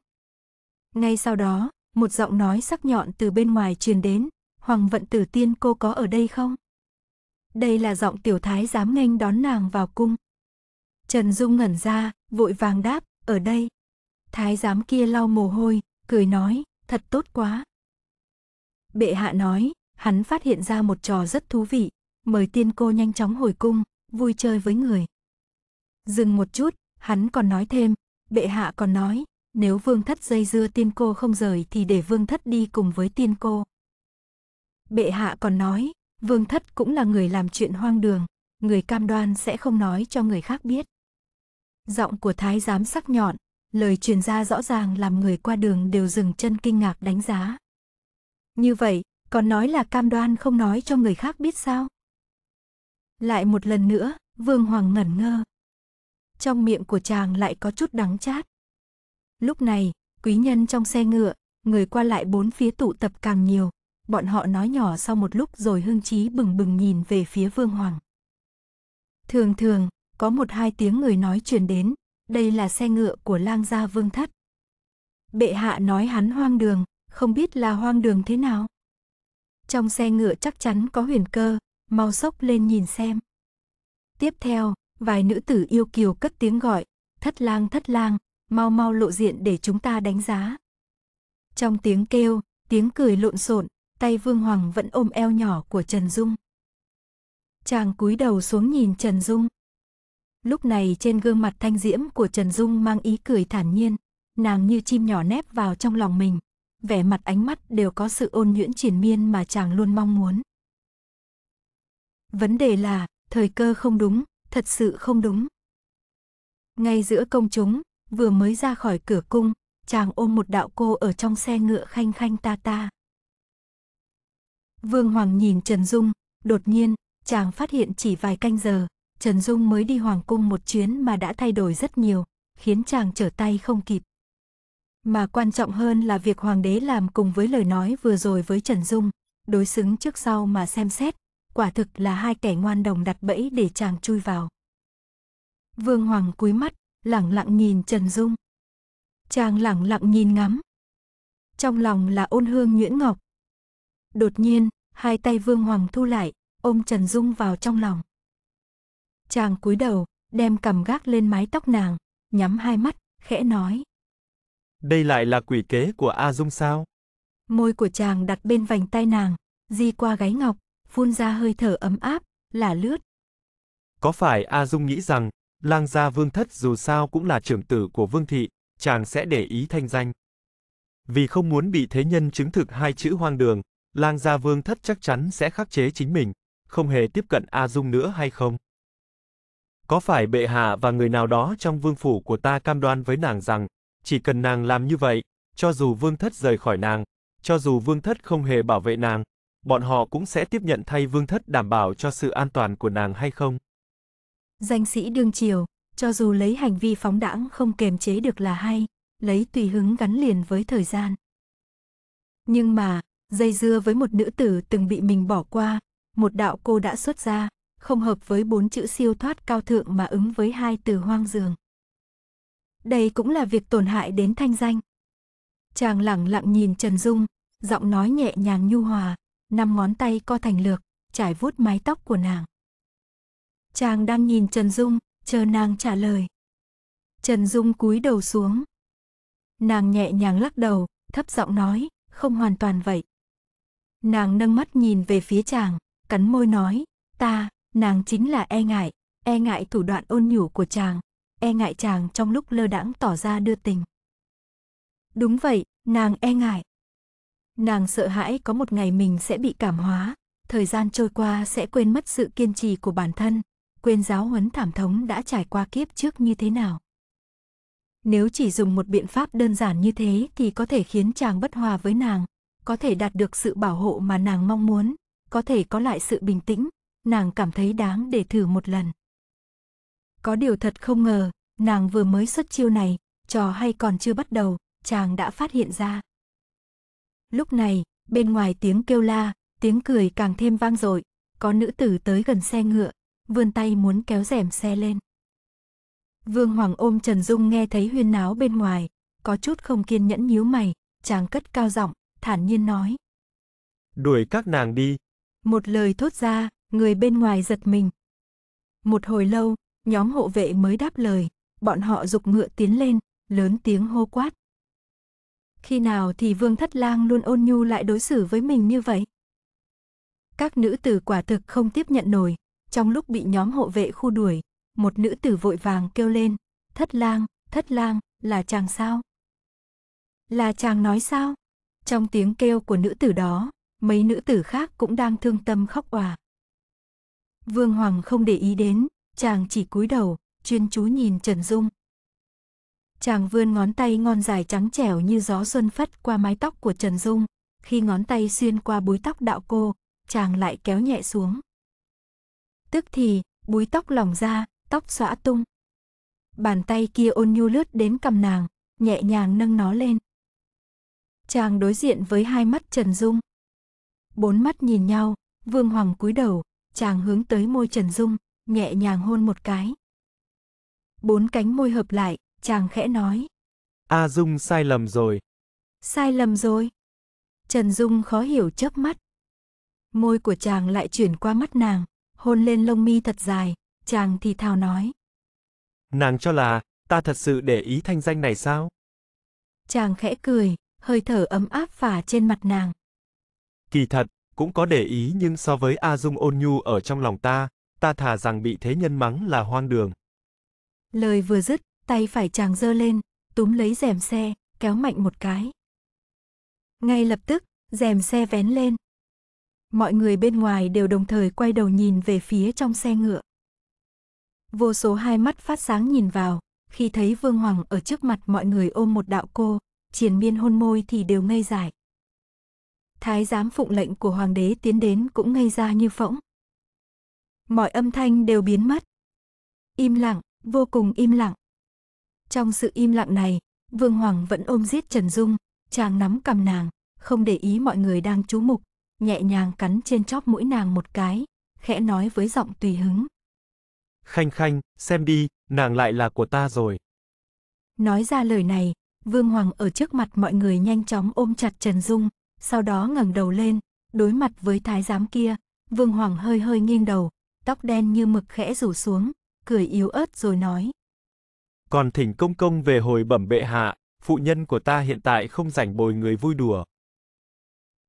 Ngay sau đó, một giọng nói sắc nhọn từ bên ngoài truyền đến, Hoàng vận tử tiên cô có ở đây không? Đây là giọng tiểu thái dám nghênh đón nàng vào cung. Trần Dung ngẩn ra, vội vàng đáp, ở đây. Thái giám kia lau mồ hôi, cười nói, thật tốt quá. Bệ hạ nói, hắn phát hiện ra một trò rất thú vị, mời tiên cô nhanh chóng hồi cung, vui chơi với người. Dừng một chút, hắn còn nói thêm, bệ hạ còn nói, nếu vương thất dây dưa tiên cô không rời thì để vương thất đi cùng với tiên cô. Bệ hạ còn nói, vương thất cũng là người làm chuyện hoang đường, người cam đoan sẽ không nói cho người khác biết. Giọng của thái giám sắc nhọn, lời truyền ra rõ ràng làm người qua đường đều dừng chân kinh ngạc đánh giá. Như vậy, còn nói là cam đoan không nói cho người khác biết sao? Lại một lần nữa, Vương Hoàng ngẩn ngơ, trong miệng của chàng lại có chút đắng chát. Lúc này, quý nhân trong xe ngựa, người qua lại bốn phía tụ tập càng nhiều, bọn họ nói nhỏ sau một lúc rồi hưng trí bừng bừng nhìn về phía vương hoàng. Thường thường, có một hai tiếng người nói truyền đến, đây là xe ngựa của lang gia vương thất. Bệ hạ nói hắn hoang đường, không biết là hoang đường thế nào. Trong xe ngựa chắc chắn có huyền cơ, mau sốc lên nhìn xem. Tiếp theo, vài nữ tử yêu kiều cất tiếng gọi, thất lang thất lang, mau mau lộ diện để chúng ta đánh giá. Trong tiếng kêu, tiếng cười lộn xộn, tay Vương Hoàng vẫn ôm eo nhỏ của Trần Dung. Chàng cúi đầu xuống nhìn Trần Dung. Lúc này trên gương mặt thanh diễm của Trần Dung mang ý cười thản nhiên, nàng như chim nhỏ nép vào trong lòng mình, vẻ mặt ánh mắt đều có sự ôn nhuyễn triển miên mà chàng luôn mong muốn. Vấn đề là, thời cơ không đúng, thật sự không đúng. Ngay giữa công chúng, vừa mới ra khỏi cửa cung, chàng ôm một đạo cô ở trong xe ngựa khanh khanh ta ta. Vương Hoàng nhìn Trần Dung, đột nhiên, chàng phát hiện chỉ vài canh giờ, Trần Dung mới đi Hoàng Cung một chuyến mà đã thay đổi rất nhiều, khiến chàng trở tay không kịp. Mà quan trọng hơn là việc Hoàng đế làm cùng với lời nói vừa rồi với Trần Dung, đối xứng trước sau mà xem xét, quả thực là hai kẻ ngoan đồng đặt bẫy để chàng chui vào. Vương Hoàng cúi mắt, lẳng lặng nhìn Trần Dung. Chàng lẳng lặng nhìn ngắm. Trong lòng là ôn hương nhuyễn ngọc. Đột nhiên, hai tay Vương Hoàng thu lại, ôm Trần Dung vào trong lòng. Chàng cúi đầu, đem cầm gác lên mái tóc nàng, nhắm hai mắt, khẽ nói. Đây lại là quỷ kế của A Dung sao? Môi của chàng đặt bên vành tay nàng, di qua gáy ngọc, phun ra hơi thở ấm áp, là lướt. Có phải A Dung nghĩ rằng, lang gia vương thất dù sao cũng là trưởng tử của vương thị, chàng sẽ để ý thanh danh. Vì không muốn bị thế nhân chứng thực hai chữ hoang đường, lang gia vương thất chắc chắn sẽ khắc chế chính mình, không hề tiếp cận A Dung nữa hay không? Có phải bệ hạ và người nào đó trong vương phủ của ta cam đoan với nàng rằng, chỉ cần nàng làm như vậy, cho dù vương thất rời khỏi nàng, cho dù vương thất không hề bảo vệ nàng, bọn họ cũng sẽ tiếp nhận thay vương thất đảm bảo cho sự an toàn của nàng hay không? Danh sĩ đương triều, cho dù lấy hành vi phóng đãng không kềm chế được là hay, lấy tùy hứng gắn liền với thời gian. Nhưng mà, dây dưa với một nữ tử từng bị mình bỏ qua, một đạo cô đã xuất ra, không hợp với bốn chữ siêu thoát cao thượng mà ứng với hai từ hoang dường. Đây cũng là việc tổn hại đến thanh danh. Chàng lẳng lặng nhìn Trần Dung, giọng nói nhẹ nhàng nhu hòa, năm ngón tay co thành lược, trải vuốt mái tóc của nàng. Chàng đang nhìn Trần Dung, chờ nàng trả lời. Trần Dung cúi đầu xuống. Nàng nhẹ nhàng lắc đầu, thấp giọng nói, không hoàn toàn vậy. Nàng nâng mắt nhìn về phía chàng, cắn môi nói, ta, nàng chính là e ngại, e ngại thủ đoạn ôn nhủ của chàng, e ngại chàng trong lúc lơ đãng tỏ ra đưa tình. Đúng vậy, nàng e ngại. Nàng sợ hãi có một ngày mình sẽ bị cảm hóa, thời gian trôi qua sẽ quên mất sự kiên trì của bản thân, quên giáo huấn thảm thống đã trải qua kiếp trước như thế nào. Nếu chỉ dùng một biện pháp đơn giản như thế thì có thể khiến chàng bất hòa với nàng, có thể đạt được sự bảo hộ mà nàng mong muốn, có thể có lại sự bình tĩnh, nàng cảm thấy đáng để thử một lần. Có điều thật không ngờ, nàng vừa mới xuất chiêu này, trò hay còn chưa bắt đầu, chàng đã phát hiện ra. Lúc này, bên ngoài tiếng kêu la, tiếng cười càng thêm vang dội, có nữ tử tới gần xe ngựa, vươn tay muốn kéo rèm xe lên. Vương Hoàng ôm Trần Dung nghe thấy huyên náo bên ngoài, có chút không kiên nhẫn nhíu mày, chàng cất cao giọng, thản nhiên nói. Đuổi các nàng đi. Một lời thốt ra, người bên ngoài giật mình. Một hồi lâu, nhóm hộ vệ mới đáp lời, bọn họ dục ngựa tiến lên, lớn tiếng hô quát. Khi nào thì Vương Thất Lang luôn ôn nhu lại đối xử với mình như vậy? Các nữ tử quả thực không tiếp nhận nổi, trong lúc bị nhóm hộ vệ khu đuổi, một nữ tử vội vàng kêu lên, "Thất Lang, Thất Lang, là chàng sao?" "Là chàng nói sao?" Trong tiếng kêu của nữ tử đó, mấy nữ tử khác cũng đang thương tâm khóc òa. Vương Hoàng không để ý đến, chàng chỉ cúi đầu, chuyên chú nhìn Trần Dung, Chàng vươn ngón tay ngon dài trắng trẻo như gió xuân phất qua mái tóc của Trần Dung. Khi ngón tay xuyên qua búi tóc đạo cô, chàng lại kéo nhẹ xuống. Tức thì, búi tóc lỏng ra, tóc xõa tung. Bàn tay kia ôn nhu lướt đến cầm nàng, nhẹ nhàng nâng nó lên. Chàng đối diện với hai mắt Trần Dung. Bốn mắt nhìn nhau, Vương Hoàng cúi đầu, chàng hướng tới môi Trần Dung, nhẹ nhàng hôn một cái. Bốn cánh môi hợp lại, chàng khẽ nói. A à Dung sai lầm rồi. Sai lầm rồi. Trần Dung khó hiểu chớp mắt. Môi của chàng lại chuyển qua mắt nàng, hôn lên lông mi thật dài, chàng thì thào nói. Nàng cho là, ta thật sự để ý thanh danh này sao? Chàng khẽ cười, hơi thở ấm áp phả trên mặt nàng. Kỳ thật, cũng có để ý nhưng so với A Dung ôn nhu ở trong lòng ta, ta thà rằng bị thế nhân mắng là hoang đường. Lời vừa dứt, Tay phải chàng giơ lên, túm lấy rèm xe, kéo mạnh một cái. Ngay lập tức, rèm xe vén lên. Mọi người bên ngoài đều đồng thời quay đầu nhìn về phía trong xe ngựa. Vô số hai mắt phát sáng nhìn vào, khi thấy Vương Hoàng ở trước mặt mọi người ôm một đạo cô, triển miên hôn môi thì đều ngây dại. Thái giám phụng lệnh của hoàng đế tiến đến cũng ngây ra như phỗng. Mọi âm thanh đều biến mất. Im lặng, vô cùng im lặng. Trong sự im lặng này, Vương Hoàng vẫn ôm giết Trần Dung, chàng nắm cầm nàng, không để ý mọi người đang chú mục, nhẹ nhàng cắn trên chóp mũi nàng một cái, khẽ nói với giọng tùy hứng. Khanh khanh, xem đi, nàng lại là của ta rồi. Nói ra lời này, Vương Hoàng ở trước mặt mọi người nhanh chóng ôm chặt Trần Dung, sau đó ngẩng đầu lên, đối mặt với thái giám kia, Vương Hoàng hơi hơi nghiêng đầu, tóc đen như mực khẽ rủ xuống, cười yếu ớt rồi nói. Còn thỉnh công công về hồi bẩm bệ hạ, phụ nhân của ta hiện tại không rảnh bồi người vui đùa.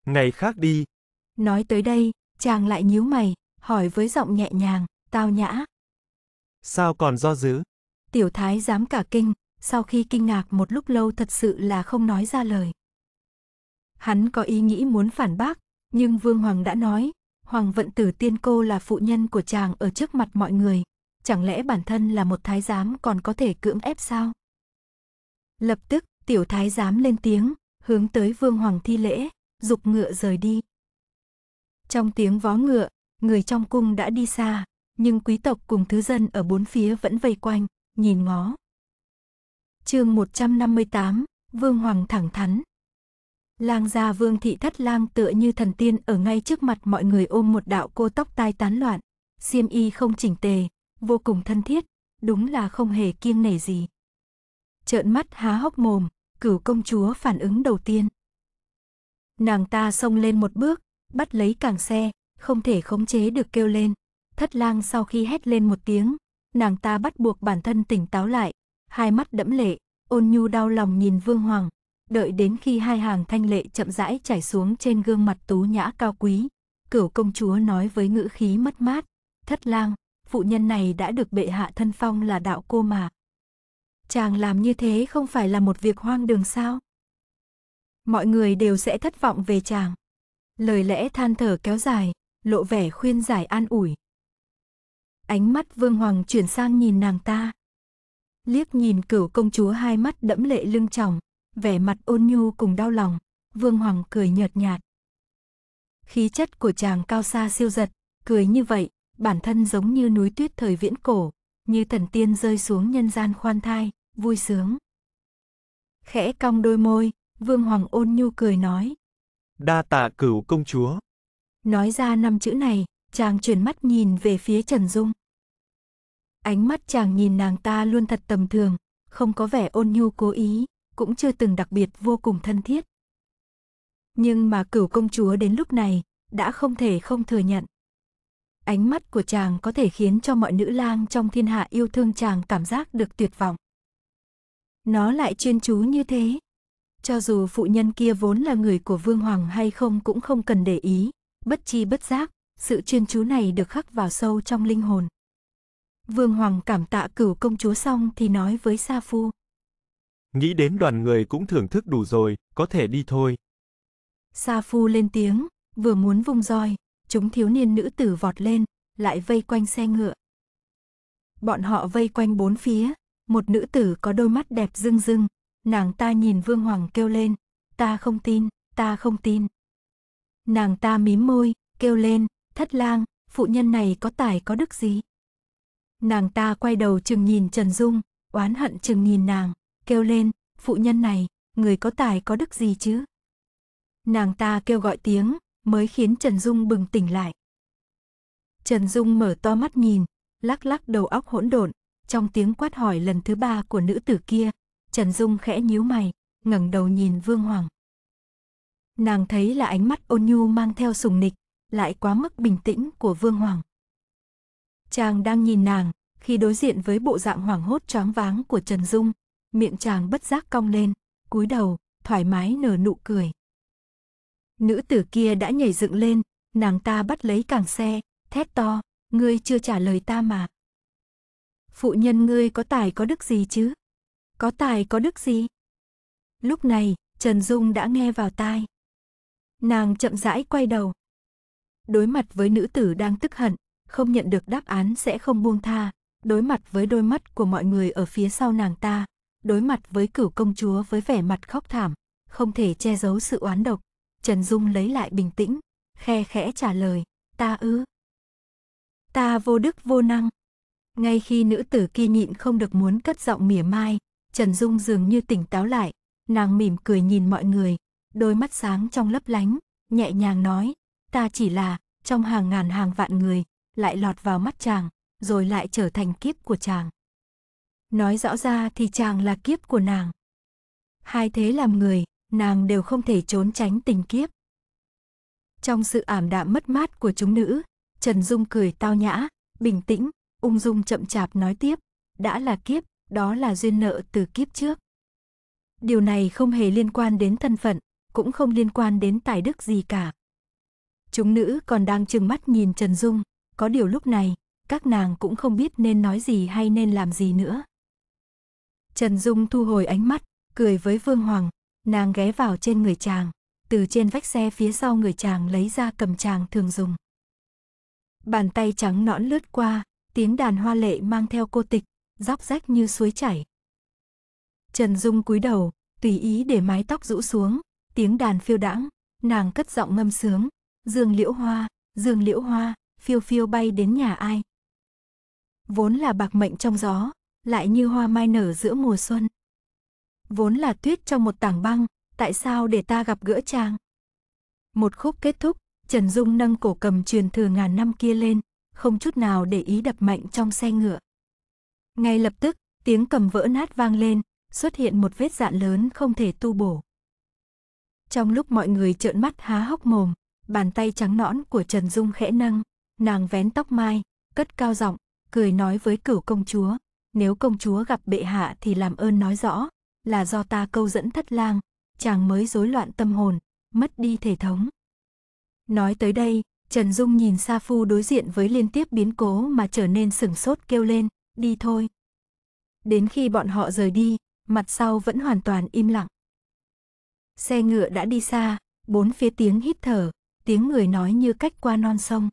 Ngày khác đi. Nói tới đây, chàng lại nhíu mày, hỏi với giọng nhẹ nhàng, tao nhã. Sao còn do dữ? Tiểu thái dám cả kinh, sau khi kinh ngạc một lúc lâu thật sự là không nói ra lời. Hắn có ý nghĩ muốn phản bác, nhưng Vương Hoàng đã nói, Hoàng vận tử tiên cô là phụ nhân của chàng ở trước mặt mọi người, chẳng lẽ bản thân là một thái giám còn có thể cưỡng ép sao? Lập tức, tiểu thái giám lên tiếng, hướng tới vương hoàng thi lễ, dục ngựa rời đi. Trong tiếng vó ngựa, người trong cung đã đi xa, nhưng quý tộc cùng thứ dân ở bốn phía vẫn vây quanh, nhìn ngó. Chương 158, Vương Hoàng thẳng thắn. Lang gia Vương thị thất lang tựa như thần tiên ở ngay trước mặt mọi người ôm một đạo cô tóc tai tán loạn, xiêm y không chỉnh tề, vô cùng thân thiết, đúng là không hề kiêng nể gì. Trợn mắt há hốc mồm, cửu công chúa phản ứng đầu tiên. Nàng ta xông lên một bước, bắt lấy càng xe, không thể khống chế được kêu lên. Thất lang sau khi hét lên một tiếng, nàng ta bắt buộc bản thân tỉnh táo lại, hai mắt đẫm lệ, ôn nhu đau lòng nhìn Vương Hoàng, đợi đến khi hai hàng thanh lệ chậm rãi chảy xuống trên gương mặt tú nhã cao quý, cửu công chúa nói với ngữ khí mất mát, "Thất lang, phụ nhân này đã được bệ hạ thân phong là đạo cô mà. Chàng làm như thế không phải là một việc hoang đường sao? Mọi người đều sẽ thất vọng về chàng. Lời lẽ than thở kéo dài, lộ vẻ khuyên giải an ủi. Ánh mắt Vương Hoàng chuyển sang nhìn nàng ta. Liếc nhìn cửu công chúa hai mắt đẫm lệ lưng tròng, vẻ mặt ôn nhu cùng đau lòng, Vương Hoàng cười nhợt nhạt. Khí chất của chàng cao xa siêu giật, cười như vậy, bản thân giống như núi tuyết thời viễn cổ, như thần tiên rơi xuống nhân gian khoan thai, vui sướng. Khẽ cong đôi môi, Vương Hoàng ôn nhu cười nói. Đa tạ cửu công chúa. Nói ra năm chữ này, chàng chuyển mắt nhìn về phía Trần Dung. Ánh mắt chàng nhìn nàng ta luôn thật tầm thường, không có vẻ ôn nhu cố ý, cũng chưa từng đặc biệt vô cùng thân thiết. Nhưng mà cửu công chúa đến lúc này, đã không thể không thừa nhận, ánh mắt của chàng có thể khiến cho mọi nữ lang trong thiên hạ yêu thương chàng cảm giác được tuyệt vọng. Nó lại chuyên chú như thế. Cho dù phụ nhân kia vốn là người của Vương Hoàng hay không cũng không cần để ý, bất chi bất giác, sự chuyên chú này được khắc vào sâu trong linh hồn. Vương Hoàng cảm tạ cửu công chúa xong thì nói với Sa Phu. Nghĩ đến đoàn người cũng thưởng thức đủ rồi, có thể đi thôi. Sa Phu lên tiếng, vừa muốn vung roi, chúng thiếu niên nữ tử vọt lên, lại vây quanh xe ngựa. Bọn họ vây quanh bốn phía, một nữ tử có đôi mắt đẹp rưng rưng, nàng ta nhìn Vương Hoàng kêu lên, ta không tin, ta không tin. Nàng ta mím môi, kêu lên, thất lang, phụ nhân này có tài có đức gì? Nàng ta quay đầu chừng nhìn Trần Dung, oán hận chừng nhìn nàng, kêu lên, phụ nhân này, người có tài có đức gì chứ? Nàng ta kêu gọi tiếng, mới khiến Trần Dung bừng tỉnh lại. Trần Dung mở to mắt nhìn, lắc lắc đầu óc hỗn độn, trong tiếng quát hỏi lần thứ ba của nữ tử kia, Trần Dung khẽ nhíu mày, ngẩng đầu nhìn Vương Hoàng. Nàng thấy là ánh mắt ôn nhu mang theo sùng nịch, lại quá mức bình tĩnh của Vương Hoàng. Chàng đang nhìn nàng, khi đối diện với bộ dạng hoảng hốt choáng váng của Trần Dung, miệng chàng bất giác cong lên, cúi đầu, thoải mái nở nụ cười. Nữ tử kia đã nhảy dựng lên, nàng ta bắt lấy càng xe, thét to, ngươi chưa trả lời ta mà. Phụ nhân ngươi có tài có đức gì chứ? Có tài có đức gì? Lúc này, Trần Dung đã nghe vào tai. Nàng chậm rãi quay đầu. Đối mặt với nữ tử đang tức hận, không nhận được đáp án sẽ không buông tha, đối mặt với đôi mắt của mọi người ở phía sau nàng ta, đối mặt với cửu công chúa với vẻ mặt khóc thảm, không thể che giấu sự oán độc, Trần Dung lấy lại bình tĩnh, khe khẽ trả lời, ta ư. Ta vô đức vô năng. Ngay khi nữ tử kia nhịn không được muốn cất giọng mỉa mai, Trần Dung dường như tỉnh táo lại, nàng mỉm cười nhìn mọi người, đôi mắt sáng trong lấp lánh, nhẹ nhàng nói, ta chỉ là, trong hàng ngàn hàng vạn người, lại lọt vào mắt chàng, rồi lại trở thành kiếp của chàng. Nói rõ ra thì chàng là kiếp của nàng. Hai thế làm người, nàng đều không thể trốn tránh tình kiếp. Trong sự ảm đạm mất mát của chúng nữ, Trần Dung cười tao nhã, bình tĩnh, ung dung chậm chạp nói tiếp, đã là kiếp, đó là duyên nợ từ kiếp trước. Điều này không hề liên quan đến thân phận, cũng không liên quan đến tài đức gì cả. Chúng nữ còn đang trừng mắt nhìn Trần Dung, có điều lúc này, các nàng cũng không biết nên nói gì hay nên làm gì nữa. Trần Dung thu hồi ánh mắt, cười với Vương Hoàng, Nàng ghé vào trên người chàng, từ trên vách xe phía sau người chàng lấy ra cầm chàng thường dùng. Bàn tay trắng nõn lướt qua, tiếng đàn hoa lệ mang theo cô tịch, róc rách như suối chảy. Trần Dung cúi đầu, tùy ý để mái tóc rũ xuống, tiếng đàn phiêu đãng, nàng cất giọng ngâm sướng, dương liễu hoa, dương liễu hoa, phiêu phiêu bay đến nhà ai. Vốn là bạc mệnh trong gió, lại như hoa mai nở giữa mùa xuân vốn là tuyết trong một tảng băng, tại sao để ta gặp gỡ chàng? Một khúc kết thúc, Trần Dung nâng cổ cầm truyền thừa ngàn năm kia lên, không chút nào để ý đập mạnh trong xe ngựa. Ngay lập tức, tiếng cầm vỡ nát vang lên, xuất hiện một vết dạn lớn không thể tu bổ. Trong lúc mọi người trợn mắt há hốc mồm, bàn tay trắng nõn của Trần Dung khẽ nâng, nàng vén tóc mai, cất cao giọng, cười nói với cửu công chúa, nếu công chúa gặp bệ hạ thì làm ơn nói rõ, là do ta câu dẫn thất lang, chàng mới rối loạn tâm hồn, mất đi thể thống. Nói tới đây, Trần Dung nhìn Sa Phu đối diện với liên tiếp biến cố mà trở nên sửng sốt kêu lên, đi thôi. Đến khi bọn họ rời đi, mặt sau vẫn hoàn toàn im lặng. Xe ngựa đã đi xa, bốn phía tiếng hít thở, tiếng người nói như cách qua non sông.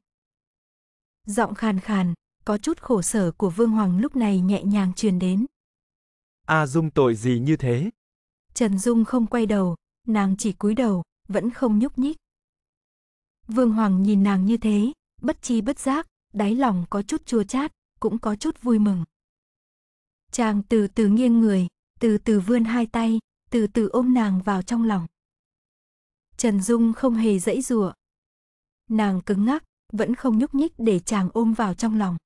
Giọng khàn khàn, có chút khổ sở của Vương Hoàng lúc này nhẹ nhàng truyền đến. A à, Dung tội gì như thế? Trần Dung không quay đầu, nàng chỉ cúi đầu, vẫn không nhúc nhích. Vương Hoàng nhìn nàng như thế, bất chi bất giác, đáy lòng có chút chua chát, cũng có chút vui mừng. Chàng từ từ nghiêng người, từ từ vươn hai tay, từ từ ôm nàng vào trong lòng. Trần Dung không hề dãy rủa. Nàng cứng ngắc, vẫn không nhúc nhích để chàng ôm vào trong lòng.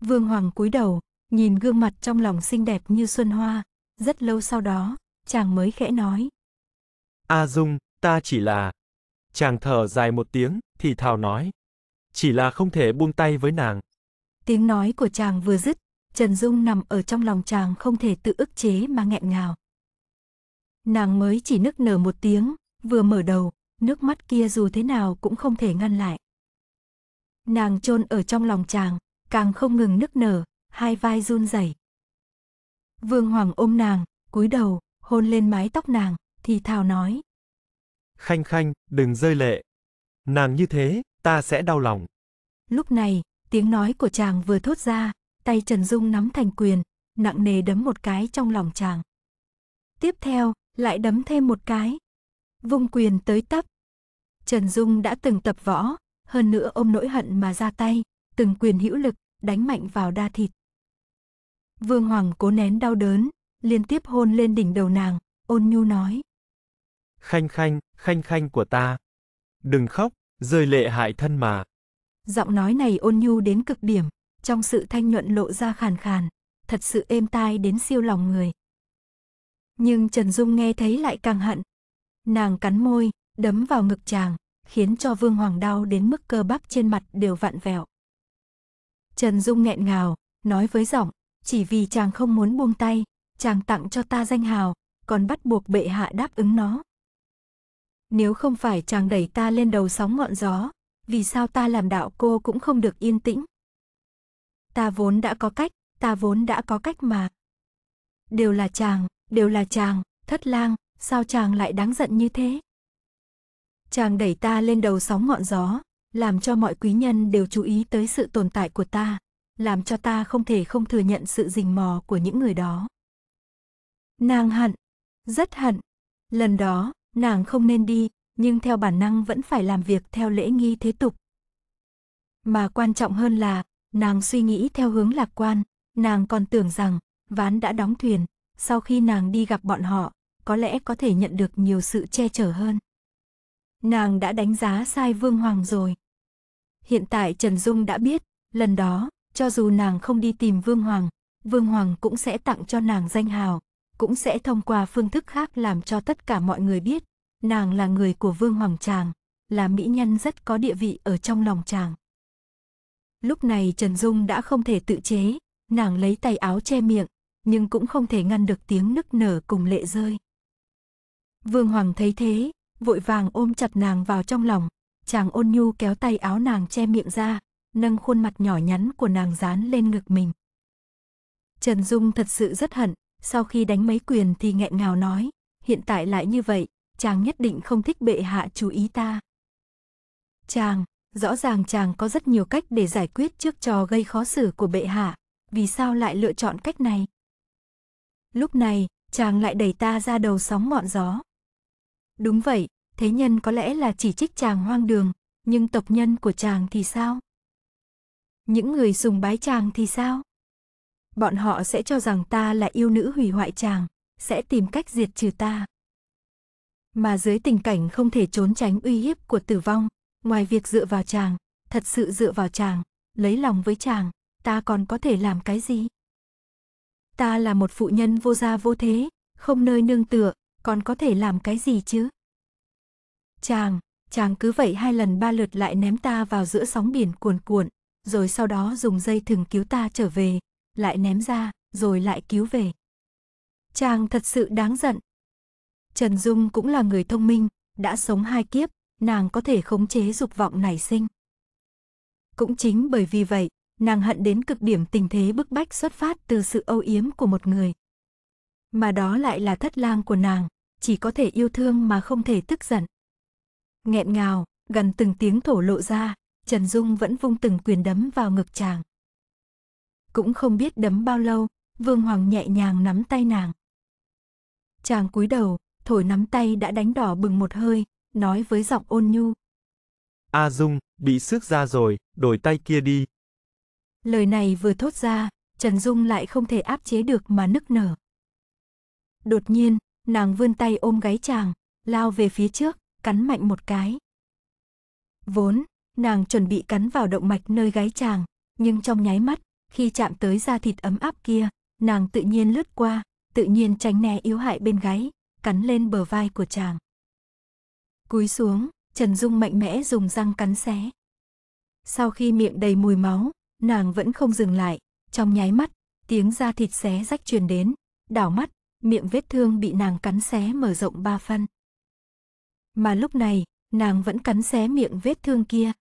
Vương Hoàng cúi đầu, Nhìn gương mặt trong lòng xinh đẹp như xuân hoa, rất lâu sau đó, chàng mới khẽ nói. A à Dung, ta chỉ là... Chàng thở dài một tiếng, thì thào nói. Chỉ là không thể buông tay với nàng. Tiếng nói của chàng vừa dứt, Trần Dung nằm ở trong lòng chàng không thể tự ức chế mà nghẹn ngào. Nàng mới chỉ nức nở một tiếng, vừa mở đầu, nước mắt kia dù thế nào cũng không thể ngăn lại. Nàng chôn ở trong lòng chàng, càng không ngừng nức nở, hai vai run rẩy. Vương Hoàng ôm nàng, cúi đầu, hôn lên mái tóc nàng, thì thào nói. Khanh khanh, đừng rơi lệ. Nàng như thế, ta sẽ đau lòng. Lúc này, tiếng nói của chàng vừa thốt ra, tay Trần Dung nắm thành quyền, nặng nề đấm một cái trong lòng chàng. Tiếp theo, lại đấm thêm một cái. Vung quyền tới tấp. Trần Dung đã từng tập võ, hơn nữa ôm nỗi hận mà ra tay, từng quyền hữu lực, đánh mạnh vào đa thịt. Vương Hoàng cố nén đau đớn, liên tiếp hôn lên đỉnh đầu nàng, ôn nhu nói. Khanh khanh, khanh khanh của ta. Đừng khóc, rơi lệ hại thân mà. Giọng nói này ôn nhu đến cực điểm, trong sự thanh nhuận lộ ra khàn khàn, thật sự êm tai đến siêu lòng người. Nhưng Trần Dung nghe thấy lại càng hận. Nàng cắn môi, đấm vào ngực chàng, khiến cho Vương Hoàng đau đến mức cơ bắp trên mặt đều vặn vẹo. Trần Dung nghẹn ngào, nói với giọng chỉ vì chàng không muốn buông tay, chàng tặng cho ta danh hào, còn bắt buộc bệ hạ đáp ứng nó. Nếu không phải chàng đẩy ta lên đầu sóng ngọn gió, vì sao ta làm đạo cô cũng không được yên tĩnh? Ta vốn đã có cách, ta vốn đã có cách mà. Đều là chàng, đều là chàng, thất lang, sao chàng lại đáng giận như thế? Chàng đẩy ta lên đầu sóng ngọn gió, làm cho mọi quý nhân đều chú ý tới sự tồn tại của ta làm cho ta không thể không thừa nhận sự rình mò của những người đó. Nàng hận, rất hận. Lần đó, nàng không nên đi, nhưng theo bản năng vẫn phải làm việc theo lễ nghi thế tục. Mà quan trọng hơn là, nàng suy nghĩ theo hướng lạc quan, nàng còn tưởng rằng, ván đã đóng thuyền, sau khi nàng đi gặp bọn họ, có lẽ có thể nhận được nhiều sự che chở hơn. Nàng đã đánh giá sai Vương Hoàng rồi. Hiện tại Trần Dung đã biết, lần đó, cho dù nàng không đi tìm Vương Hoàng, Vương Hoàng cũng sẽ tặng cho nàng danh hào, cũng sẽ thông qua phương thức khác làm cho tất cả mọi người biết, nàng là người của Vương Hoàng chàng, là mỹ nhân rất có địa vị ở trong lòng chàng. Lúc này Trần Dung đã không thể tự chế, nàng lấy tay áo che miệng, nhưng cũng không thể ngăn được tiếng nức nở cùng lệ rơi. Vương Hoàng thấy thế, vội vàng ôm chặt nàng vào trong lòng, chàng ôn nhu kéo tay áo nàng che miệng ra, nâng khuôn mặt nhỏ nhắn của nàng dán lên ngực mình. Trần Dung thật sự rất hận, sau khi đánh mấy quyền thì nghẹn ngào nói, hiện tại lại như vậy, chàng nhất định không thích bệ hạ chú ý ta. Chàng, rõ ràng chàng có rất nhiều cách để giải quyết trước trò gây khó xử của bệ hạ, vì sao lại lựa chọn cách này? Lúc này, chàng lại đẩy ta ra đầu sóng ngọn gió. Đúng vậy, thế nhân có lẽ là chỉ trích chàng hoang đường, nhưng tộc nhân của chàng thì sao? Những người sùng bái chàng thì sao? Bọn họ sẽ cho rằng ta là yêu nữ hủy hoại chàng, sẽ tìm cách diệt trừ ta. Mà dưới tình cảnh không thể trốn tránh uy hiếp của tử vong, ngoài việc dựa vào chàng, thật sự dựa vào chàng, lấy lòng với chàng, ta còn có thể làm cái gì? Ta là một phụ nhân vô gia vô thế, không nơi nương tựa, còn có thể làm cái gì chứ? Chàng, chàng cứ vậy hai lần ba lượt lại ném ta vào giữa sóng biển cuồn cuộn, rồi sau đó dùng dây thừng cứu ta trở về, lại ném ra, rồi lại cứu về. Chàng thật sự đáng giận. Trần Dung cũng là người thông minh, đã sống hai kiếp, nàng có thể khống chế dục vọng nảy sinh. Cũng chính bởi vì vậy, nàng hận đến cực điểm tình thế bức bách xuất phát từ sự âu yếm của một người. Mà đó lại là thất lang của nàng, chỉ có thể yêu thương mà không thể tức giận. Nghẹn ngào, gần từng tiếng thổ lộ ra, Trần Dung vẫn vung từng quyền đấm vào ngực chàng. Cũng không biết đấm bao lâu, Vương Hoàng nhẹ nhàng nắm tay nàng. Chàng cúi đầu, thổi nắm tay đã đánh đỏ bừng một hơi, nói với giọng ôn nhu. A à Dung, bị xước ra rồi, đổi tay kia đi. Lời này vừa thốt ra, Trần Dung lại không thể áp chế được mà nức nở. Đột nhiên, nàng vươn tay ôm gáy chàng, lao về phía trước, cắn mạnh một cái. Vốn, nàng chuẩn bị cắn vào động mạch nơi gáy chàng, nhưng trong nháy mắt, khi chạm tới da thịt ấm áp kia, nàng tự nhiên lướt qua, tự nhiên tránh né yếu hại bên gáy, cắn lên bờ vai của chàng. Cúi xuống, Trần Dung mạnh mẽ dùng răng cắn xé. Sau khi miệng đầy mùi máu, nàng vẫn không dừng lại, trong nháy mắt, tiếng da thịt xé rách truyền đến, đảo mắt, miệng vết thương bị nàng cắn xé mở rộng ba phân. Mà lúc này, nàng vẫn cắn xé miệng vết thương kia,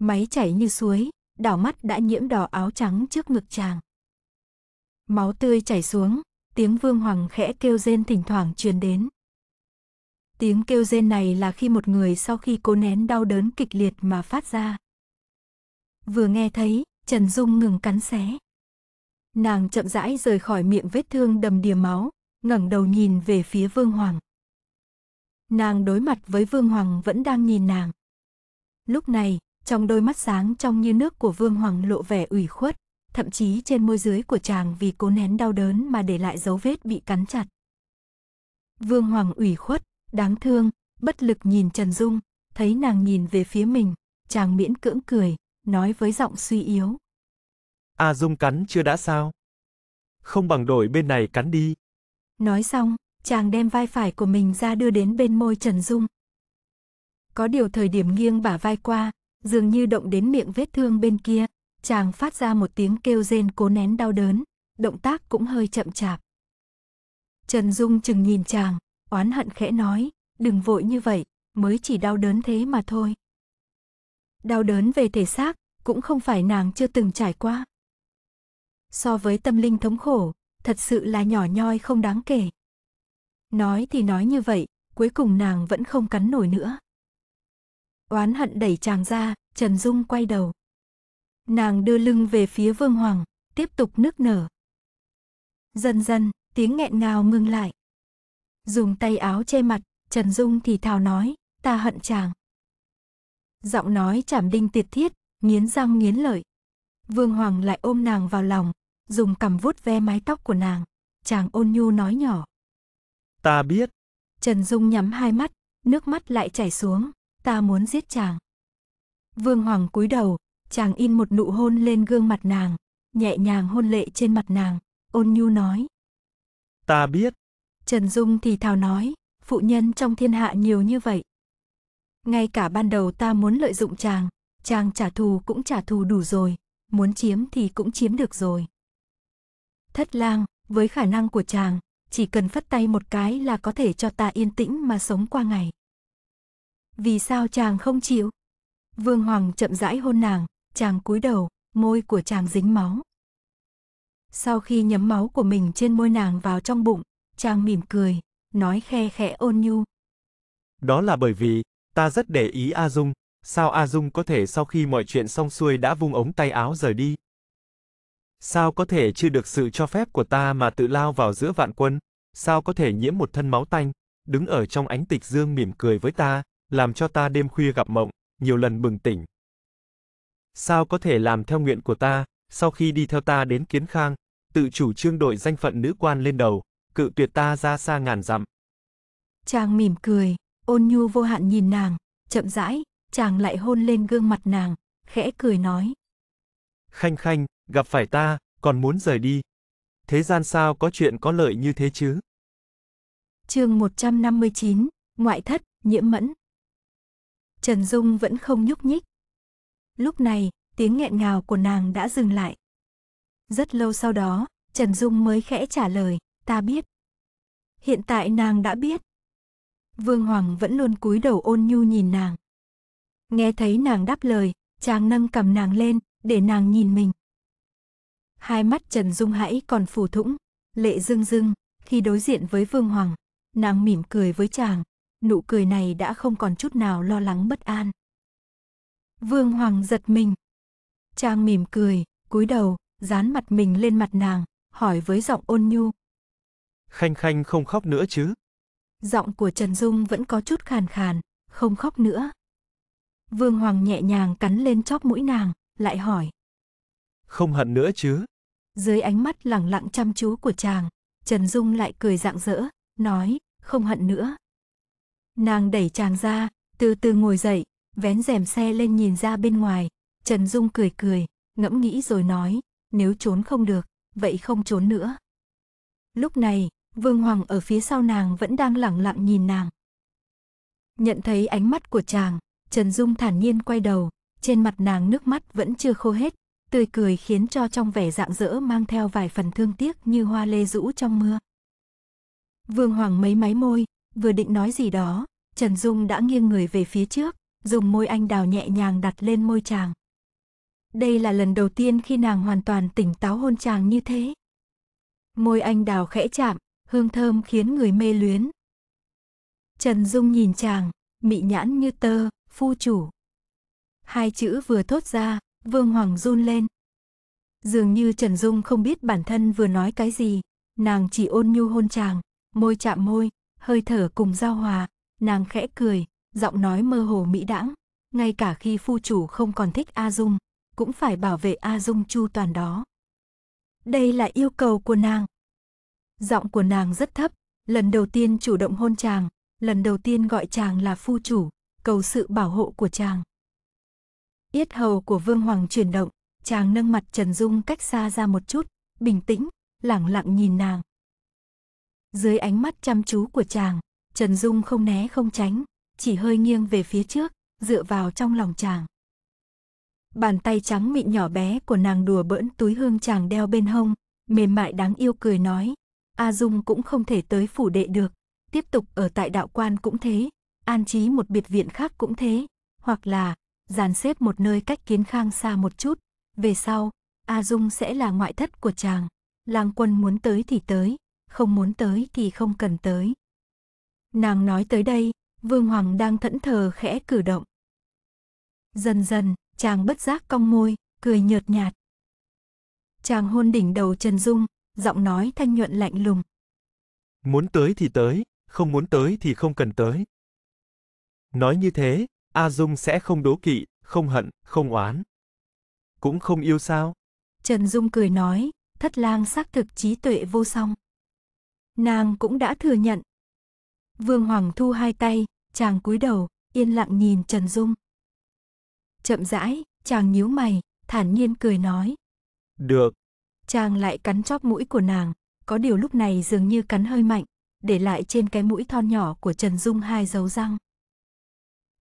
Máy chảy như suối, đảo mắt đã nhiễm đỏ áo trắng trước ngực chàng. Máu tươi chảy xuống, tiếng vương hoàng khẽ kêu rên thỉnh thoảng truyền đến. Tiếng kêu rên này là khi một người sau khi cố nén đau đớn kịch liệt mà phát ra. Vừa nghe thấy, Trần Dung ngừng cắn xé. Nàng chậm rãi rời khỏi miệng vết thương đầm đìa máu, ngẩng đầu nhìn về phía Vương Hoàng. Nàng đối mặt với Vương Hoàng vẫn đang nhìn nàng. Lúc này, trong đôi mắt sáng trong như nước của Vương Hoàng lộ vẻ ủy khuất, thậm chí trên môi dưới của chàng vì cố nén đau đớn mà để lại dấu vết bị cắn chặt. Vương Hoàng ủy khuất, đáng thương, bất lực nhìn Trần Dung, thấy nàng nhìn về phía mình, chàng miễn cưỡng cười, nói với giọng suy yếu. A à, Dung cắn chưa đã sao? Không bằng đổi bên này cắn đi. Nói xong, chàng đem vai phải của mình ra đưa đến bên môi Trần Dung. Có điều thời điểm nghiêng bả vai qua, dường như động đến miệng vết thương bên kia, chàng phát ra một tiếng kêu rên cố nén đau đớn, động tác cũng hơi chậm chạp. Trần Dung chừng nhìn chàng, oán hận khẽ nói, đừng vội như vậy, mới chỉ đau đớn thế mà thôi. Đau đớn về thể xác, cũng không phải nàng chưa từng trải qua. So với tâm linh thống khổ, thật sự là nhỏ nhoi không đáng kể. Nói thì nói như vậy, cuối cùng nàng vẫn không cắn nổi nữa oán hận đẩy chàng ra, Trần Dung quay đầu. Nàng đưa lưng về phía Vương Hoàng, tiếp tục nức nở. Dần dần, tiếng nghẹn ngào ngưng lại. Dùng tay áo che mặt, Trần Dung thì thào nói, ta hận chàng. Giọng nói chảm đinh tiệt thiết, nghiến răng nghiến lợi. Vương Hoàng lại ôm nàng vào lòng, dùng cằm vuốt ve mái tóc của nàng. Chàng ôn nhu nói nhỏ. Ta biết. Trần Dung nhắm hai mắt, nước mắt lại chảy xuống ta muốn giết chàng. Vương Hoàng cúi đầu, chàng in một nụ hôn lên gương mặt nàng, nhẹ nhàng hôn lệ trên mặt nàng, ôn nhu nói. Ta biết. Trần Dung thì thào nói, phụ nhân trong thiên hạ nhiều như vậy. Ngay cả ban đầu ta muốn lợi dụng chàng, chàng trả thù cũng trả thù đủ rồi, muốn chiếm thì cũng chiếm được rồi. Thất lang, với khả năng của chàng, chỉ cần phất tay một cái là có thể cho ta yên tĩnh mà sống qua ngày vì sao chàng không chịu? Vương Hoàng chậm rãi hôn nàng, chàng cúi đầu, môi của chàng dính máu. Sau khi nhấm máu của mình trên môi nàng vào trong bụng, chàng mỉm cười, nói khe khẽ ôn nhu. Đó là bởi vì, ta rất để ý A Dung, sao A Dung có thể sau khi mọi chuyện xong xuôi đã vung ống tay áo rời đi? Sao có thể chưa được sự cho phép của ta mà tự lao vào giữa vạn quân? Sao có thể nhiễm một thân máu tanh, đứng ở trong ánh tịch dương mỉm cười với ta, làm cho ta đêm khuya gặp mộng, nhiều lần bừng tỉnh. Sao có thể làm theo nguyện của ta, sau khi đi theo ta đến Kiến Khang, tự chủ trương đội danh phận nữ quan lên đầu, cự tuyệt ta ra xa ngàn dặm. Chàng mỉm cười, ôn nhu vô hạn nhìn nàng, chậm rãi, chàng lại hôn lên gương mặt nàng, khẽ cười nói. Khanh khanh, gặp phải ta, còn muốn rời đi. Thế gian sao có chuyện có lợi như thế chứ? chương 159, Ngoại thất, nhiễm mẫn. Trần Dung vẫn không nhúc nhích. Lúc này, tiếng nghẹn ngào của nàng đã dừng lại. Rất lâu sau đó, Trần Dung mới khẽ trả lời, ta biết. Hiện tại nàng đã biết. Vương Hoàng vẫn luôn cúi đầu ôn nhu nhìn nàng. Nghe thấy nàng đáp lời, chàng nâng cầm nàng lên, để nàng nhìn mình. Hai mắt Trần Dung hãy còn phù thũng, lệ rưng rưng, khi đối diện với Vương Hoàng, nàng mỉm cười với chàng, nụ cười này đã không còn chút nào lo lắng bất an. Vương Hoàng giật mình. Trang mỉm cười, cúi đầu, dán mặt mình lên mặt nàng, hỏi với giọng ôn nhu. Khanh khanh không khóc nữa chứ? Giọng của Trần Dung vẫn có chút khàn khàn, không khóc nữa. Vương Hoàng nhẹ nhàng cắn lên chóp mũi nàng, lại hỏi. Không hận nữa chứ? Dưới ánh mắt lẳng lặng chăm chú của chàng, Trần Dung lại cười rạng rỡ, nói, không hận nữa. Nàng đẩy chàng ra, từ từ ngồi dậy, vén rèm xe lên nhìn ra bên ngoài. Trần Dung cười cười, ngẫm nghĩ rồi nói, nếu trốn không được, vậy không trốn nữa. Lúc này, Vương Hoàng ở phía sau nàng vẫn đang lặng lặng nhìn nàng. Nhận thấy ánh mắt của chàng, Trần Dung thản nhiên quay đầu, trên mặt nàng nước mắt vẫn chưa khô hết, tươi cười khiến cho trong vẻ dạng dỡ mang theo vài phần thương tiếc như hoa lê rũ trong mưa. Vương Hoàng mấy máy môi, vừa định nói gì đó, Trần Dung đã nghiêng người về phía trước, dùng môi anh đào nhẹ nhàng đặt lên môi chàng. Đây là lần đầu tiên khi nàng hoàn toàn tỉnh táo hôn chàng như thế. Môi anh đào khẽ chạm, hương thơm khiến người mê luyến. Trần Dung nhìn chàng, mị nhãn như tơ, phu chủ. Hai chữ vừa thốt ra, Vương Hoàng run lên. Dường như Trần Dung không biết bản thân vừa nói cái gì, nàng chỉ ôn nhu hôn chàng, môi chạm môi, hơi thở cùng giao hòa, nàng khẽ cười, giọng nói mơ hồ mỹ đãng, ngay cả khi phu chủ không còn thích A Dung, cũng phải bảo vệ A Dung chu toàn đó. Đây là yêu cầu của nàng. Giọng của nàng rất thấp, lần đầu tiên chủ động hôn chàng, lần đầu tiên gọi chàng là phu chủ, cầu sự bảo hộ của chàng. Yết hầu của Vương Hoàng chuyển động, chàng nâng mặt Trần Dung cách xa ra một chút, bình tĩnh, lặng lặng nhìn nàng. Dưới ánh mắt chăm chú của chàng, Trần Dung không né không tránh, chỉ hơi nghiêng về phía trước, dựa vào trong lòng chàng. Bàn tay trắng mịn nhỏ bé của nàng đùa bỡn túi hương chàng đeo bên hông, mềm mại đáng yêu cười nói. A Dung cũng không thể tới phủ đệ được, tiếp tục ở tại đạo quan cũng thế, an trí một biệt viện khác cũng thế, hoặc là dàn xếp một nơi cách kiến khang xa một chút, về sau, A Dung sẽ là ngoại thất của chàng, lang quân muốn tới thì tới, không muốn tới thì không cần tới. Nàng nói tới đây, Vương Hoàng đang thẫn thờ khẽ cử động. Dần dần, chàng bất giác cong môi, cười nhợt nhạt. Chàng hôn đỉnh đầu Trần Dung, giọng nói thanh nhuận lạnh lùng. Muốn tới thì tới, không muốn tới thì không cần tới. Nói như thế, A Dung sẽ không đố kỵ, không hận, không oán. Cũng không yêu sao? Trần Dung cười nói, thất lang xác thực trí tuệ vô song nàng cũng đã thừa nhận. Vương Hoàng thu hai tay, chàng cúi đầu, yên lặng nhìn Trần Dung. Chậm rãi, chàng nhíu mày, thản nhiên cười nói. Được. Chàng lại cắn chóp mũi của nàng, có điều lúc này dường như cắn hơi mạnh, để lại trên cái mũi thon nhỏ của Trần Dung hai dấu răng.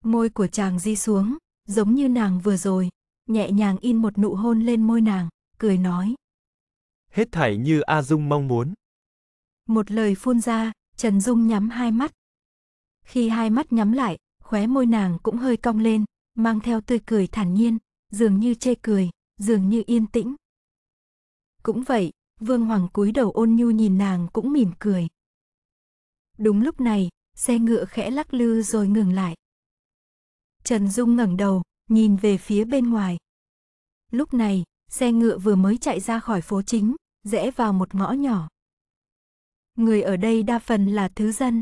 Môi của chàng di xuống, giống như nàng vừa rồi, nhẹ nhàng in một nụ hôn lên môi nàng, cười nói. Hết thảy như A Dung mong muốn. Một lời phun ra, Trần Dung nhắm hai mắt. Khi hai mắt nhắm lại, khóe môi nàng cũng hơi cong lên, mang theo tươi cười thản nhiên, dường như chê cười, dường như yên tĩnh. Cũng vậy, Vương Hoàng cúi đầu ôn nhu nhìn nàng cũng mỉm cười. Đúng lúc này, xe ngựa khẽ lắc lư rồi ngừng lại. Trần Dung ngẩng đầu, nhìn về phía bên ngoài. Lúc này, xe ngựa vừa mới chạy ra khỏi phố chính, rẽ vào một ngõ nhỏ người ở đây đa phần là thứ dân.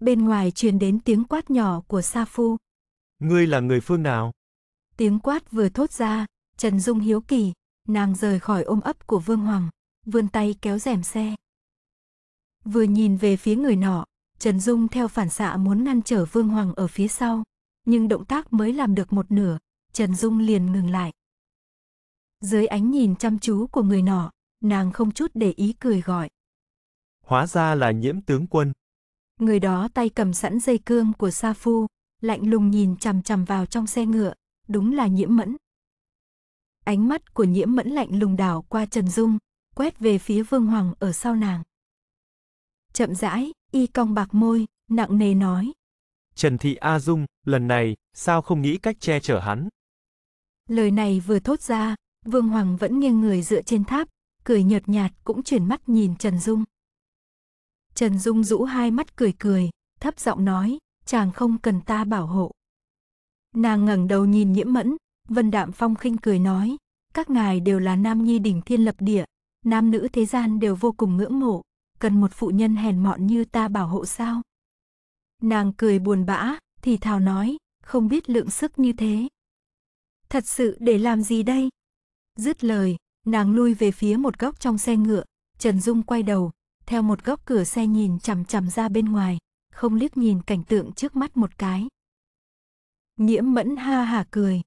Bên ngoài truyền đến tiếng quát nhỏ của Sa Phu. Ngươi là người phương nào? Tiếng quát vừa thốt ra, Trần Dung hiếu kỳ, nàng rời khỏi ôm ấp của Vương Hoàng, vươn tay kéo rèm xe. Vừa nhìn về phía người nọ, Trần Dung theo phản xạ muốn ngăn trở Vương Hoàng ở phía sau, nhưng động tác mới làm được một nửa, Trần Dung liền ngừng lại. Dưới ánh nhìn chăm chú của người nọ, nàng không chút để ý cười gọi. Hóa ra là nhiễm tướng quân. Người đó tay cầm sẵn dây cương của Sa Phu, lạnh lùng nhìn chằm chằm vào trong xe ngựa, đúng là nhiễm mẫn. Ánh mắt của nhiễm mẫn lạnh lùng đảo qua Trần Dung, quét về phía Vương Hoàng ở sau nàng. Chậm rãi, y cong bạc môi, nặng nề nói. Trần Thị A Dung, lần này, sao không nghĩ cách che chở hắn? Lời này vừa thốt ra, Vương Hoàng vẫn nghiêng người dựa trên tháp, cười nhợt nhạt cũng chuyển mắt nhìn Trần Dung. Trần Dung rũ hai mắt cười cười, thấp giọng nói, chàng không cần ta bảo hộ. Nàng ngẩng đầu nhìn nhiễm mẫn, Vân Đạm Phong khinh cười nói, các ngài đều là nam nhi đỉnh thiên lập địa, nam nữ thế gian đều vô cùng ngưỡng mộ, cần một phụ nhân hèn mọn như ta bảo hộ sao. Nàng cười buồn bã, thì thào nói, không biết lượng sức như thế. Thật sự để làm gì đây? Dứt lời, nàng lui về phía một góc trong xe ngựa, Trần Dung quay đầu, theo một góc cửa xe nhìn chằm chằm ra bên ngoài, không liếc nhìn cảnh tượng trước mắt một cái. Nhiễm mẫn ha hả cười.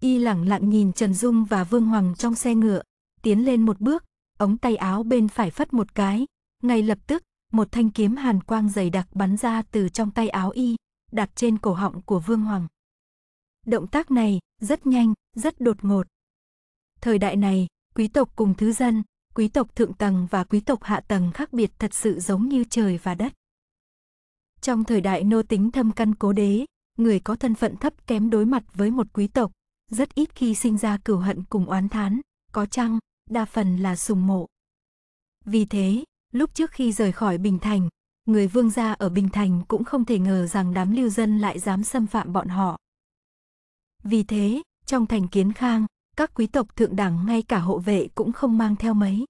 Y lẳng lặng nhìn Trần Dung và Vương Hoàng trong xe ngựa, tiến lên một bước, ống tay áo bên phải phất một cái, ngay lập tức, một thanh kiếm hàn quang dày đặc bắn ra từ trong tay áo y, đặt trên cổ họng của Vương Hoàng. Động tác này rất nhanh, rất đột ngột. Thời đại này, quý tộc cùng thứ dân, quý tộc thượng tầng và quý tộc hạ tầng khác biệt thật sự giống như trời và đất. Trong thời đại nô tính thâm căn cố đế, người có thân phận thấp kém đối mặt với một quý tộc, rất ít khi sinh ra cửu hận cùng oán thán, có chăng, đa phần là sùng mộ. Vì thế, lúc trước khi rời khỏi Bình Thành, người vương gia ở Bình Thành cũng không thể ngờ rằng đám lưu dân lại dám xâm phạm bọn họ. Vì thế, trong thành kiến khang, các quý tộc thượng đẳng ngay cả hộ vệ cũng không mang theo mấy.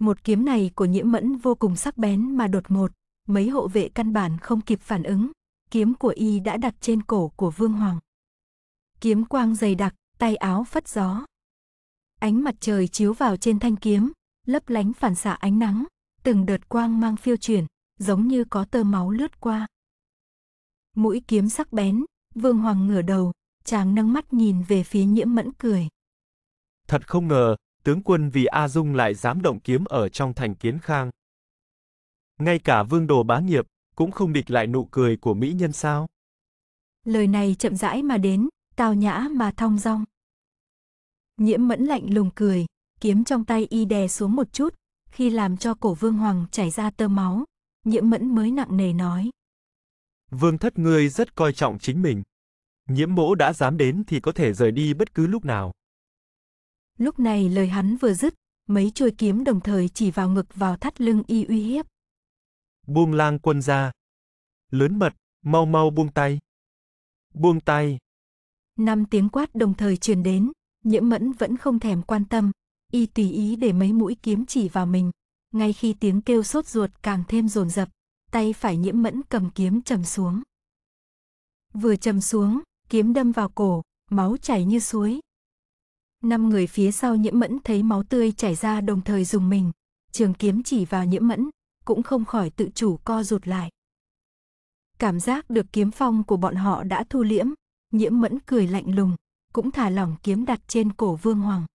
Một kiếm này của nhiễm mẫn vô cùng sắc bén mà đột một mấy hộ vệ căn bản không kịp phản ứng, kiếm của y đã đặt trên cổ của vương hoàng. Kiếm quang dày đặc, tay áo phất gió. Ánh mặt trời chiếu vào trên thanh kiếm, lấp lánh phản xạ ánh nắng, từng đợt quang mang phiêu chuyển, giống như có tơ máu lướt qua. Mũi kiếm sắc bén, vương hoàng ngửa đầu, chàng nâng mắt nhìn về phía nhiễm mẫn cười. Thật không ngờ, tướng quân vì A Dung lại dám động kiếm ở trong thành kiến khang. Ngay cả vương đồ bá nghiệp, cũng không địch lại nụ cười của mỹ nhân sao. Lời này chậm rãi mà đến, tào nhã mà thong dong. Nhiễm mẫn lạnh lùng cười, kiếm trong tay y đè xuống một chút, khi làm cho cổ vương hoàng chảy ra tơ máu, nhiễm mẫn mới nặng nề nói. Vương thất ngươi rất coi trọng chính mình. Nhiễm mỗ đã dám đến thì có thể rời đi bất cứ lúc nào. Lúc này lời hắn vừa dứt, mấy chuôi kiếm đồng thời chỉ vào ngực vào thắt lưng y uy hiếp. Buông lang quân ra. Lớn mật, mau mau buông tay. Buông tay. Năm tiếng quát đồng thời truyền đến, nhiễm mẫn vẫn không thèm quan tâm, y tùy ý để mấy mũi kiếm chỉ vào mình. Ngay khi tiếng kêu sốt ruột càng thêm rồn rập, tay phải nhiễm mẫn cầm kiếm trầm xuống. Vừa trầm xuống, kiếm đâm vào cổ, máu chảy như suối. Năm người phía sau nhiễm mẫn thấy máu tươi chảy ra đồng thời dùng mình, trường kiếm chỉ vào nhiễm mẫn, cũng không khỏi tự chủ co rụt lại. Cảm giác được kiếm phong của bọn họ đã thu liễm, nhiễm mẫn cười lạnh lùng, cũng thả lỏng kiếm đặt trên cổ vương hoàng.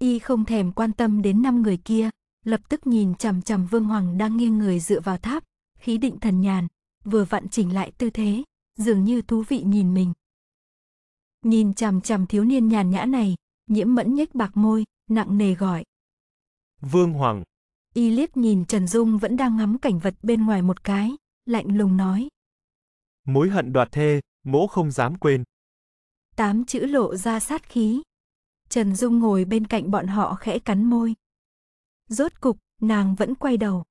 Y không thèm quan tâm đến năm người kia, lập tức nhìn chằm chằm vương hoàng đang nghiêng người dựa vào tháp, khí định thần nhàn, vừa vặn chỉnh lại tư thế dường như thú vị nhìn mình. Nhìn chằm chằm thiếu niên nhàn nhã này, nhiễm mẫn nhếch bạc môi, nặng nề gọi. Vương Hoàng. Y liếc nhìn Trần Dung vẫn đang ngắm cảnh vật bên ngoài một cái, lạnh lùng nói. Mối hận đoạt thê, mỗ không dám quên. Tám chữ lộ ra sát khí. Trần Dung ngồi bên cạnh bọn họ khẽ cắn môi. Rốt cục, nàng vẫn quay đầu.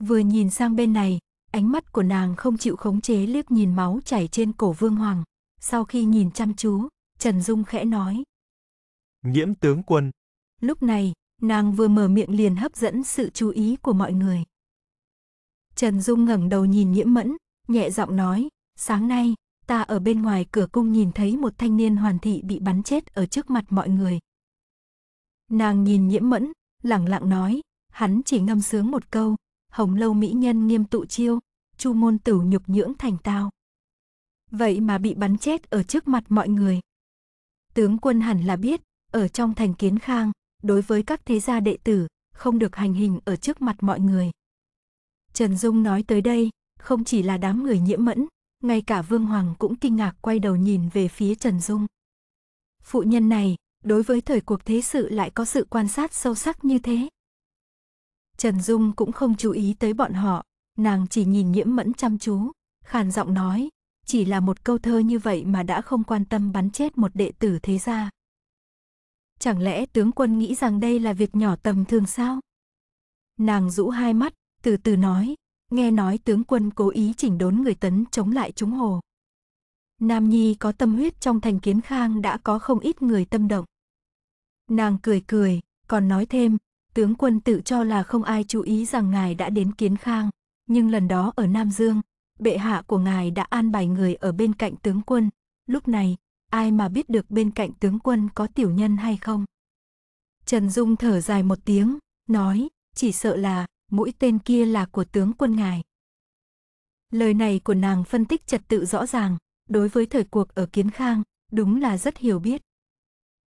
Vừa nhìn sang bên này, Ánh mắt của nàng không chịu khống chế liếc nhìn máu chảy trên cổ Vương Hoàng. Sau khi nhìn chăm chú, Trần Dung khẽ nói. Nhiễm tướng quân. Lúc này, nàng vừa mở miệng liền hấp dẫn sự chú ý của mọi người. Trần Dung ngẩng đầu nhìn nhiễm mẫn, nhẹ giọng nói, sáng nay, ta ở bên ngoài cửa cung nhìn thấy một thanh niên hoàn thị bị bắn chết ở trước mặt mọi người. Nàng nhìn nhiễm mẫn, lẳng lặng nói, hắn chỉ ngâm sướng một câu, hồng lâu mỹ nhân nghiêm tụ chiêu, chu môn tửu nhục nhưỡng thành tao. Vậy mà bị bắn chết ở trước mặt mọi người. Tướng quân hẳn là biết, ở trong thành kiến khang, đối với các thế gia đệ tử, không được hành hình ở trước mặt mọi người. Trần Dung nói tới đây, không chỉ là đám người nhiễm mẫn, ngay cả Vương Hoàng cũng kinh ngạc quay đầu nhìn về phía Trần Dung. Phụ nhân này, đối với thời cuộc thế sự lại có sự quan sát sâu sắc như thế. Trần Dung cũng không chú ý tới bọn họ, nàng chỉ nhìn nhiễm mẫn chăm chú, khàn giọng nói, chỉ là một câu thơ như vậy mà đã không quan tâm bắn chết một đệ tử thế gia. Chẳng lẽ tướng quân nghĩ rằng đây là việc nhỏ tầm thường sao? Nàng rũ hai mắt, từ từ nói, nghe nói tướng quân cố ý chỉnh đốn người tấn chống lại chúng hồ. Nam Nhi có tâm huyết trong thành kiến khang đã có không ít người tâm động. Nàng cười cười, còn nói thêm, tướng quân tự cho là không ai chú ý rằng ngài đã đến kiến khang nhưng lần đó ở Nam Dương, bệ hạ của ngài đã an bài người ở bên cạnh tướng quân, lúc này, ai mà biết được bên cạnh tướng quân có tiểu nhân hay không. Trần Dung thở dài một tiếng, nói, chỉ sợ là, mũi tên kia là của tướng quân ngài. Lời này của nàng phân tích trật tự rõ ràng, đối với thời cuộc ở Kiến Khang, đúng là rất hiểu biết.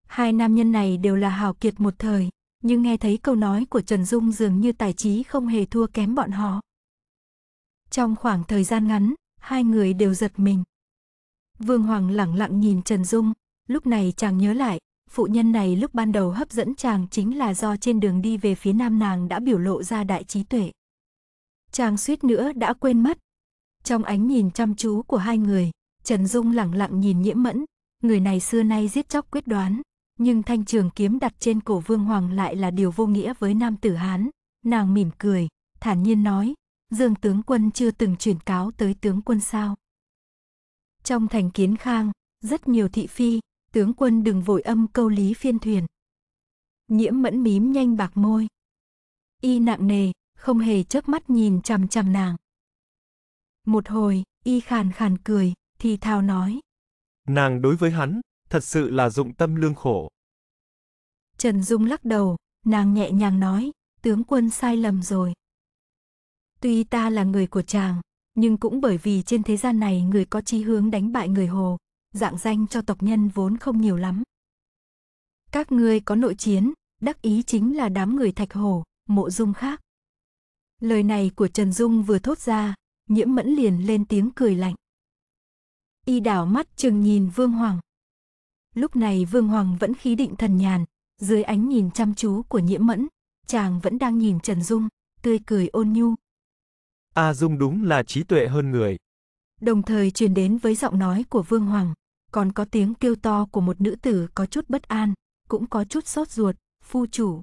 Hai nam nhân này đều là hào kiệt một thời, nhưng nghe thấy câu nói của Trần Dung dường như tài trí không hề thua kém bọn họ. Trong khoảng thời gian ngắn, hai người đều giật mình. Vương Hoàng lẳng lặng nhìn Trần Dung, lúc này chàng nhớ lại, phụ nhân này lúc ban đầu hấp dẫn chàng chính là do trên đường đi về phía nam nàng đã biểu lộ ra đại trí tuệ. Chàng suýt nữa đã quên mất. Trong ánh nhìn chăm chú của hai người, Trần Dung lẳng lặng nhìn nhiễm mẫn, người này xưa nay giết chóc quyết đoán, nhưng thanh trường kiếm đặt trên cổ Vương Hoàng lại là điều vô nghĩa với nam tử Hán. Nàng mỉm cười, thản nhiên nói, Dương tướng quân chưa từng truyền cáo tới tướng quân sao. Trong thành kiến khang, rất nhiều thị phi, tướng quân đừng vội âm câu lý phiên thuyền. Nhiễm mẫn mím nhanh bạc môi. Y nặng nề, không hề chớp mắt nhìn chằm chằm nàng. Một hồi, y khàn khàn cười, thì thào nói. Nàng đối với hắn, thật sự là dụng tâm lương khổ. Trần Dung lắc đầu, nàng nhẹ nhàng nói, tướng quân sai lầm rồi. Tuy ta là người của chàng, nhưng cũng bởi vì trên thế gian này người có chí hướng đánh bại người Hồ, dạng danh cho tộc nhân vốn không nhiều lắm. Các ngươi có nội chiến, đắc ý chính là đám người Thạch Hồ, mộ dung khác. Lời này của Trần Dung vừa thốt ra, nhiễm mẫn liền lên tiếng cười lạnh. Y đảo mắt chừng nhìn Vương Hoàng. Lúc này Vương Hoàng vẫn khí định thần nhàn, dưới ánh nhìn chăm chú của nhiễm mẫn, chàng vẫn đang nhìn Trần Dung, tươi cười ôn nhu, A Dung đúng là trí tuệ hơn người. Đồng thời truyền đến với giọng nói của Vương Hoàng, còn có tiếng kêu to của một nữ tử có chút bất an, cũng có chút sốt ruột, phu chủ.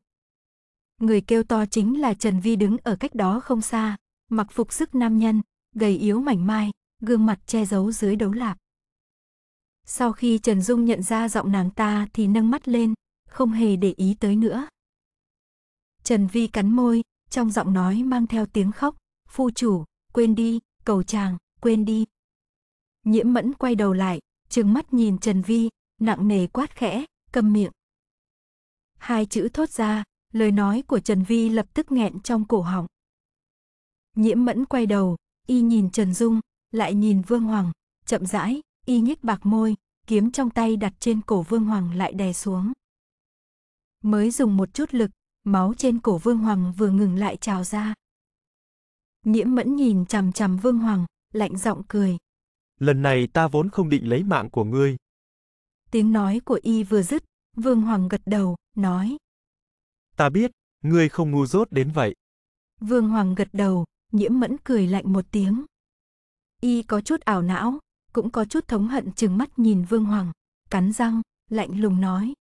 Người kêu to chính là Trần Vi đứng ở cách đó không xa, mặc phục sức nam nhân, gầy yếu mảnh mai, gương mặt che giấu dưới đấu lạp. Sau khi Trần Dung nhận ra giọng nàng ta thì nâng mắt lên, không hề để ý tới nữa. Trần Vi cắn môi, trong giọng nói mang theo tiếng khóc, phu chủ, quên đi, cầu chàng, quên đi. Nhiễm mẫn quay đầu lại, trừng mắt nhìn Trần Vi, nặng nề quát khẽ, câm miệng. Hai chữ thốt ra, lời nói của Trần Vi lập tức nghẹn trong cổ họng. Nhiễm mẫn quay đầu, y nhìn Trần Dung, lại nhìn Vương Hoàng, chậm rãi, y nhếch bạc môi, kiếm trong tay đặt trên cổ Vương Hoàng lại đè xuống. Mới dùng một chút lực, máu trên cổ Vương Hoàng vừa ngừng lại trào ra. Nhiễm mẫn nhìn chằm chằm Vương Hoàng, lạnh giọng cười. Lần này ta vốn không định lấy mạng của ngươi. Tiếng nói của y vừa dứt, Vương Hoàng gật đầu, nói. Ta biết, ngươi không ngu dốt đến vậy. Vương Hoàng gật đầu, nhiễm mẫn cười lạnh một tiếng. Y có chút ảo não, cũng có chút thống hận chừng mắt nhìn Vương Hoàng, cắn răng, lạnh lùng nói.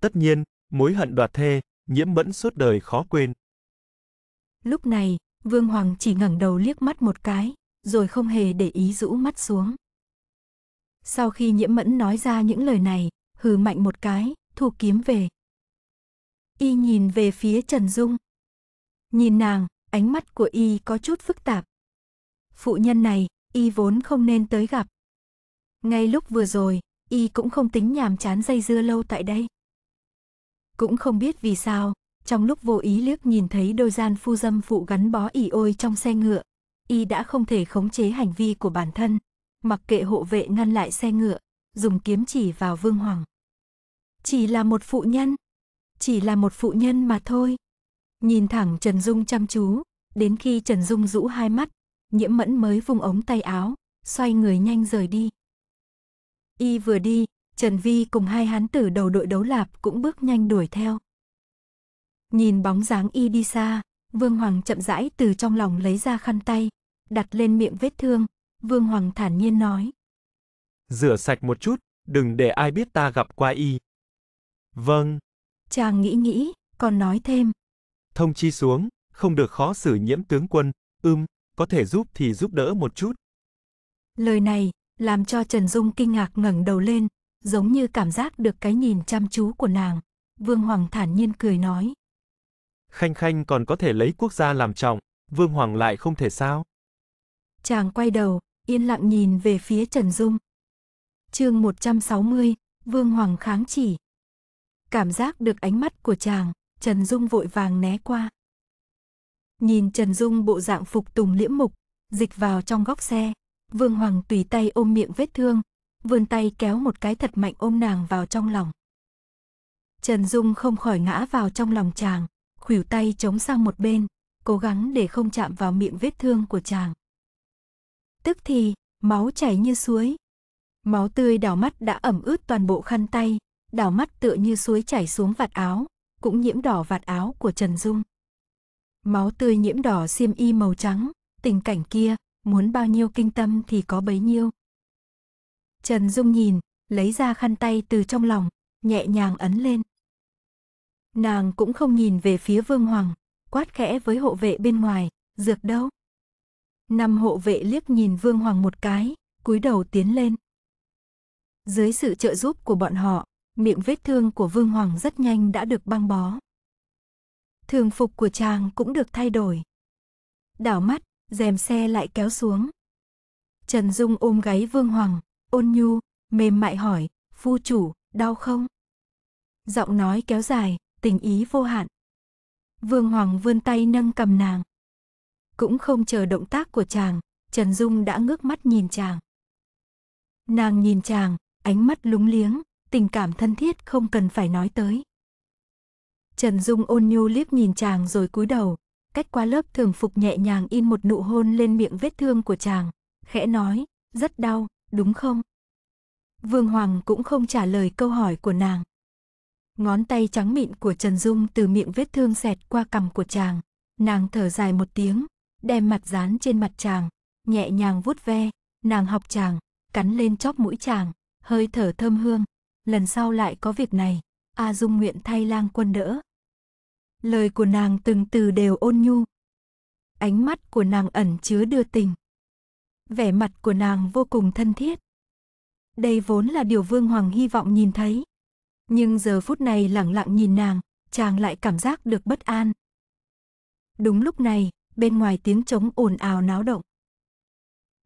Tất nhiên, mối hận đoạt thê, nhiễm mẫn suốt đời khó quên. Lúc này, Vương Hoàng chỉ ngẩng đầu liếc mắt một cái, rồi không hề để ý rũ mắt xuống. Sau khi nhiễm mẫn nói ra những lời này, hừ mạnh một cái, thu kiếm về. Y nhìn về phía Trần Dung. Nhìn nàng, ánh mắt của Y có chút phức tạp. Phụ nhân này, Y vốn không nên tới gặp. Ngay lúc vừa rồi, Y cũng không tính nhàm chán dây dưa lâu tại đây. Cũng không biết vì sao, trong lúc vô ý liếc nhìn thấy đôi gian phu dâm phụ gắn bó ỉ ôi trong xe ngựa, y đã không thể khống chế hành vi của bản thân, mặc kệ hộ vệ ngăn lại xe ngựa, dùng kiếm chỉ vào Vương Hoàng. Chỉ là một phụ nhân, chỉ là một phụ nhân mà thôi. Nhìn thẳng Trần Dung chăm chú, đến khi Trần Dung rũ hai mắt, nhiễm mẫn mới vung ống tay áo, xoay người nhanh rời đi. Y vừa đi, Trần Vi cùng hai hán tử đầu đội đấu lạp cũng bước nhanh đuổi theo. Nhìn bóng dáng y đi xa, Vương Hoàng chậm rãi từ trong lòng lấy ra khăn tay, đặt lên miệng vết thương, Vương Hoàng thản nhiên nói. Rửa sạch một chút, đừng để ai biết ta gặp qua y. Vâng. Chàng nghĩ nghĩ, còn nói thêm. Thông chi xuống, không được khó xử nhiễm tướng quân, ưm, có thể giúp thì giúp đỡ một chút. Lời này, làm cho Trần Dung kinh ngạc ngẩng đầu lên, giống như cảm giác được cái nhìn chăm chú của nàng. Vương Hoàng thản nhiên cười nói. Khanh Khanh còn có thể lấy quốc gia làm trọng, Vương Hoàng lại không thể sao? Chàng quay đầu, yên lặng nhìn về phía Trần Dung. Chương 160, Vương Hoàng kháng chỉ. Cảm giác được ánh mắt của chàng, Trần Dung vội vàng né qua. Nhìn Trần Dung bộ dạng phục tùng liễm mục, dịch vào trong góc xe, Vương Hoàng tùy tay ôm miệng vết thương, vươn tay kéo một cái thật mạnh ôm nàng vào trong lòng. Trần Dung không khỏi ngã vào trong lòng chàng, khuỷu tay chống sang một bên, cố gắng để không chạm vào miệng vết thương của chàng. Tức thì, máu chảy như suối. Máu tươi đảo mắt đã ẩm ướt toàn bộ khăn tay, đảo mắt tựa như suối chảy xuống vạt áo, cũng nhiễm đỏ vạt áo của Trần Dung. Máu tươi nhiễm đỏ xiêm y màu trắng, tình cảnh kia, muốn bao nhiêu kinh tâm thì có bấy nhiêu. Trần Dung nhìn, lấy ra khăn tay từ trong lòng, nhẹ nhàng ấn lên. Nàng cũng không nhìn về phía Vương Hoàng, quát khẽ với hộ vệ bên ngoài, dược đâu. Năm hộ vệ liếc nhìn Vương Hoàng một cái, cúi đầu tiến lên. Dưới sự trợ giúp của bọn họ, miệng vết thương của Vương Hoàng rất nhanh đã được băng bó. Thường phục của chàng cũng được thay đổi. Đảo mắt, rèm xe lại kéo xuống. Trần Dung ôm gáy Vương Hoàng, ôn nhu, mềm mại hỏi, phu chủ, đau không? Giọng nói kéo dài, tình ý vô hạn. Vương Hoàng vươn tay nâng cầm nàng. Cũng không chờ động tác của chàng, Trần Dung đã ngước mắt nhìn chàng. Nàng nhìn chàng, ánh mắt lúng liếng, tình cảm thân thiết không cần phải nói tới. Trần Dung ôn nhu liếc nhìn chàng rồi cúi đầu, cách qua lớp thường phục nhẹ nhàng in một nụ hôn lên miệng vết thương của chàng, khẽ nói, rất đau, đúng không? Vương Hoàng cũng không trả lời câu hỏi của nàng. Ngón tay trắng mịn của Trần Dung từ miệng vết thương xẹt qua cằm của chàng. Nàng thở dài một tiếng, đem mặt dán trên mặt chàng, nhẹ nhàng vuốt ve, nàng học chàng, cắn lên chóp mũi chàng, hơi thở thơm hương. Lần sau lại có việc này, A Dung nguyện thay lang quân đỡ. Lời của nàng từng từ đều ôn nhu. Ánh mắt của nàng ẩn chứa đưa tình. Vẻ mặt của nàng vô cùng thân thiết. Đây vốn là điều Vương Hoàng hy vọng nhìn thấy. Nhưng giờ phút này lặng lặng nhìn nàng, chàng lại cảm giác được bất an. Đúng lúc này, bên ngoài tiếng trống ồn ào náo động.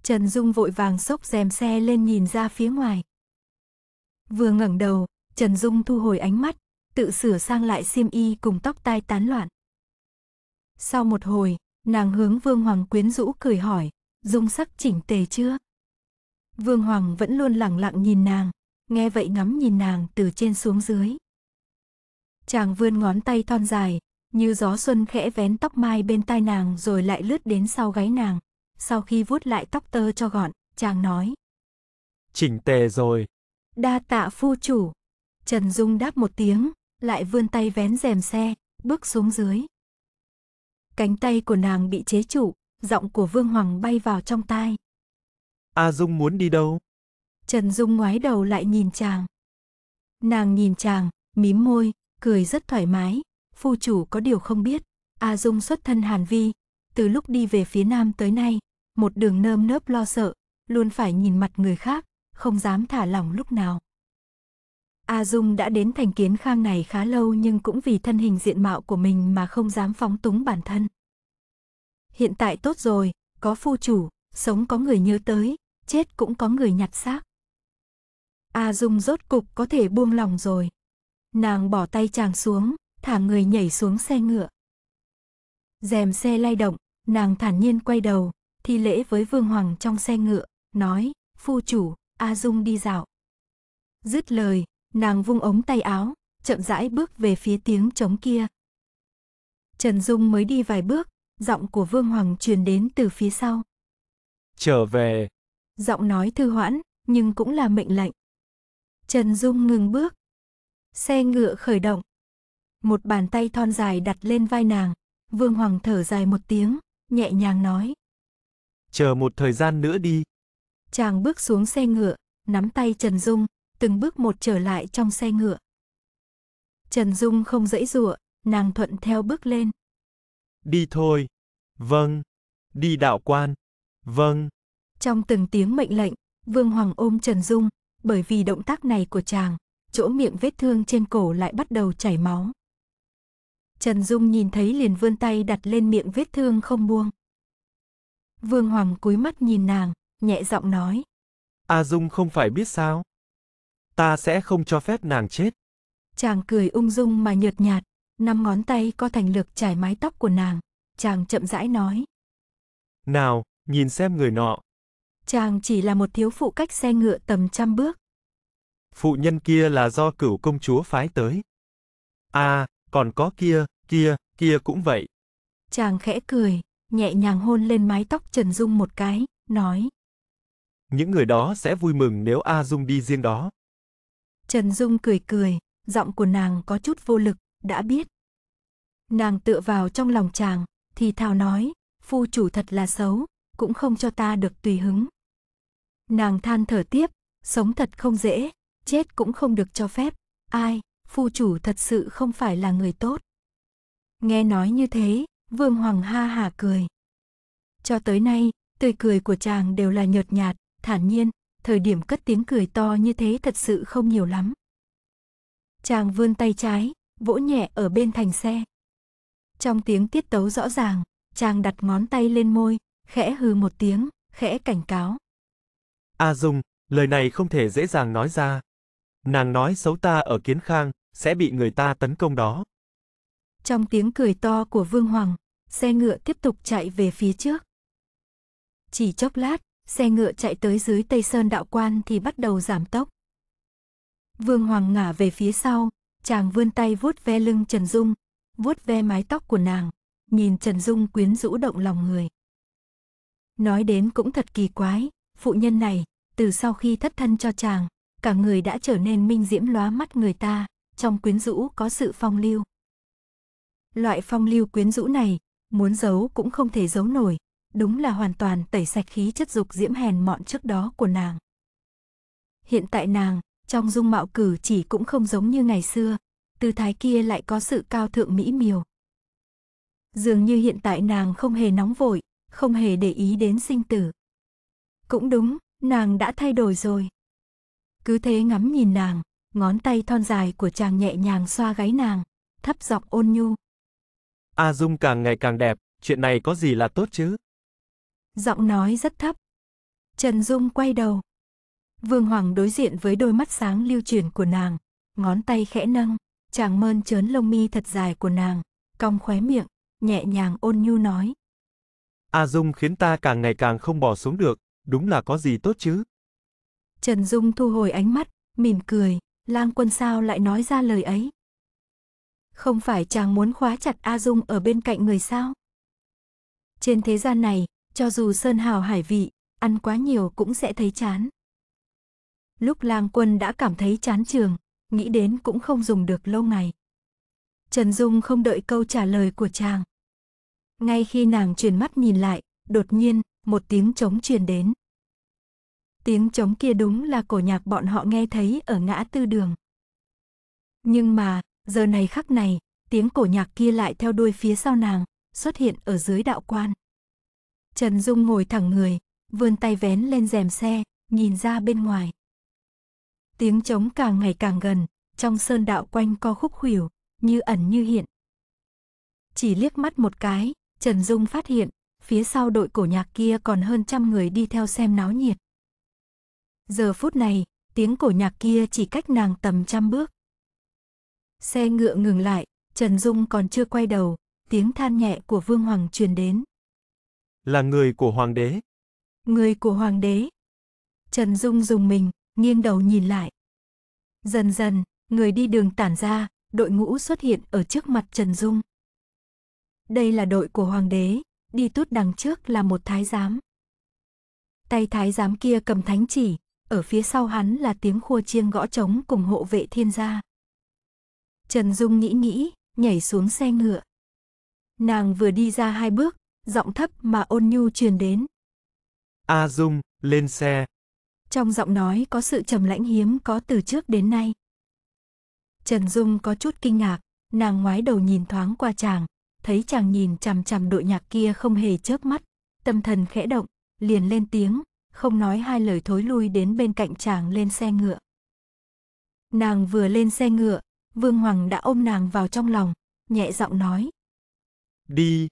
Trần Dung vội vàng xốc rèm xe lên nhìn ra phía ngoài. Vừa ngẩng đầu, Trần Dung thu hồi ánh mắt, tự sửa sang lại xiêm y cùng tóc tai tán loạn. Sau một hồi, nàng hướng Vương Hoàng quyến rũ cười hỏi, Dung sắc chỉnh tề chưa? Vương Hoàng vẫn luôn lặng lặng nhìn nàng, nghe vậy ngắm nhìn nàng từ trên xuống dưới. Chàng vươn ngón tay thon dài, như gió xuân khẽ vén tóc mai bên tai nàng rồi lại lướt đến sau gáy nàng. Sau khi vuốt lại tóc tơ cho gọn, chàng nói. Chỉnh tề rồi. Đa tạ phu chủ. Trần Dung đáp một tiếng, lại vươn tay vén rèm xe, bước xuống dưới. Cánh tay của nàng bị chế trụ, giọng của Vương Hoàng bay vào trong tai. A Dung muốn đi đâu? Trần Dung ngoái đầu lại nhìn chàng. Nàng nhìn chàng, mím môi, cười rất thoải mái, phu chủ có điều không biết, A Dung xuất thân Hàn Vi, từ lúc đi về phía nam tới nay, một đường nơm nớp lo sợ, luôn phải nhìn mặt người khác, không dám thả lỏng lúc nào. A Dung đã đến thành kiến khang này khá lâu nhưng cũng vì thân hình diện mạo của mình mà không dám phóng túng bản thân. Hiện tại tốt rồi, có phu chủ, sống có người nhớ tới, chết cũng có người nhặt xác. A Dung rốt cục có thể buông lòng rồi. Nàng bỏ tay chàng xuống, thả người nhảy xuống xe ngựa. Rèm xe lay động, nàng thản nhiên quay đầu, thi lễ với Vương Hoàng trong xe ngựa, nói, phu chủ, A Dung đi dạo. Dứt lời, nàng vung ống tay áo, chậm rãi bước về phía tiếng trống kia. Trần Dung mới đi vài bước, giọng của Vương Hoàng truyền đến từ phía sau. Trở về. Giọng nói thư hoãn, nhưng cũng là mệnh lệnh. Trần Dung ngừng bước. Xe ngựa khởi động. Một bàn tay thon dài đặt lên vai nàng. Vương Hoàng thở dài một tiếng, nhẹ nhàng nói. Chờ một thời gian nữa đi. Chàng bước xuống xe ngựa, nắm tay Trần Dung, từng bước một trở lại trong xe ngựa. Trần Dung không dãy dụa, nàng thuận theo bước lên. Đi thôi. Vâng. Đi đạo quan. Vâng. Trong từng tiếng mệnh lệnh, Vương Hoàng ôm Trần Dung, bởi vì động tác này của chàng, chỗ miệng vết thương trên cổ lại bắt đầu chảy máu. Trần Dung nhìn thấy liền vươn tay đặt lên miệng vết thương không buông. Vương Hoàng cúi mắt nhìn nàng, nhẹ giọng nói. A à Dung không phải biết sao. Ta sẽ không cho phép nàng chết. Chàng cười ung dung mà nhợt nhạt, năm ngón tay co thành lược trải mái tóc của nàng. Chàng chậm rãi nói. Nào, nhìn xem người nọ, chàng chỉ là một thiếu phụ cách xe ngựa tầm trăm bước. Phụ nhân kia là do cửu công chúa phái tới. À, còn có kia, kia, kia cũng vậy. Chàng khẽ cười, nhẹ nhàng hôn lên mái tóc Trần Dung một cái, nói. Những người đó sẽ vui mừng nếu A Dung đi riêng đó. Trần Dung cười cười, giọng của nàng có chút vô lực, đã biết. Nàng tựa vào trong lòng chàng, thì thào nói, phu chủ thật là xấu, cũng không cho ta được tùy hứng. Nàng than thở tiếp, sống thật không dễ, chết cũng không được cho phép. Ai, phu chủ thật sự không phải là người tốt. Nghe nói như thế, Vương Hoàng ha hả cười. Cho tới nay, tươi cười của chàng đều là nhợt nhạt, thản nhiên, thời điểm cất tiếng cười to như thế thật sự không nhiều lắm. Chàng vươn tay trái, vỗ nhẹ ở bên thành xe. Trong tiếng tiết tấu rõ ràng, chàng đặt ngón tay lên môi, khẽ hừ một tiếng, khẽ cảnh cáo. A à Dung, lời này không thể dễ dàng nói ra. Nàng nói xấu ta ở Kiến Khang, sẽ bị người ta tấn công đó. Trong tiếng cười to của Vương Hoàng, xe ngựa tiếp tục chạy về phía trước. Chỉ chốc lát, xe ngựa chạy tới dưới Tây Sơn Đạo Quan thì bắt đầu giảm tốc. Vương Hoàng ngả về phía sau, chàng vươn tay vuốt ve lưng Trần Dung, vuốt ve mái tóc của nàng, nhìn Trần Dung quyến rũ động lòng người. Nói đến cũng thật kỳ quái, Phụ nhân này, từ sau khi thất thân cho chàng, cả người đã trở nên minh diễm lóa mắt người ta, trong quyến rũ có sự phong lưu. Loại phong lưu quyến rũ này, muốn giấu cũng không thể giấu nổi, đúng là hoàn toàn tẩy sạch khí chất dục diễm hèn mọn trước đó của nàng. Hiện tại nàng, trong dung mạo cử chỉ cũng không giống như ngày xưa, tư thái kia lại có sự cao thượng mỹ miều. Dường như hiện tại nàng không hề nóng vội, không hề để ý đến sinh tử. Cũng đúng, nàng đã thay đổi rồi. Cứ thế ngắm nhìn nàng, ngón tay thon dài của chàng nhẹ nhàng xoa gáy nàng, thấp giọng ôn nhu. A Dung càng ngày càng đẹp, chuyện này có gì là tốt chứ? Giọng nói rất thấp. Trần Dung quay đầu. Vương Hoàng đối diện với đôi mắt sáng lưu chuyển của nàng, ngón tay khẽ nâng, chàng mơn trớn lông mi thật dài của nàng, cong khóe miệng, nhẹ nhàng ôn nhu nói. A Dung khiến ta càng ngày càng không bỏ xuống được, đúng là có gì tốt chứ. Trần Dung thu hồi ánh mắt, mỉm cười, lang quân sao lại nói ra lời ấy. Không phải chàng muốn khóa chặt A Dung ở bên cạnh người sao? Trên thế gian này, cho dù sơn hào hải vị, ăn quá nhiều cũng sẽ thấy chán. Lúc lang quân đã cảm thấy chán trường, nghĩ đến cũng không dùng được lâu ngày. Trần Dung không đợi câu trả lời của chàng. Ngay khi nàng chuyển mắt nhìn lại, đột nhiên, một tiếng trống truyền đến. Tiếng trống kia đúng là cổ nhạc bọn họ nghe thấy ở ngã tư đường. Nhưng mà, giờ này khắc này, tiếng cổ nhạc kia lại theo đuôi phía sau nàng, xuất hiện ở dưới đạo quan. Trần Dung ngồi thẳng người, vươn tay vén lên rèm xe, nhìn ra bên ngoài. Tiếng trống càng ngày càng gần, trong sơn đạo quanh co khúc khuỷu, như ẩn như hiện. Chỉ liếc mắt một cái, Trần Dung phát hiện phía sau đội cổ nhạc kia còn hơn trăm người đi theo xem náo nhiệt. Giờ phút này, tiếng cổ nhạc kia chỉ cách nàng tầm trăm bước. Xe ngựa ngừng lại, Trần Dung còn chưa quay đầu, tiếng than nhẹ của Vương Hoàng truyền đến. Là người của Hoàng đế. Người của Hoàng đế. Trần Dung dùng mình, nghiêng đầu nhìn lại. Dần dần, người đi đường tản ra, đội ngũ xuất hiện ở trước mặt Trần Dung. Đây là đội của Hoàng đế, đi tút đằng trước là một thái giám. Tay thái giám kia cầm thánh chỉ, ở phía sau hắn là tiếng khua chiêng gõ trống cùng hộ vệ thiên gia. Trần Dung nghĩ nghĩ, nhảy xuống xe ngựa. Nàng vừa đi ra hai bước, giọng thấp mà ôn nhu truyền đến. A à Dung, lên xe. Trong giọng nói có sự trầm lãnh hiếm có từ trước đến nay. Trần Dung có chút kinh ngạc, nàng ngoái đầu nhìn thoáng qua chàng, thấy chàng nhìn chằm chằm đội nhạc kia không hề chớp mắt, tâm thần khẽ động, liền lên tiếng, không nói hai lời thối lui đến bên cạnh chàng lên xe ngựa. Nàng vừa lên xe ngựa, Vương Hoàng đã ôm nàng vào trong lòng, nhẹ giọng nói. Đi.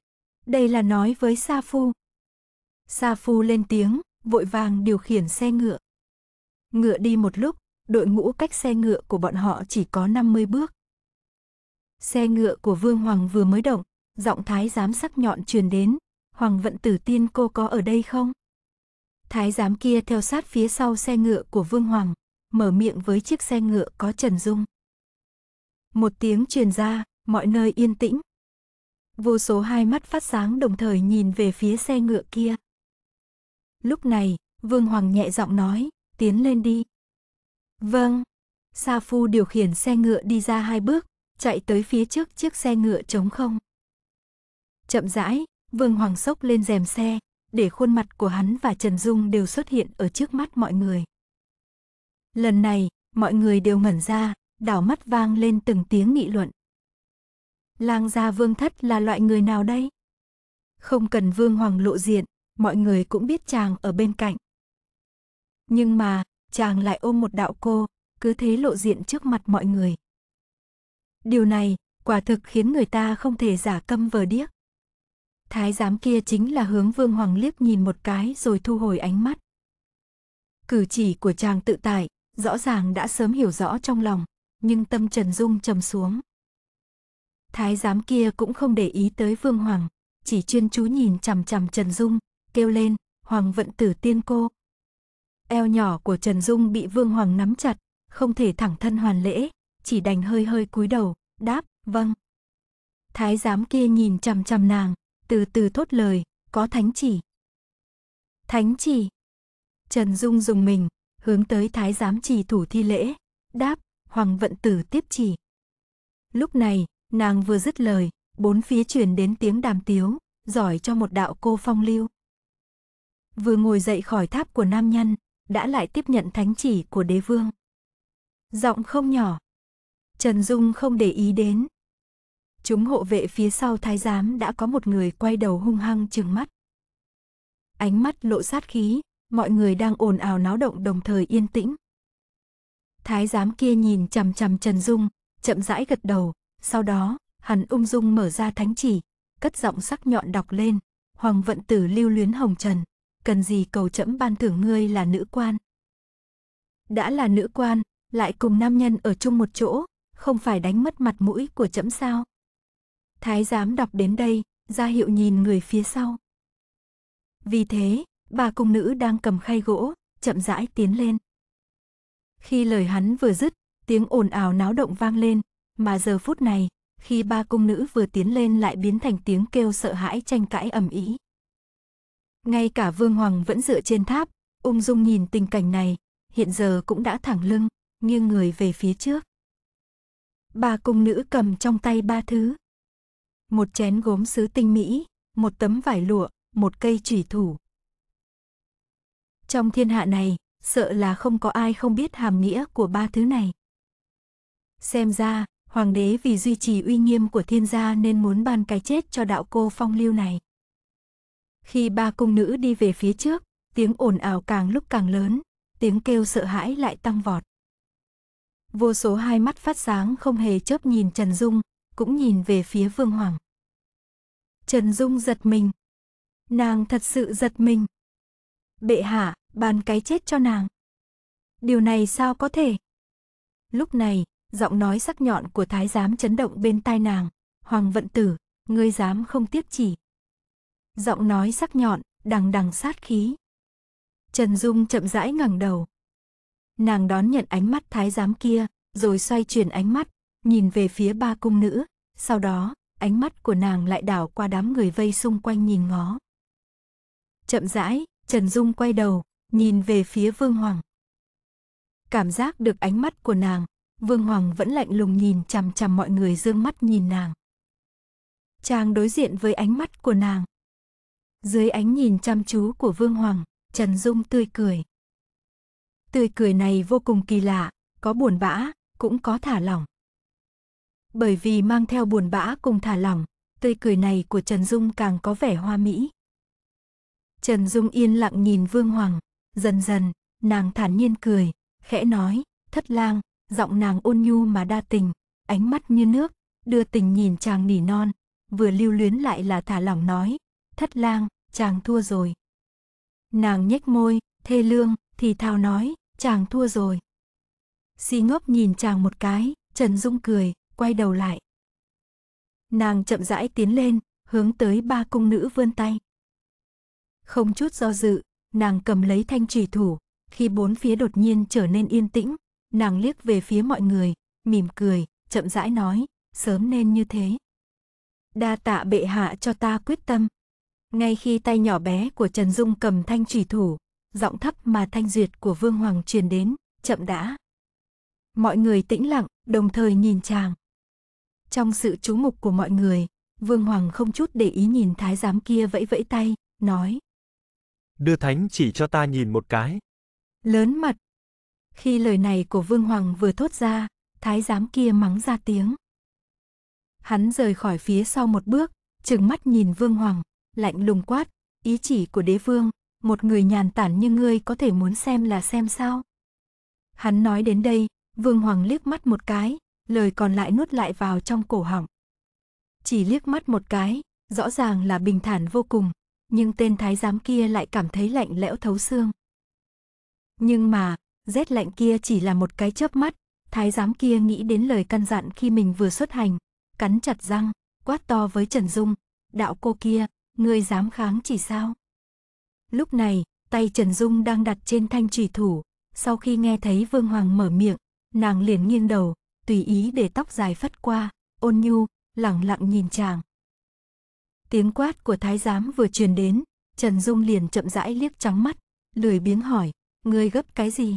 Đây là nói với Sa Phu. Sa Phu lên tiếng, vội vàng điều khiển xe ngựa. Ngựa đi một lúc, đội ngũ cách xe ngựa của bọn họ chỉ có 50 bước. Xe ngựa của Vương Hoàng vừa mới động, giọng thái giám sắc nhọn truyền đến, Hoàng vận tử tiên cô có ở đây không? Thái giám kia theo sát phía sau xe ngựa của Vương Hoàng, mở miệng với chiếc xe ngựa có Trần Dung. Một tiếng truyền ra, mọi nơi yên tĩnh. Vô số hai mắt phát sáng đồng thời nhìn về phía xe ngựa kia. Lúc này, Vương Hoàng nhẹ giọng nói, tiến lên đi. Vâng. Sa Phu điều khiển xe ngựa đi ra hai bước, chạy tới phía trước chiếc xe ngựa trống không. Chậm rãi, Vương Hoàng sốc lên rèm xe, để khuôn mặt của hắn và Trần Dung đều xuất hiện ở trước mắt mọi người. Lần này, mọi người đều ngẩn ra, đảo mắt vang lên từng tiếng nghị luận. Lang gia Vương Thất là loại người nào đây? Không cần Vương Hoàng lộ diện, mọi người cũng biết chàng ở bên cạnh. Nhưng mà, chàng lại ôm một đạo cô, cứ thế lộ diện trước mặt mọi người. Điều này, quả thực khiến người ta không thể giả câm vờ điếc. Thái giám kia chính là hướng Vương Hoàng liếc nhìn một cái rồi thu hồi ánh mắt. Cử chỉ của chàng tự tại, rõ ràng đã sớm hiểu rõ trong lòng, nhưng tâm Trần Dung trầm xuống. Thái giám kia cũng không để ý tới Vương Hoàng, chỉ chuyên chú nhìn chằm chằm Trần Dung, kêu lên, Hoàng vận tử tiên cô. Eo nhỏ của Trần Dung bị Vương Hoàng nắm chặt, không thể thẳng thân hoàn lễ, chỉ đành hơi hơi cúi đầu, đáp, vâng. Thái giám kia nhìn chằm chằm nàng, từ từ thốt lời, có thánh chỉ. Thánh chỉ. Trần Dung dùng mình, hướng tới thái giám chỉ thủ thi lễ, đáp, hoàng vận tử tiếp chỉ. Lúc này, nàng vừa dứt lời, bốn phía truyền đến tiếng đàm tiếu, giỏi cho một đạo cô phong lưu. Vừa ngồi dậy khỏi tháp của nam nhân, đã lại tiếp nhận thánh chỉ của đế vương. Giọng không nhỏ. Trần Dung không để ý đến, Chúng hộ vệ phía sau thái giám đã có một người quay đầu hung hăng chừng mắt. Ánh mắt lộ sát khí, mọi người đang ồn ào náo động đồng thời yên tĩnh. Thái giám kia nhìn chằm chằm Trần Dung, chậm rãi gật đầu, sau đó, hắn ung dung mở ra thánh chỉ, cất giọng sắc nhọn đọc lên, Hoàng vận tử lưu luyến hồng trần, cần gì cầu chẫm ban thưởng ngươi là nữ quan. Đã là nữ quan, lại cùng nam nhân ở chung một chỗ, không phải đánh mất mặt mũi của chẫm sao? Thái giám đọc đến đây, ra hiệu nhìn người phía sau. Vì thế, bà cung nữ đang cầm khay gỗ, chậm rãi tiến lên. Khi lời hắn vừa dứt, tiếng ồn ào náo động vang lên, mà giờ phút này, khi ba cung nữ vừa tiến lên lại biến thành tiếng kêu sợ hãi tranh cãi ầm ĩ. Ngay cả Vương Hoàng vẫn dựa trên tháp, ung dung nhìn tình cảnh này, hiện giờ cũng đã thẳng lưng, nghiêng người về phía trước. Bà cung nữ cầm trong tay ba thứ, một chén gốm sứ tinh mỹ, một tấm vải lụa, một cây chủy thủ. Trong thiên hạ này, sợ là không có ai không biết hàm nghĩa của ba thứ này. Xem ra, hoàng đế vì duy trì uy nghiêm của thiên gia nên muốn ban cái chết cho đạo cô phong lưu này. Khi ba cung nữ đi về phía trước, tiếng ồn ào càng lúc càng lớn, tiếng kêu sợ hãi lại tăng vọt. Vô số hai mắt phát sáng không hề chớp nhìn Trần Dung, cũng nhìn về phía Vương Hoàng. Trần Dung giật mình. Nàng thật sự giật mình. Bệ hạ, bàn cái chết cho nàng. Điều này sao có thể? Lúc này, giọng nói sắc nhọn của thái giám chấn động bên tai nàng. Hoàng vận tử, ngươi dám không tiếp chỉ. Giọng nói sắc nhọn, đằng đằng sát khí. Trần Dung chậm rãi ngẩng đầu. Nàng đón nhận ánh mắt thái giám kia, rồi xoay chuyển ánh mắt, nhìn về phía ba cung nữ, sau đó, ánh mắt của nàng lại đảo qua đám người vây xung quanh nhìn ngó. Chậm rãi, Trần Dung quay đầu, nhìn về phía Vương Hoàng. Cảm giác được ánh mắt của nàng, Vương Hoàng vẫn lạnh lùng nhìn chằm chằm mọi người dương mắt nhìn nàng. Chàng đối diện với ánh mắt của nàng. Dưới ánh nhìn chăm chú của Vương Hoàng, Trần Dung tươi cười. Tươi cười này vô cùng kỳ lạ, có buồn bã, cũng có thả lỏng. Bởi vì mang theo buồn bã cùng thả lỏng, tươi cười này của Trần Dung càng có vẻ hoa mỹ. Trần Dung yên lặng nhìn Vương Hoàng, dần dần, nàng thản nhiên cười, khẽ nói, thất lang, giọng nàng ôn nhu mà đa tình, ánh mắt như nước, đưa tình nhìn chàng nỉ non, vừa lưu luyến lại là thả lỏng nói, thất lang, chàng thua rồi. Nàng nhếch môi, thê lương, thì thào nói, chàng thua rồi. Si ngốc nhìn chàng một cái, Trần Dung cười, quay đầu lại. Nàng chậm rãi tiến lên, hướng tới ba cung nữ vươn tay. Không chút do dự, nàng cầm lấy thanh trùy thủ, khi bốn phía đột nhiên trở nên yên tĩnh, nàng liếc về phía mọi người, mỉm cười, chậm rãi nói, sớm nên như thế. Đa tạ bệ hạ cho ta quyết tâm. Ngay khi tay nhỏ bé của Trần Dung cầm thanh trùy thủ, giọng thấp mà thanh duyệt của Vương Hoàng truyền đến, chậm đã. Mọi người tĩnh lặng, đồng thời nhìn chàng. Trong sự chú mục của mọi người, Vương Hoàng không chút để ý nhìn thái giám kia vẫy vẫy tay, nói. Đưa thánh chỉ cho ta nhìn một cái. Lớn mặt. Khi lời này của Vương Hoàng vừa thốt ra, thái giám kia mắng ra tiếng. Hắn rời khỏi phía sau một bước, trừng mắt nhìn Vương Hoàng, lạnh lùng quát, ý chỉ của đế vương, một người nhàn tản như ngươi có thể muốn xem là xem sao. Hắn nói đến đây, Vương Hoàng liếc mắt một cái, lời còn lại nuốt lại vào trong cổ họng. Chỉ liếc mắt một cái, rõ ràng là bình thản vô cùng, nhưng tên thái giám kia lại cảm thấy lạnh lẽo thấu xương. Nhưng mà, rét lạnh kia chỉ là một cái chớp mắt, thái giám kia nghĩ đến lời căn dặn khi mình vừa xuất hành, cắn chặt răng, quát to với Trần Dung, đạo cô kia, ngươi dám kháng chỉ sao? Lúc này, tay Trần Dung đang đặt trên thanh trùy thủ, sau khi nghe thấy Vương Hoàng mở miệng, nàng liền nghiêng đầu, tùy ý để tóc dài phất qua, ôn nhu, lẳng lặng nhìn chàng. Tiếng quát của thái giám vừa truyền đến, Trần Dung liền chậm rãi liếc trắng mắt, lười biếng hỏi, ngươi gấp cái gì?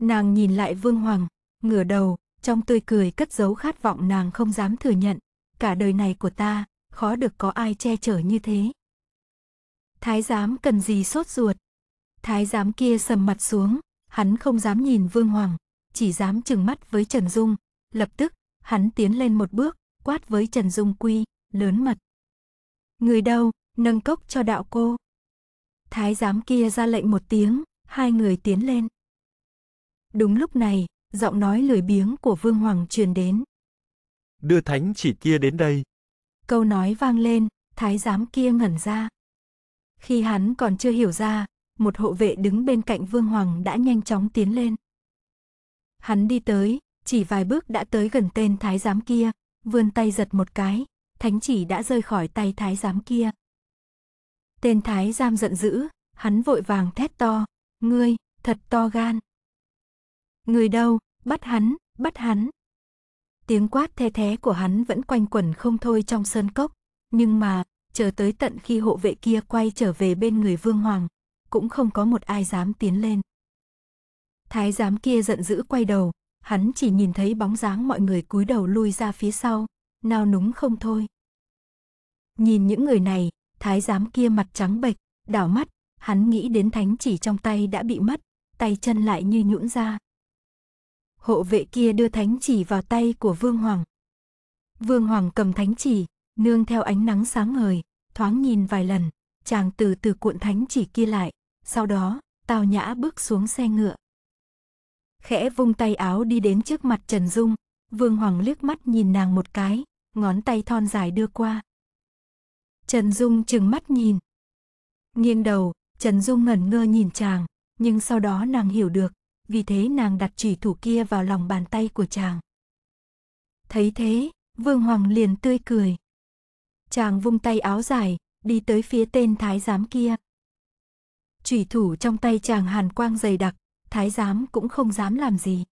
Nàng nhìn lại Vương Hoàng, ngửa đầu, trong tươi cười cất giấu khát vọng nàng không dám thừa nhận, cả đời này của ta, khó được có ai che chở như thế. Thái giám cần gì sốt ruột? Thái giám kia sầm mặt xuống, hắn không dám nhìn Vương Hoàng, chỉ dám chừng mắt với Trần Dung, lập tức, hắn tiến lên một bước, quát với Trần Dung quy, lớn mật. Người đâu, nâng cốc cho đạo cô. Thái giám kia ra lệnh một tiếng, hai người tiến lên. Đúng lúc này, giọng nói lười biếng của Vương Hoàng truyền đến. Đưa thánh chỉ kia đến đây. Câu nói vang lên, thái giám kia ngẩn ra. Khi hắn còn chưa hiểu ra, một hộ vệ đứng bên cạnh Vương Hoàng đã nhanh chóng tiến lên. Hắn đi tới, chỉ vài bước đã tới gần tên thái giám kia, vươn tay giật một cái, thánh chỉ đã rơi khỏi tay thái giám kia. Tên thái giám giận dữ, hắn vội vàng thét to, ngươi, thật to gan. Người đâu, bắt hắn, bắt hắn. Tiếng quát the thé của hắn vẫn quanh quẩn không thôi trong sơn cốc, nhưng mà, chờ tới tận khi hộ vệ kia quay trở về bên người vương hoàng, cũng không có một ai dám tiến lên. Thái giám kia giận dữ quay đầu, hắn chỉ nhìn thấy bóng dáng mọi người cúi đầu lui ra phía sau, nao núng không thôi. Nhìn những người này, thái giám kia mặt trắng bệch, đảo mắt, hắn nghĩ đến thánh chỉ trong tay đã bị mất, tay chân lại như nhũn ra. Hộ vệ kia đưa thánh chỉ vào tay của Vương Hoàng. Vương Hoàng cầm thánh chỉ, nương theo ánh nắng sáng ngời, thoáng nhìn vài lần, chàng từ từ cuộn thánh chỉ kia lại, sau đó, tào nhã bước xuống xe ngựa khẽ vung tay áo đi đến trước mặt Trần Dung. Vương Hoàng liếc mắt nhìn nàng một cái, ngón tay thon dài đưa qua. Trần Dung chừng mắt nhìn. Nghiêng đầu, Trần Dung ngẩn ngơ nhìn chàng, nhưng sau đó nàng hiểu được, vì thế nàng đặt chủy thủ kia vào lòng bàn tay của chàng. Thấy thế, Vương Hoàng liền tươi cười. Chàng vung tay áo dài, đi tới phía tên thái giám kia. Chủy thủ trong tay chàng hàn quang dày đặc, thái giám cũng không dám làm gì.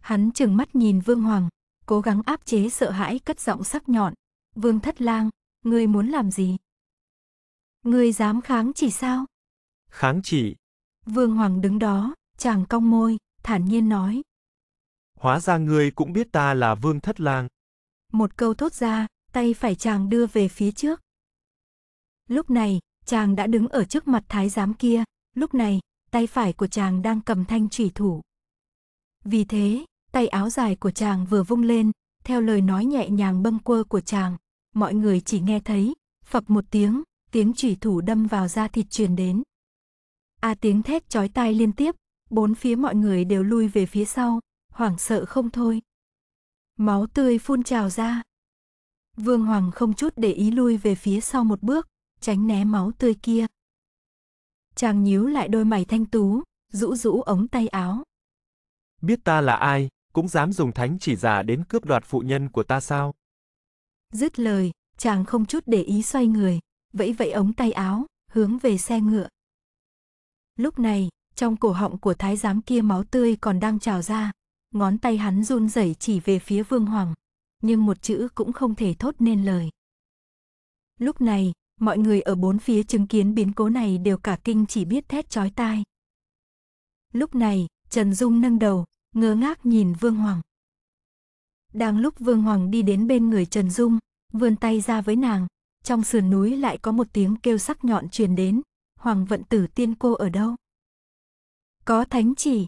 Hắn chừng mắt nhìn Vương Hoàng, cố gắng áp chế sợ hãi cất giọng sắc nhọn. Vương Thất Lang, ngươi muốn làm gì? Ngươi dám kháng chỉ sao? Kháng chỉ. Vương Hoàng đứng đó, chàng cong môi, thản nhiên nói. Hóa ra ngươi cũng biết ta là Vương Thất Lang. Một câu thốt ra, tay phải chàng đưa về phía trước. Lúc này, chàng đã đứng ở trước mặt thái giám kia, lúc này, tay phải của chàng đang cầm thanh chỉ thủ. Vì thế, tay áo dài của chàng vừa vung lên, theo lời nói nhẹ nhàng bâng quơ của chàng, mọi người chỉ nghe thấy, phập một tiếng, tiếng chỉ thủ đâm vào da thịt truyền đến. A à, tiếng thét chói tai liên tiếp, bốn phía mọi người đều lui về phía sau, hoảng sợ không thôi. Máu tươi phun trào ra. Vương Hoàng không chút để ý lui về phía sau một bước, tránh né máu tươi kia. Chàng nhíu lại đôi mày thanh tú, rũ rũ ống tay áo. Biết ta là ai, cũng dám dùng thánh chỉ giả đến cướp đoạt phụ nhân của ta sao? Dứt lời, chàng không chút để ý xoay người, vẫy vẫy ống tay áo, hướng về xe ngựa. Lúc này, trong cổ họng của thái giám kia máu tươi còn đang trào ra, ngón tay hắn run rẩy chỉ về phía vương hoàng, nhưng một chữ cũng không thể thốt nên lời. Lúc này, Mọi người ở bốn phía chứng kiến biến cố này đều cả kinh chỉ biết thét chói tai. Lúc này, Trần Dung nâng đầu, ngơ ngác nhìn Vương Hoàng. Đang lúc Vương Hoàng đi đến bên người Trần Dung, vươn tay ra với nàng, trong sườn núi lại có một tiếng kêu sắc nhọn truyền đến, Hoàng vận tử tiên cô ở đâu? Có thánh chỉ.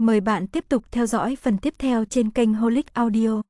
Mời bạn tiếp tục theo dõi phần tiếp theo trên kênh Holic Audio.